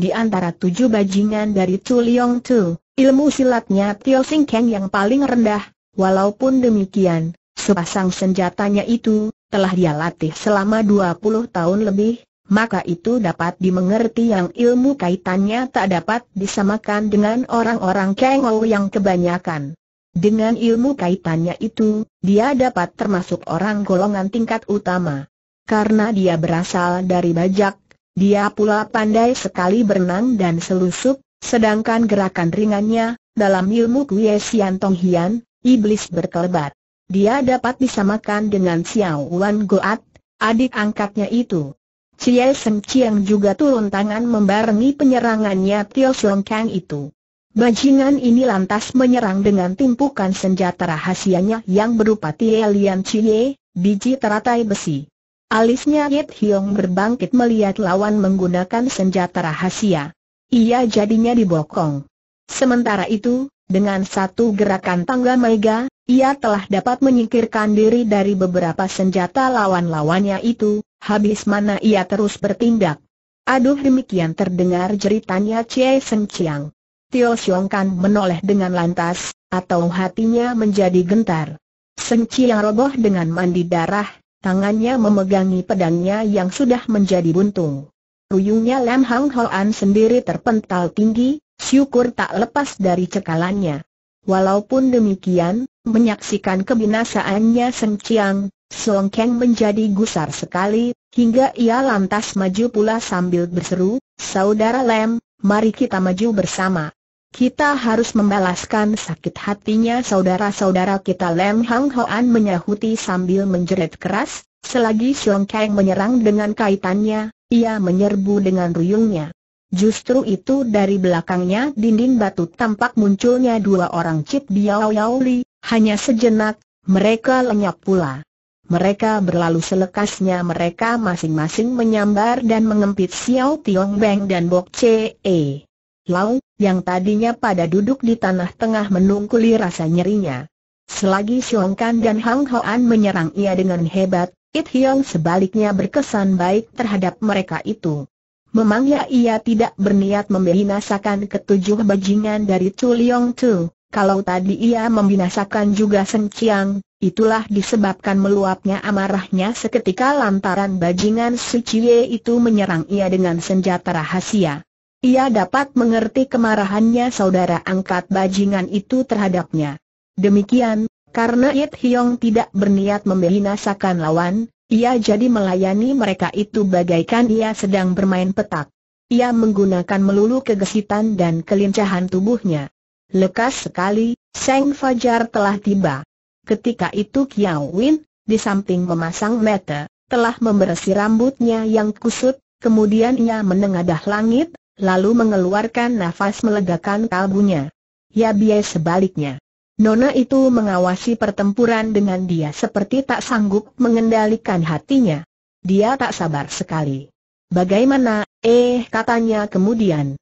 Di antara tujuh bajingan dari Tu Liong Tu, ilmu silatnya Tio Sing Kang yang paling rendah, walaupun demikian, sepasang senjatanya itu, telah dia latih selama 20 tahun lebih, maka itu dapat dimengerti yang ilmu kaitannya tak dapat disamakan dengan orang-orang ngau yang kebanyakan. Dengan ilmu kaitannya itu, dia dapat termasuk orang golongan tingkat utama. Karena dia berasal dari bajak, dia pula pandai sekali berenang dan selusup, sedangkan gerakan ringannya, dalam ilmu Kue Sian Tong Hian, iblis berkelebat. Dia dapat disamakan dengan Xiao Wan Goat, adik angkatnya itu. Cie Seng Chiang juga turun tangan membarengi penyerangannya Tio Siong Kang itu. Bajingan ini lantas menyerang dengan timpukan senjata rahasianya yang berupa Tie Lian Cie, biji teratai besi. Alisnya Yit Hiong berbangkit melihat lawan menggunakan senjata rahasia. Ia jadinya dibokong. Sementara itu, dengan satu gerakan tangga mega, ia telah dapat menyingkirkan diri dari beberapa senjata lawan-lawannya itu, habis mana ia terus bertindak. Aduh demikian terdengar jeritannya Chie Seng Chiang. Tio Siong Kan menoleh dengan lantas, atau hatinya menjadi gentar. Seng Chiang roboh dengan mandi darah, tangannya memegangi pedangnya yang sudah menjadi buntung. Ruyungnya Lam Hang Hoan sendiri terpental tinggi, syukur tak lepas dari cekalannya. Walaupun demikian, menyaksikan kebinasaannya Seng Chiang, Song Kang menjadi gusar sekali, hingga ia lantas maju pula sambil berseru, Saudara Lem, mari kita maju bersama. Kita harus membalaskan sakit hatinya saudara-saudara kita Lem Hang Hoan menyahuti sambil menjerit keras, selagi Song Kang menyerang dengan kaitannya, ia menyerbu dengan ruyungnya. Justru itu dari belakangnya dinding batu tampak munculnya dua orang Cip Biao Yao hanya sejenak, mereka lenyap pula. Mereka berlalu selekasnya mereka masing-masing menyambar dan mengempit Xiao Tiong Beng dan Bok Che E. Lau, yang tadinya pada duduk di tanah tengah menungkuli rasa nyerinya. Selagi Xiong Kan dan Hang Hoan menyerang ia dengan hebat, It Hiong sebaliknya berkesan baik terhadap mereka itu. Memangnya ia tidak berniat membinasakan ketujuh bajingan dari Chuliong Leong Tu, kalau tadi ia membinasakan juga Sen Chiang, Itulah disebabkan meluapnya amarahnya seketika lantaran bajingan Su Chie itu menyerang ia dengan senjata rahasia. Ia dapat mengerti kemarahannya saudara angkat bajingan itu terhadapnya. Demikian, karena Yit Hyong tidak berniat membinasakan lawan, ia jadi melayani mereka itu bagaikan ia sedang bermain petak. Ia menggunakan melulu kegesitan dan kelincahan tubuhnya. Lekas sekali, Seng Fajar telah tiba. Ketika itu Kiao Win, di samping memasang mata, telah membersih rambutnya yang kusut, kemudian ia menengadah langit, lalu mengeluarkan nafas melegakan kalbunya. Ya biaya sebaliknya. Nona itu mengawasi pertempuran dengan dia seperti tak sanggup mengendalikan hatinya. Dia tak sabar sekali. Bagaimana, eh katanya kemudian.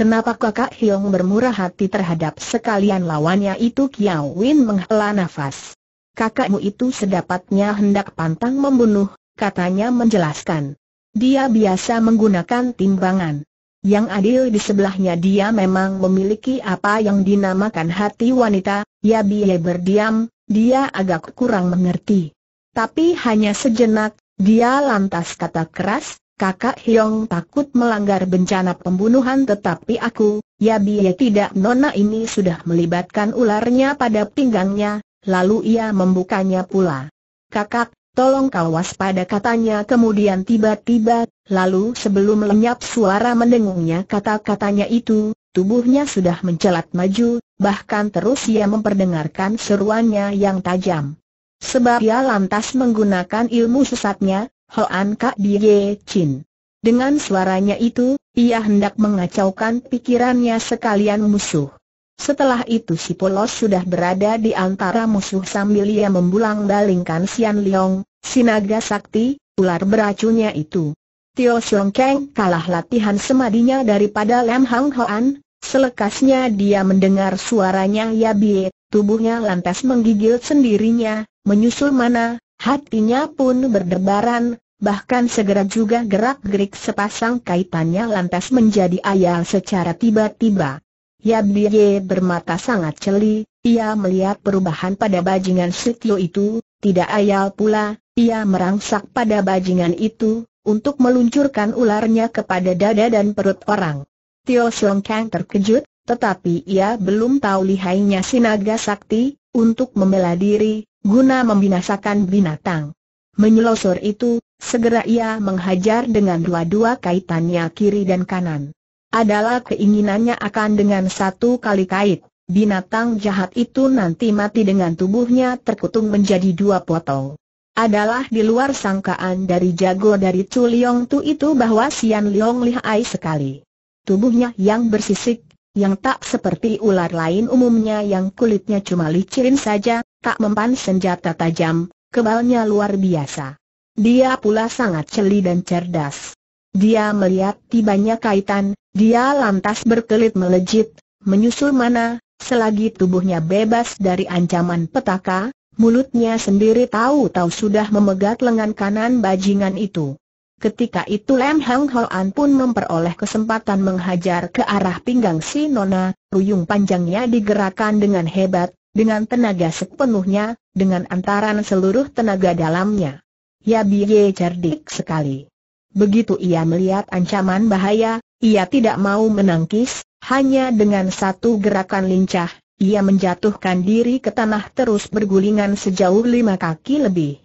Kenapa kakak Hiong bermurah hati terhadap sekalian lawannya itu Kiao Win menghela nafas. Kakakmu itu sedapatnya hendak pantang membunuh, katanya menjelaskan. Dia biasa menggunakan timbangan. Yang adil di sebelahnya dia memang memiliki apa yang dinamakan hati wanita, ya biaya berdiam, dia agak kurang mengerti. Tapi hanya sejenak, dia lantas kata keras, Kakak Hyong takut melanggar bencana pembunuhan tetapi aku, ya biaya tidak nona ini sudah melibatkan ularnya pada pinggangnya, lalu ia membukanya pula. Kakak, tolong kau waspada katanya kemudian tiba-tiba, lalu sebelum lenyap suara mendengungnya kata-katanya itu, tubuhnya sudah mencelat maju, bahkan terus ia memperdengarkan seruannya yang tajam. Sebab ia lantas menggunakan ilmu sesatnya, Hoan Kak Bie Chin. Dengan suaranya itu, ia hendak mengacaukan pikirannya sekalian musuh. Setelah itu si polos sudah berada di antara musuh sambil ia membulang balingkan Sian Liong, sinaga sakti, ular beracunnya itu. Tio Siong Keng kalah latihan semadinya daripada Lam Hang Hoan, selekasnya dia mendengar suaranya Ya Biye, tubuhnya lantas menggigil sendirinya, menyusul mana, Hatinya pun berdebaran, bahkan segera juga gerak-gerik sepasang kaitannya lantas menjadi ayal secara tiba-tiba. Ya Biye bermata sangat celi, ia melihat perubahan pada bajingan Sitio itu, tidak ayal pula, ia merangsak pada bajingan itu, untuk meluncurkan ularnya kepada dada dan perut orang. Tio Siong Kang terkejut, tetapi ia belum tahu lihainya sinaga sakti, untuk membela diri, guna membinasakan binatang. Menyelosor itu, segera ia menghajar dengan dua-dua kaitannya kiri dan kanan. Adalah keinginannya akan dengan satu kali kait, binatang jahat itu nanti mati dengan tubuhnya terkutung menjadi dua potong. Adalah di luar sangkaan dari jago dari Chu Leong Tu itu bahwa Sian Leong lihai sekali. Tubuhnya yang bersisik, yang tak seperti ular lain umumnya yang kulitnya cuma licin saja, tak mempan senjata tajam, kebalnya luar biasa. Dia pula sangat celi dan cerdas. Dia melihat tibanya kaitan, dia lantas berkelit melejit, menyusul mana, selagi tubuhnya bebas dari ancaman petaka, mulutnya sendiri tahu-tahu sudah memegat lengan kanan bajingan itu. Ketika itu Lem Hang Hoan pun memperoleh kesempatan menghajar ke arah pinggang si Nona, ruyung panjangnya digerakkan dengan hebat, dengan tenaga sepenuhnya, dengan antaran seluruh tenaga dalamnya. Ya Biye cerdik sekali. Begitu ia melihat ancaman bahaya, ia tidak mau menangkis, hanya dengan satu gerakan lincah, ia menjatuhkan diri ke tanah terus bergulingan sejauh lima kaki lebih.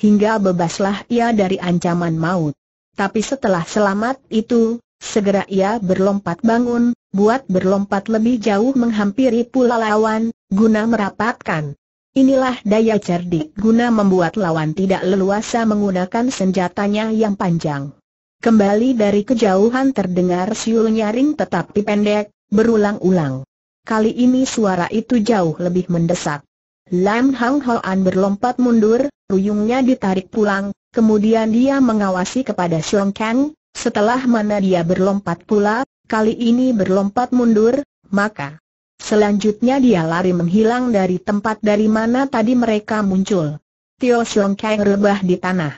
Hingga bebaslah ia dari ancaman maut. Tapi setelah selamat itu, segera ia berlompat bangun, buat berlompat lebih jauh menghampiri pula lawan, guna merapatkan. Inilah daya cerdik guna membuat lawan tidak leluasa menggunakan senjatanya yang panjang. Kembali dari kejauhan terdengar siul nyaring tetapi pendek, berulang-ulang. Kali ini suara itu jauh lebih mendesak. Lam Hang Hoan berlompat mundur, ruyungnya ditarik pulang, kemudian dia mengawasi kepada Xiong Kang, setelah mana dia berlompat pula, kali ini berlompat mundur, maka selanjutnya dia lari menghilang dari tempat dari mana tadi mereka muncul. Tio Xiong Kai rebah di tanah.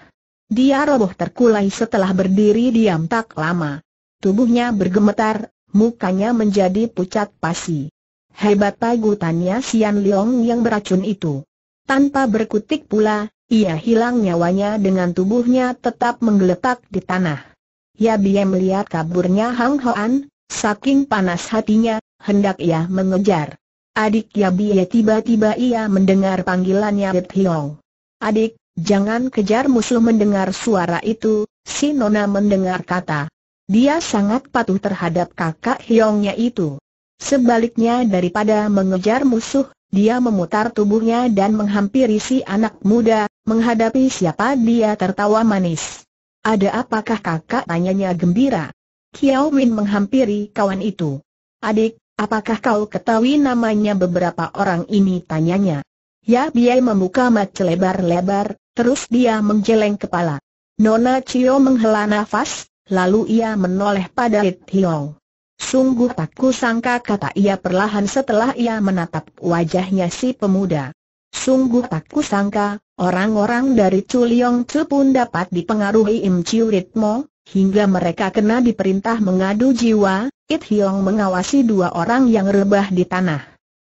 Dia roboh terkulai setelah berdiri diam tak lama. Tubuhnya bergemetar, mukanya menjadi pucat pasi. Hebat pagutannya Sian Leong yang beracun itu. Tanpa berkutik pula, ia hilang nyawanya dengan tubuhnya tetap menggeletak di tanah. Ya melihat kaburnya Hang Hoan, saking panas hatinya, hendak ia mengejar. Adik Ya tiba-tiba ia mendengar panggilannya Bet Hiong. Adik, jangan kejar musuh mendengar suara itu, si Nona mendengar kata. Dia sangat patuh terhadap kakak Hiongnya itu. Sebaliknya daripada mengejar musuh, dia memutar tubuhnya dan menghampiri si anak muda, menghadapi siapa dia tertawa manis. Ada apakah kakak tanyanya gembira? Kiao Win menghampiri kawan itu. Adik, apakah kau ketahui namanya beberapa orang ini tanyanya? Ya biay membuka mata lebar-lebar, terus dia menjeleng kepala. Nona Cio menghela nafas, lalu ia menoleh pada It Hiong. Sungguh tak kusangka kata ia perlahan setelah ia menatap wajahnya si pemuda. Sungguh tak kusangka, orang-orang dari Chuliong Chu pun dapat dipengaruhi Im Chiu Ritmo, hingga mereka kena diperintah mengadu jiwa, It Hiong mengawasi dua orang yang rebah di tanah.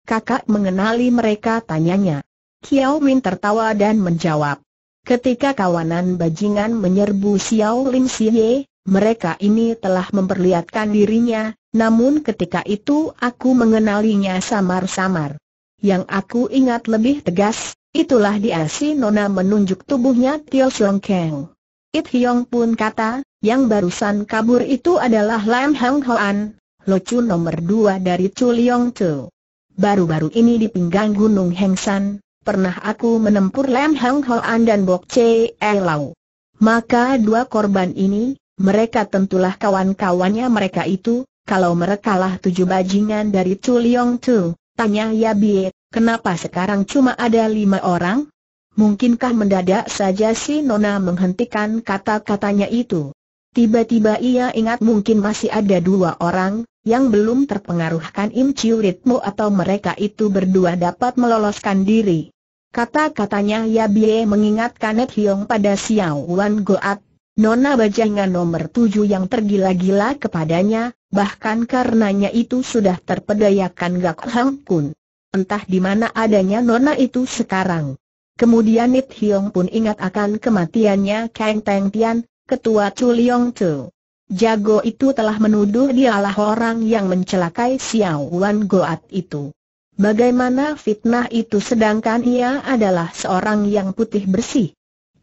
Kakak mengenali mereka tanyanya. Kiao Min tertawa dan menjawab. Ketika kawanan bajingan menyerbu Xiao Lim Xie, mereka ini telah memperlihatkan dirinya, namun ketika itu aku mengenalinya samar-samar. Yang aku ingat lebih tegas, itulah dia si Nona menunjuk tubuhnya Tio Siong Keng. It Hyong pun kata, yang barusan kabur itu adalah Lam Hang Hoan, locu nomor dua dari Chu Leong Tu. Baru-baru ini di pinggang Gunung heng san, pernah aku menempur Lam Hang Hoan dan Bok Che e Lau. Maka dua korban ini, mereka tentulah kawan-kawannya mereka itu, kalau merekalah tujuh bajingan dari Chu Leong Tu. Tanya ya Yabie, kenapa sekarang cuma ada lima orang? Mungkinkah mendadak saja si Nona menghentikan kata-katanya itu? Tiba-tiba ia ingat mungkin masih ada dua orang, yang belum terpengaruhkan Im Chiu Ritmo atau mereka itu berdua dapat meloloskan diri. Kata-katanya ya Yabie mengingatkan Net Hiong pada Xiao Wan Goat, Nona bajangan nomor tujuh yang tergila-gila kepadanya, bahkan karenanya itu sudah terpedayakan Gak Hang Kun. Entah di mana adanya Nona itu sekarang. Kemudian Nit Hiong pun ingat akan kematiannya Kang Teng Tian, ketua Chu Leong Chu. Jago itu telah menuduh dialah orang yang mencelakai Xiao Wan Goat itu. Bagaimana fitnah itu sedangkan ia adalah seorang yang putih bersih.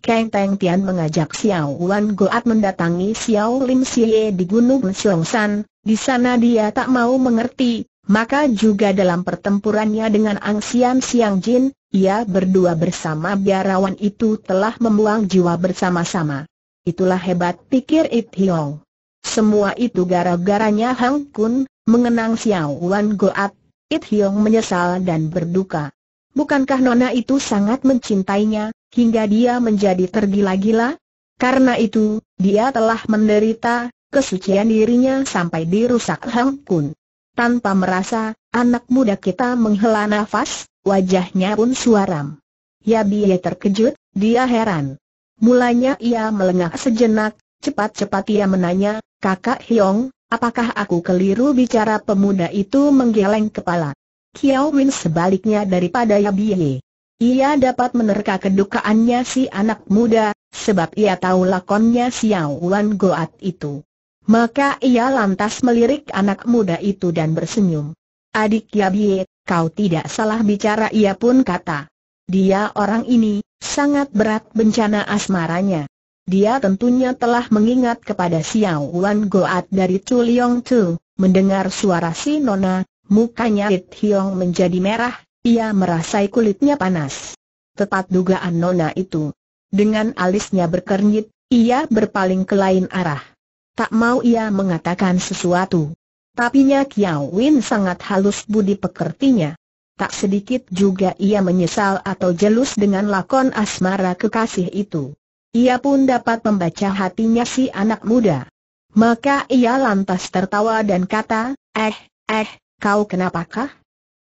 Kang Teng Tian mengajak Xiao Wan Goat mendatangi Xiao Lim Sie di Gunung San. di sana dia tak mau mengerti, maka juga dalam pertempurannya dengan Ang Xian Xiang Jin, ia berdua bersama biarawan itu telah membuang jiwa bersama-sama. Itulah hebat pikir It Hiong. Semua itu gara-garanya Hang Kun, mengenang Xiao Wan Goat, It Hiong menyesal dan berduka. Bukankah Nona itu sangat mencintainya, hingga dia menjadi tergila-gila. Karena itu, dia telah menderita, kesucian dirinya sampai dirusak Hang Kun. Tanpa merasa, anak muda kita menghela nafas, wajahnya pun suaram. Ya terkejut, dia heran. Mulanya ia melengah sejenak, cepat-cepat ia menanya, kakak Hiong, apakah aku keliru bicara pemuda itu menggeleng kepala. Kiao Win sebaliknya daripada Ya ia dapat menerka kedukaannya si anak muda, sebab ia tahu lakonnya Xiao Wan Goat itu. Maka ia lantas melirik anak muda itu dan bersenyum. Adik Yabie, kau tidak salah bicara ia pun kata. Dia orang ini, sangat berat bencana asmaranya. Dia tentunya telah mengingat kepada Xiao Wan Goat dari Chu Leong Tu, mendengar suara si Nona, mukanya It Hiong menjadi merah, ia merasai kulitnya panas. Tepat dugaan Nona itu. Dengan alisnya berkernyit, ia berpaling ke lain arah. Tak mau ia mengatakan sesuatu. Tapi Kiao Win sangat halus budi pekertinya. Tak sedikit juga ia menyesal atau jelus dengan lakon asmara kekasih itu. Ia pun dapat membaca hatinya si anak muda. Maka ia lantas tertawa dan kata, eh, eh, kau kenapakah?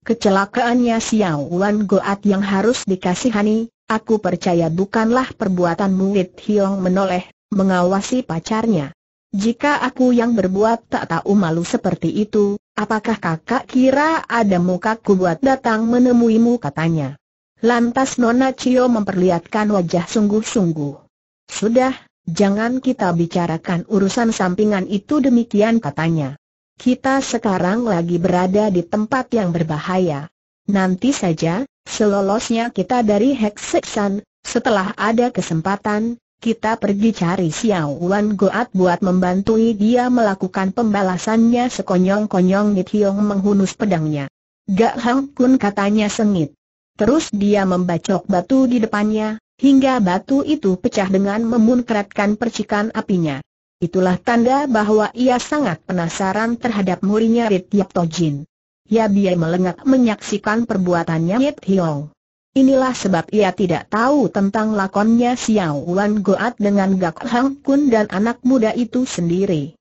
Kecelakaannya Xiao Wan Goat yang harus dikasihani, aku percaya bukanlah perbuatan Muit Hiong menoleh, mengawasi pacarnya. Jika aku yang berbuat tak tahu malu seperti itu, apakah kakak kira ada mukaku buat datang menemuimu katanya. Lantas Nona Cio memperlihatkan wajah sungguh-sungguh. Sudah, jangan kita bicarakan urusan sampingan itu demikian katanya. Kita sekarang lagi berada di tempat yang berbahaya. Nanti saja, selolosnya kita dari Hexexan, setelah ada kesempatan, kita pergi cari Xiao Wan Goat buat membantui dia melakukan pembalasannya sekonyong-konyong Nithiong menghunus pedangnya. Gak Hang Kun katanya sengit. Terus dia membacok batu di depannya, hingga batu itu pecah dengan memunkratkan percikan apinya. Itulah tanda bahwa ia sangat penasaran terhadap muridnya Rit Yap Tojin. Ya Bie melengak menyaksikan perbuatannya Yit Hiong. Inilah sebab ia tidak tahu tentang lakonnya Xiao Wan Goat dengan Gak Hang Kun dan anak muda itu sendiri.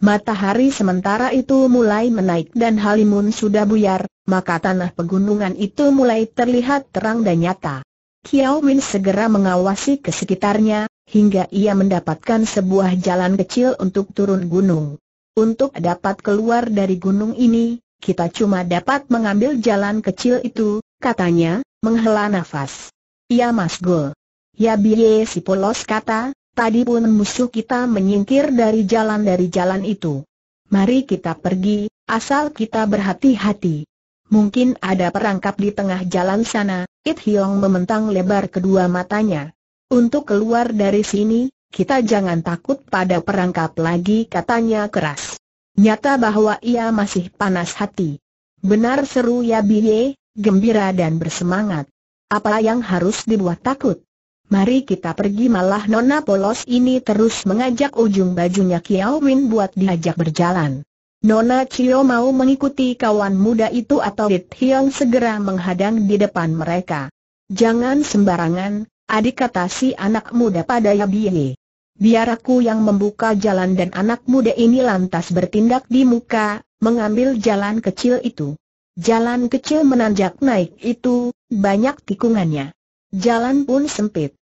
Matahari sementara itu mulai menaik dan halimun sudah buyar, maka tanah pegunungan itu mulai terlihat terang dan nyata. Kiao Min segera mengawasi ke sekitarnya, hingga ia mendapatkan sebuah jalan kecil untuk turun gunung. Untuk dapat keluar dari gunung ini, kita cuma dapat mengambil jalan kecil itu, katanya, menghela nafas. Ya Mas Gol. Ya biye si polos kata, tadi pun musuh kita menyingkir dari jalan dari jalan itu. Mari kita pergi, asal kita berhati-hati. Mungkin ada perangkap di tengah jalan sana, It Hiong mementang lebar kedua matanya. Untuk keluar dari sini, kita jangan takut pada perangkap lagi katanya keras. Nyata bahwa ia masih panas hati. Benar seru ya Biye, gembira dan bersemangat. Apa yang harus dibuat takut? Mari kita pergi malah Nona Polos ini terus mengajak ujung bajunya Kiao Win buat diajak berjalan. Nona Cio mau mengikuti kawan muda itu atau Dit Hiong segera menghadang di depan mereka. Jangan sembarangan, Adik kata si anak muda pada Yabie. Biar aku yang membuka jalan dan anak muda ini lantas bertindak di muka, mengambil jalan kecil itu. Jalan kecil menanjak naik itu, banyak tikungannya. Jalan pun sempit.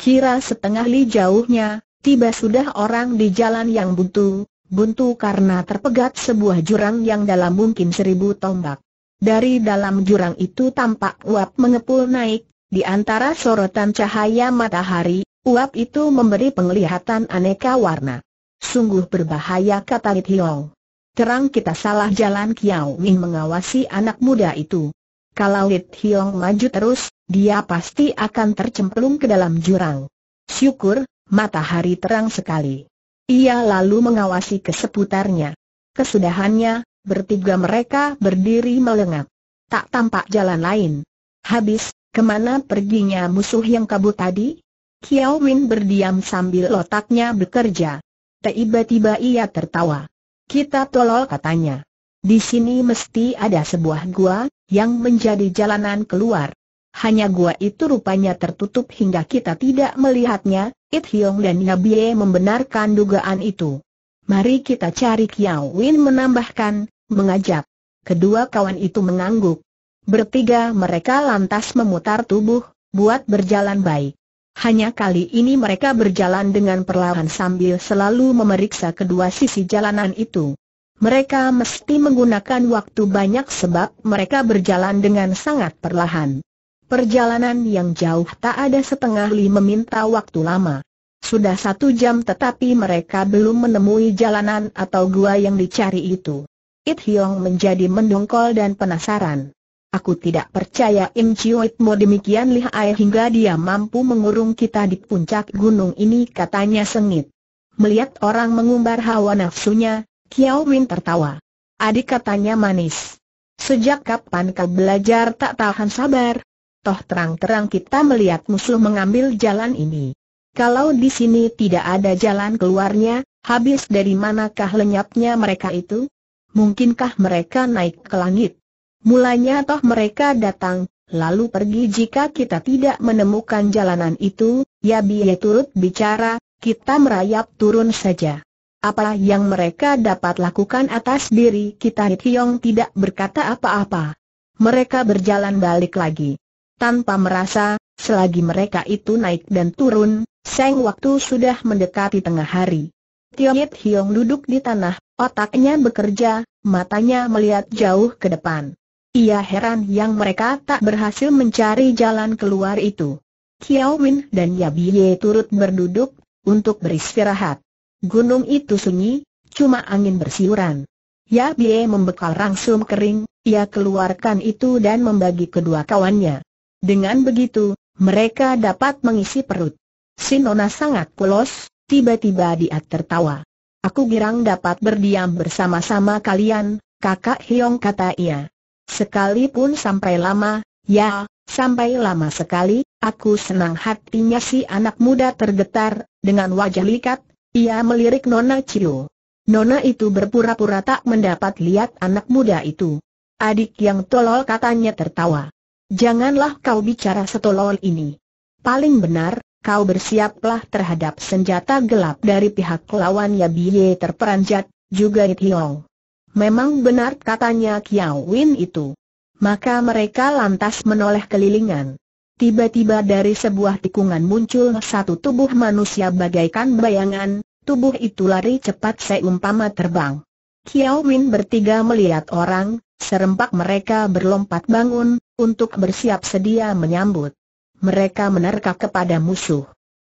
Kira setengah li jauhnya, tiba sudah orang di jalan yang buntu, buntu karena terpegat sebuah jurang yang dalam mungkin seribu tombak. Dari dalam jurang itu tampak uap mengepul naik, di antara sorotan cahaya matahari, uap itu memberi penglihatan aneka warna. Sungguh berbahaya kata It Hiong. Terang kita salah jalan Kiao Ming mengawasi anak muda itu. Kalau It Hiong maju terus, dia pasti akan tercemplung ke dalam jurang. Syukur, matahari terang sekali. Ia lalu mengawasi keseputarnya. Kesudahannya, bertiga mereka berdiri melengak. Tak tampak jalan lain. Habis, Kemana perginya musuh yang kabur tadi? Kiao Win berdiam sambil otaknya bekerja. Tiba-tiba ia tertawa. Kita tolol katanya. Di sini mesti ada sebuah gua, yang menjadi jalanan keluar. Hanya gua itu rupanya tertutup hingga kita tidak melihatnya, It Hiong dan bie membenarkan dugaan itu. Mari kita cari Kiao Win menambahkan, mengajak. Kedua kawan itu mengangguk. Bertiga mereka lantas memutar tubuh, buat berjalan baik. Hanya kali ini mereka berjalan dengan perlahan sambil selalu memeriksa kedua sisi jalanan itu. Mereka mesti menggunakan waktu banyak sebab mereka berjalan dengan sangat perlahan. Perjalanan yang jauh tak ada setengah li meminta waktu lama. Sudah satu jam tetapi mereka belum menemui jalanan atau gua yang dicari itu. It Hyong menjadi mendongkol dan penasaran. Aku tidak percaya Im mau demikian lihai hingga dia mampu mengurung kita di puncak gunung ini katanya sengit. Melihat orang mengumbar hawa nafsunya, Kiao Win tertawa. Adik katanya manis. Sejak kapan kau belajar tak tahan sabar? Toh terang-terang kita melihat musuh mengambil jalan ini. Kalau di sini tidak ada jalan keluarnya, habis dari manakah lenyapnya mereka itu? Mungkinkah mereka naik ke langit? Mulanya toh mereka datang, lalu pergi jika kita tidak menemukan jalanan itu, ya biaya turut bicara, kita merayap turun saja. Apa yang mereka dapat lakukan atas diri kita Hityong tidak berkata apa-apa. Mereka berjalan balik lagi. Tanpa merasa, selagi mereka itu naik dan turun, seng waktu sudah mendekati tengah hari. Tio Hityong duduk di tanah, otaknya bekerja, matanya melihat jauh ke depan. Ia heran yang mereka tak berhasil mencari jalan keluar itu. Kiao Win dan Yabie turut berduduk, untuk beristirahat. Gunung itu sunyi, cuma angin bersiuran. Yabie membekal rangsum kering, ia keluarkan itu dan membagi kedua kawannya. Dengan begitu, mereka dapat mengisi perut. Sinona sangat polos, tiba-tiba dia tertawa. Aku girang dapat berdiam bersama-sama kalian, kakak Hiong kata ia. Sekalipun sampai lama, ya, sampai lama sekali, aku senang hatinya si anak muda tergetar, dengan wajah likat, ia melirik Nona Cio. Nona itu berpura-pura tak mendapat lihat anak muda itu. Adik yang tolol katanya tertawa. Janganlah kau bicara setolol ini. Paling benar, kau bersiaplah terhadap senjata gelap dari pihak lawan Biye terperanjat, juga Hiong. Memang benar katanya Kiao Win itu. Maka mereka lantas menoleh kelilingan. Tiba-tiba dari sebuah tikungan muncul satu tubuh manusia bagaikan bayangan, tubuh itu lari cepat seumpama terbang. Kiao Win bertiga melihat orang, serempak mereka berlompat bangun, untuk bersiap sedia menyambut. Mereka menerka kepada musuh.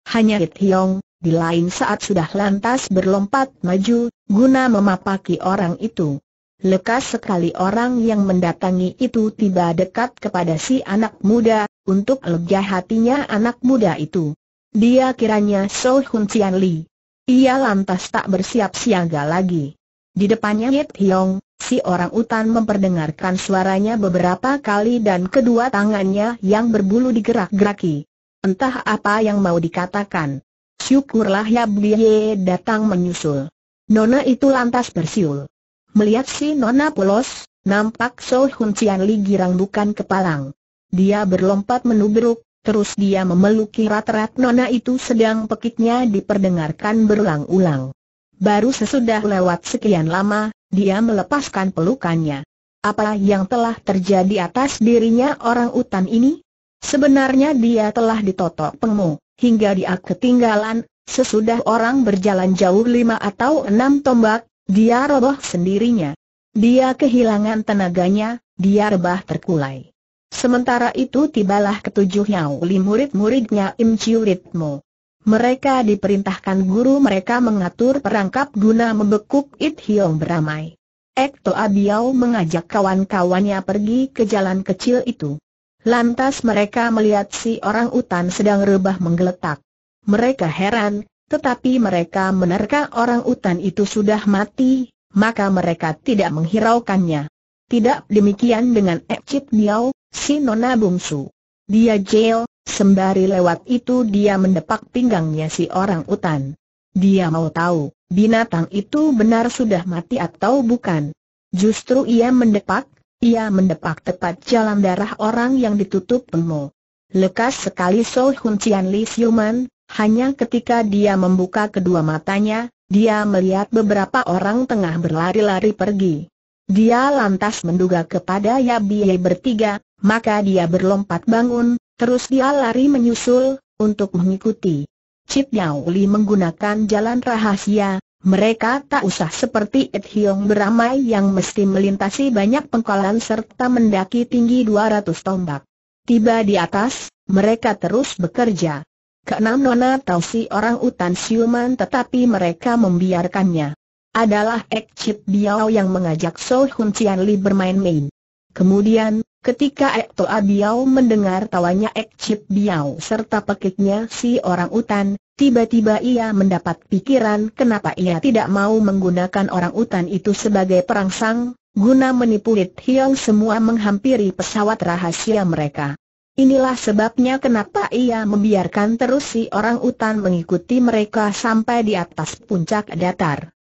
Hanya Hit Hiong, di lain saat sudah lantas berlompat maju, guna memapaki orang itu. Lekas sekali orang yang mendatangi itu tiba dekat kepada si anak muda, untuk lega hatinya anak muda itu. Dia kiranya So Hun Qian Li. Ia lantas tak bersiap siaga lagi. Di depannya Yit Hiong, si orang utan memperdengarkan suaranya beberapa kali dan kedua tangannya yang berbulu digerak-geraki. Entah apa yang mau dikatakan. Syukurlah ya Bliye datang menyusul. Nona itu lantas bersiul. Melihat si Nona polos, nampak Soh Hun Cian Li girang bukan kepalang. Dia berlompat menubruk, terus dia memeluki rat-rat Nona itu sedang pekiknya diperdengarkan berulang-ulang. Baru sesudah lewat sekian lama, dia melepaskan pelukannya. Apa yang telah terjadi atas dirinya orang utan ini? Sebenarnya dia telah ditotok pengmu, hingga dia ketinggalan, sesudah orang berjalan jauh lima atau enam tombak, dia roboh sendirinya. Dia kehilangan tenaganya, dia rebah terkulai. Sementara itu tibalah ketujuh Yauli murid-muridnya Im Chiu Ritmo. Mereka diperintahkan guru mereka mengatur perangkap guna membekuk It Hiong beramai. Ek Toa Biao mengajak kawan-kawannya pergi ke jalan kecil itu. Lantas mereka melihat si orang utan sedang rebah menggeletak. Mereka heran, tetapi mereka menerka orang utan itu sudah mati, maka mereka tidak menghiraukannya. Tidak demikian dengan Ecip Niau, si nona bungsu. Dia jail, sembari lewat itu dia mendepak pinggangnya si orang utan. Dia mau tahu, binatang itu benar sudah mati atau bukan. Justru ia mendepak, ia mendepak tepat jalan darah orang yang ditutup pemo. Lekas sekali So Hun Cian Li Siuman, hanya ketika dia membuka kedua matanya, dia melihat beberapa orang tengah berlari-lari pergi. Dia lantas menduga kepada Yabie bertiga, maka dia berlompat bangun, terus dia lari menyusul, untuk mengikuti. Cip Yau Li menggunakan jalan rahasia, mereka tak usah seperti Ed Hiong beramai yang mesti melintasi banyak pengkalan serta mendaki tinggi 200 tombak. Tiba di atas, mereka terus bekerja. Keenam nona tahu si orang utan siuman tetapi mereka membiarkannya. Adalah Ek Chit Biao yang mengajak So Hun Cian Li bermain-main. Kemudian, ketika Ek Toa Biao mendengar tawanya Ek Chip Biao serta pekiknya si orang utan, tiba-tiba ia mendapat pikiran kenapa ia tidak mau menggunakan orang utan itu sebagai perangsang, guna menipu Lit Hiong semua menghampiri pesawat rahasia mereka. Inilah sebabnya kenapa ia membiarkan terus si orang utan mengikuti mereka sampai di atas puncak datar.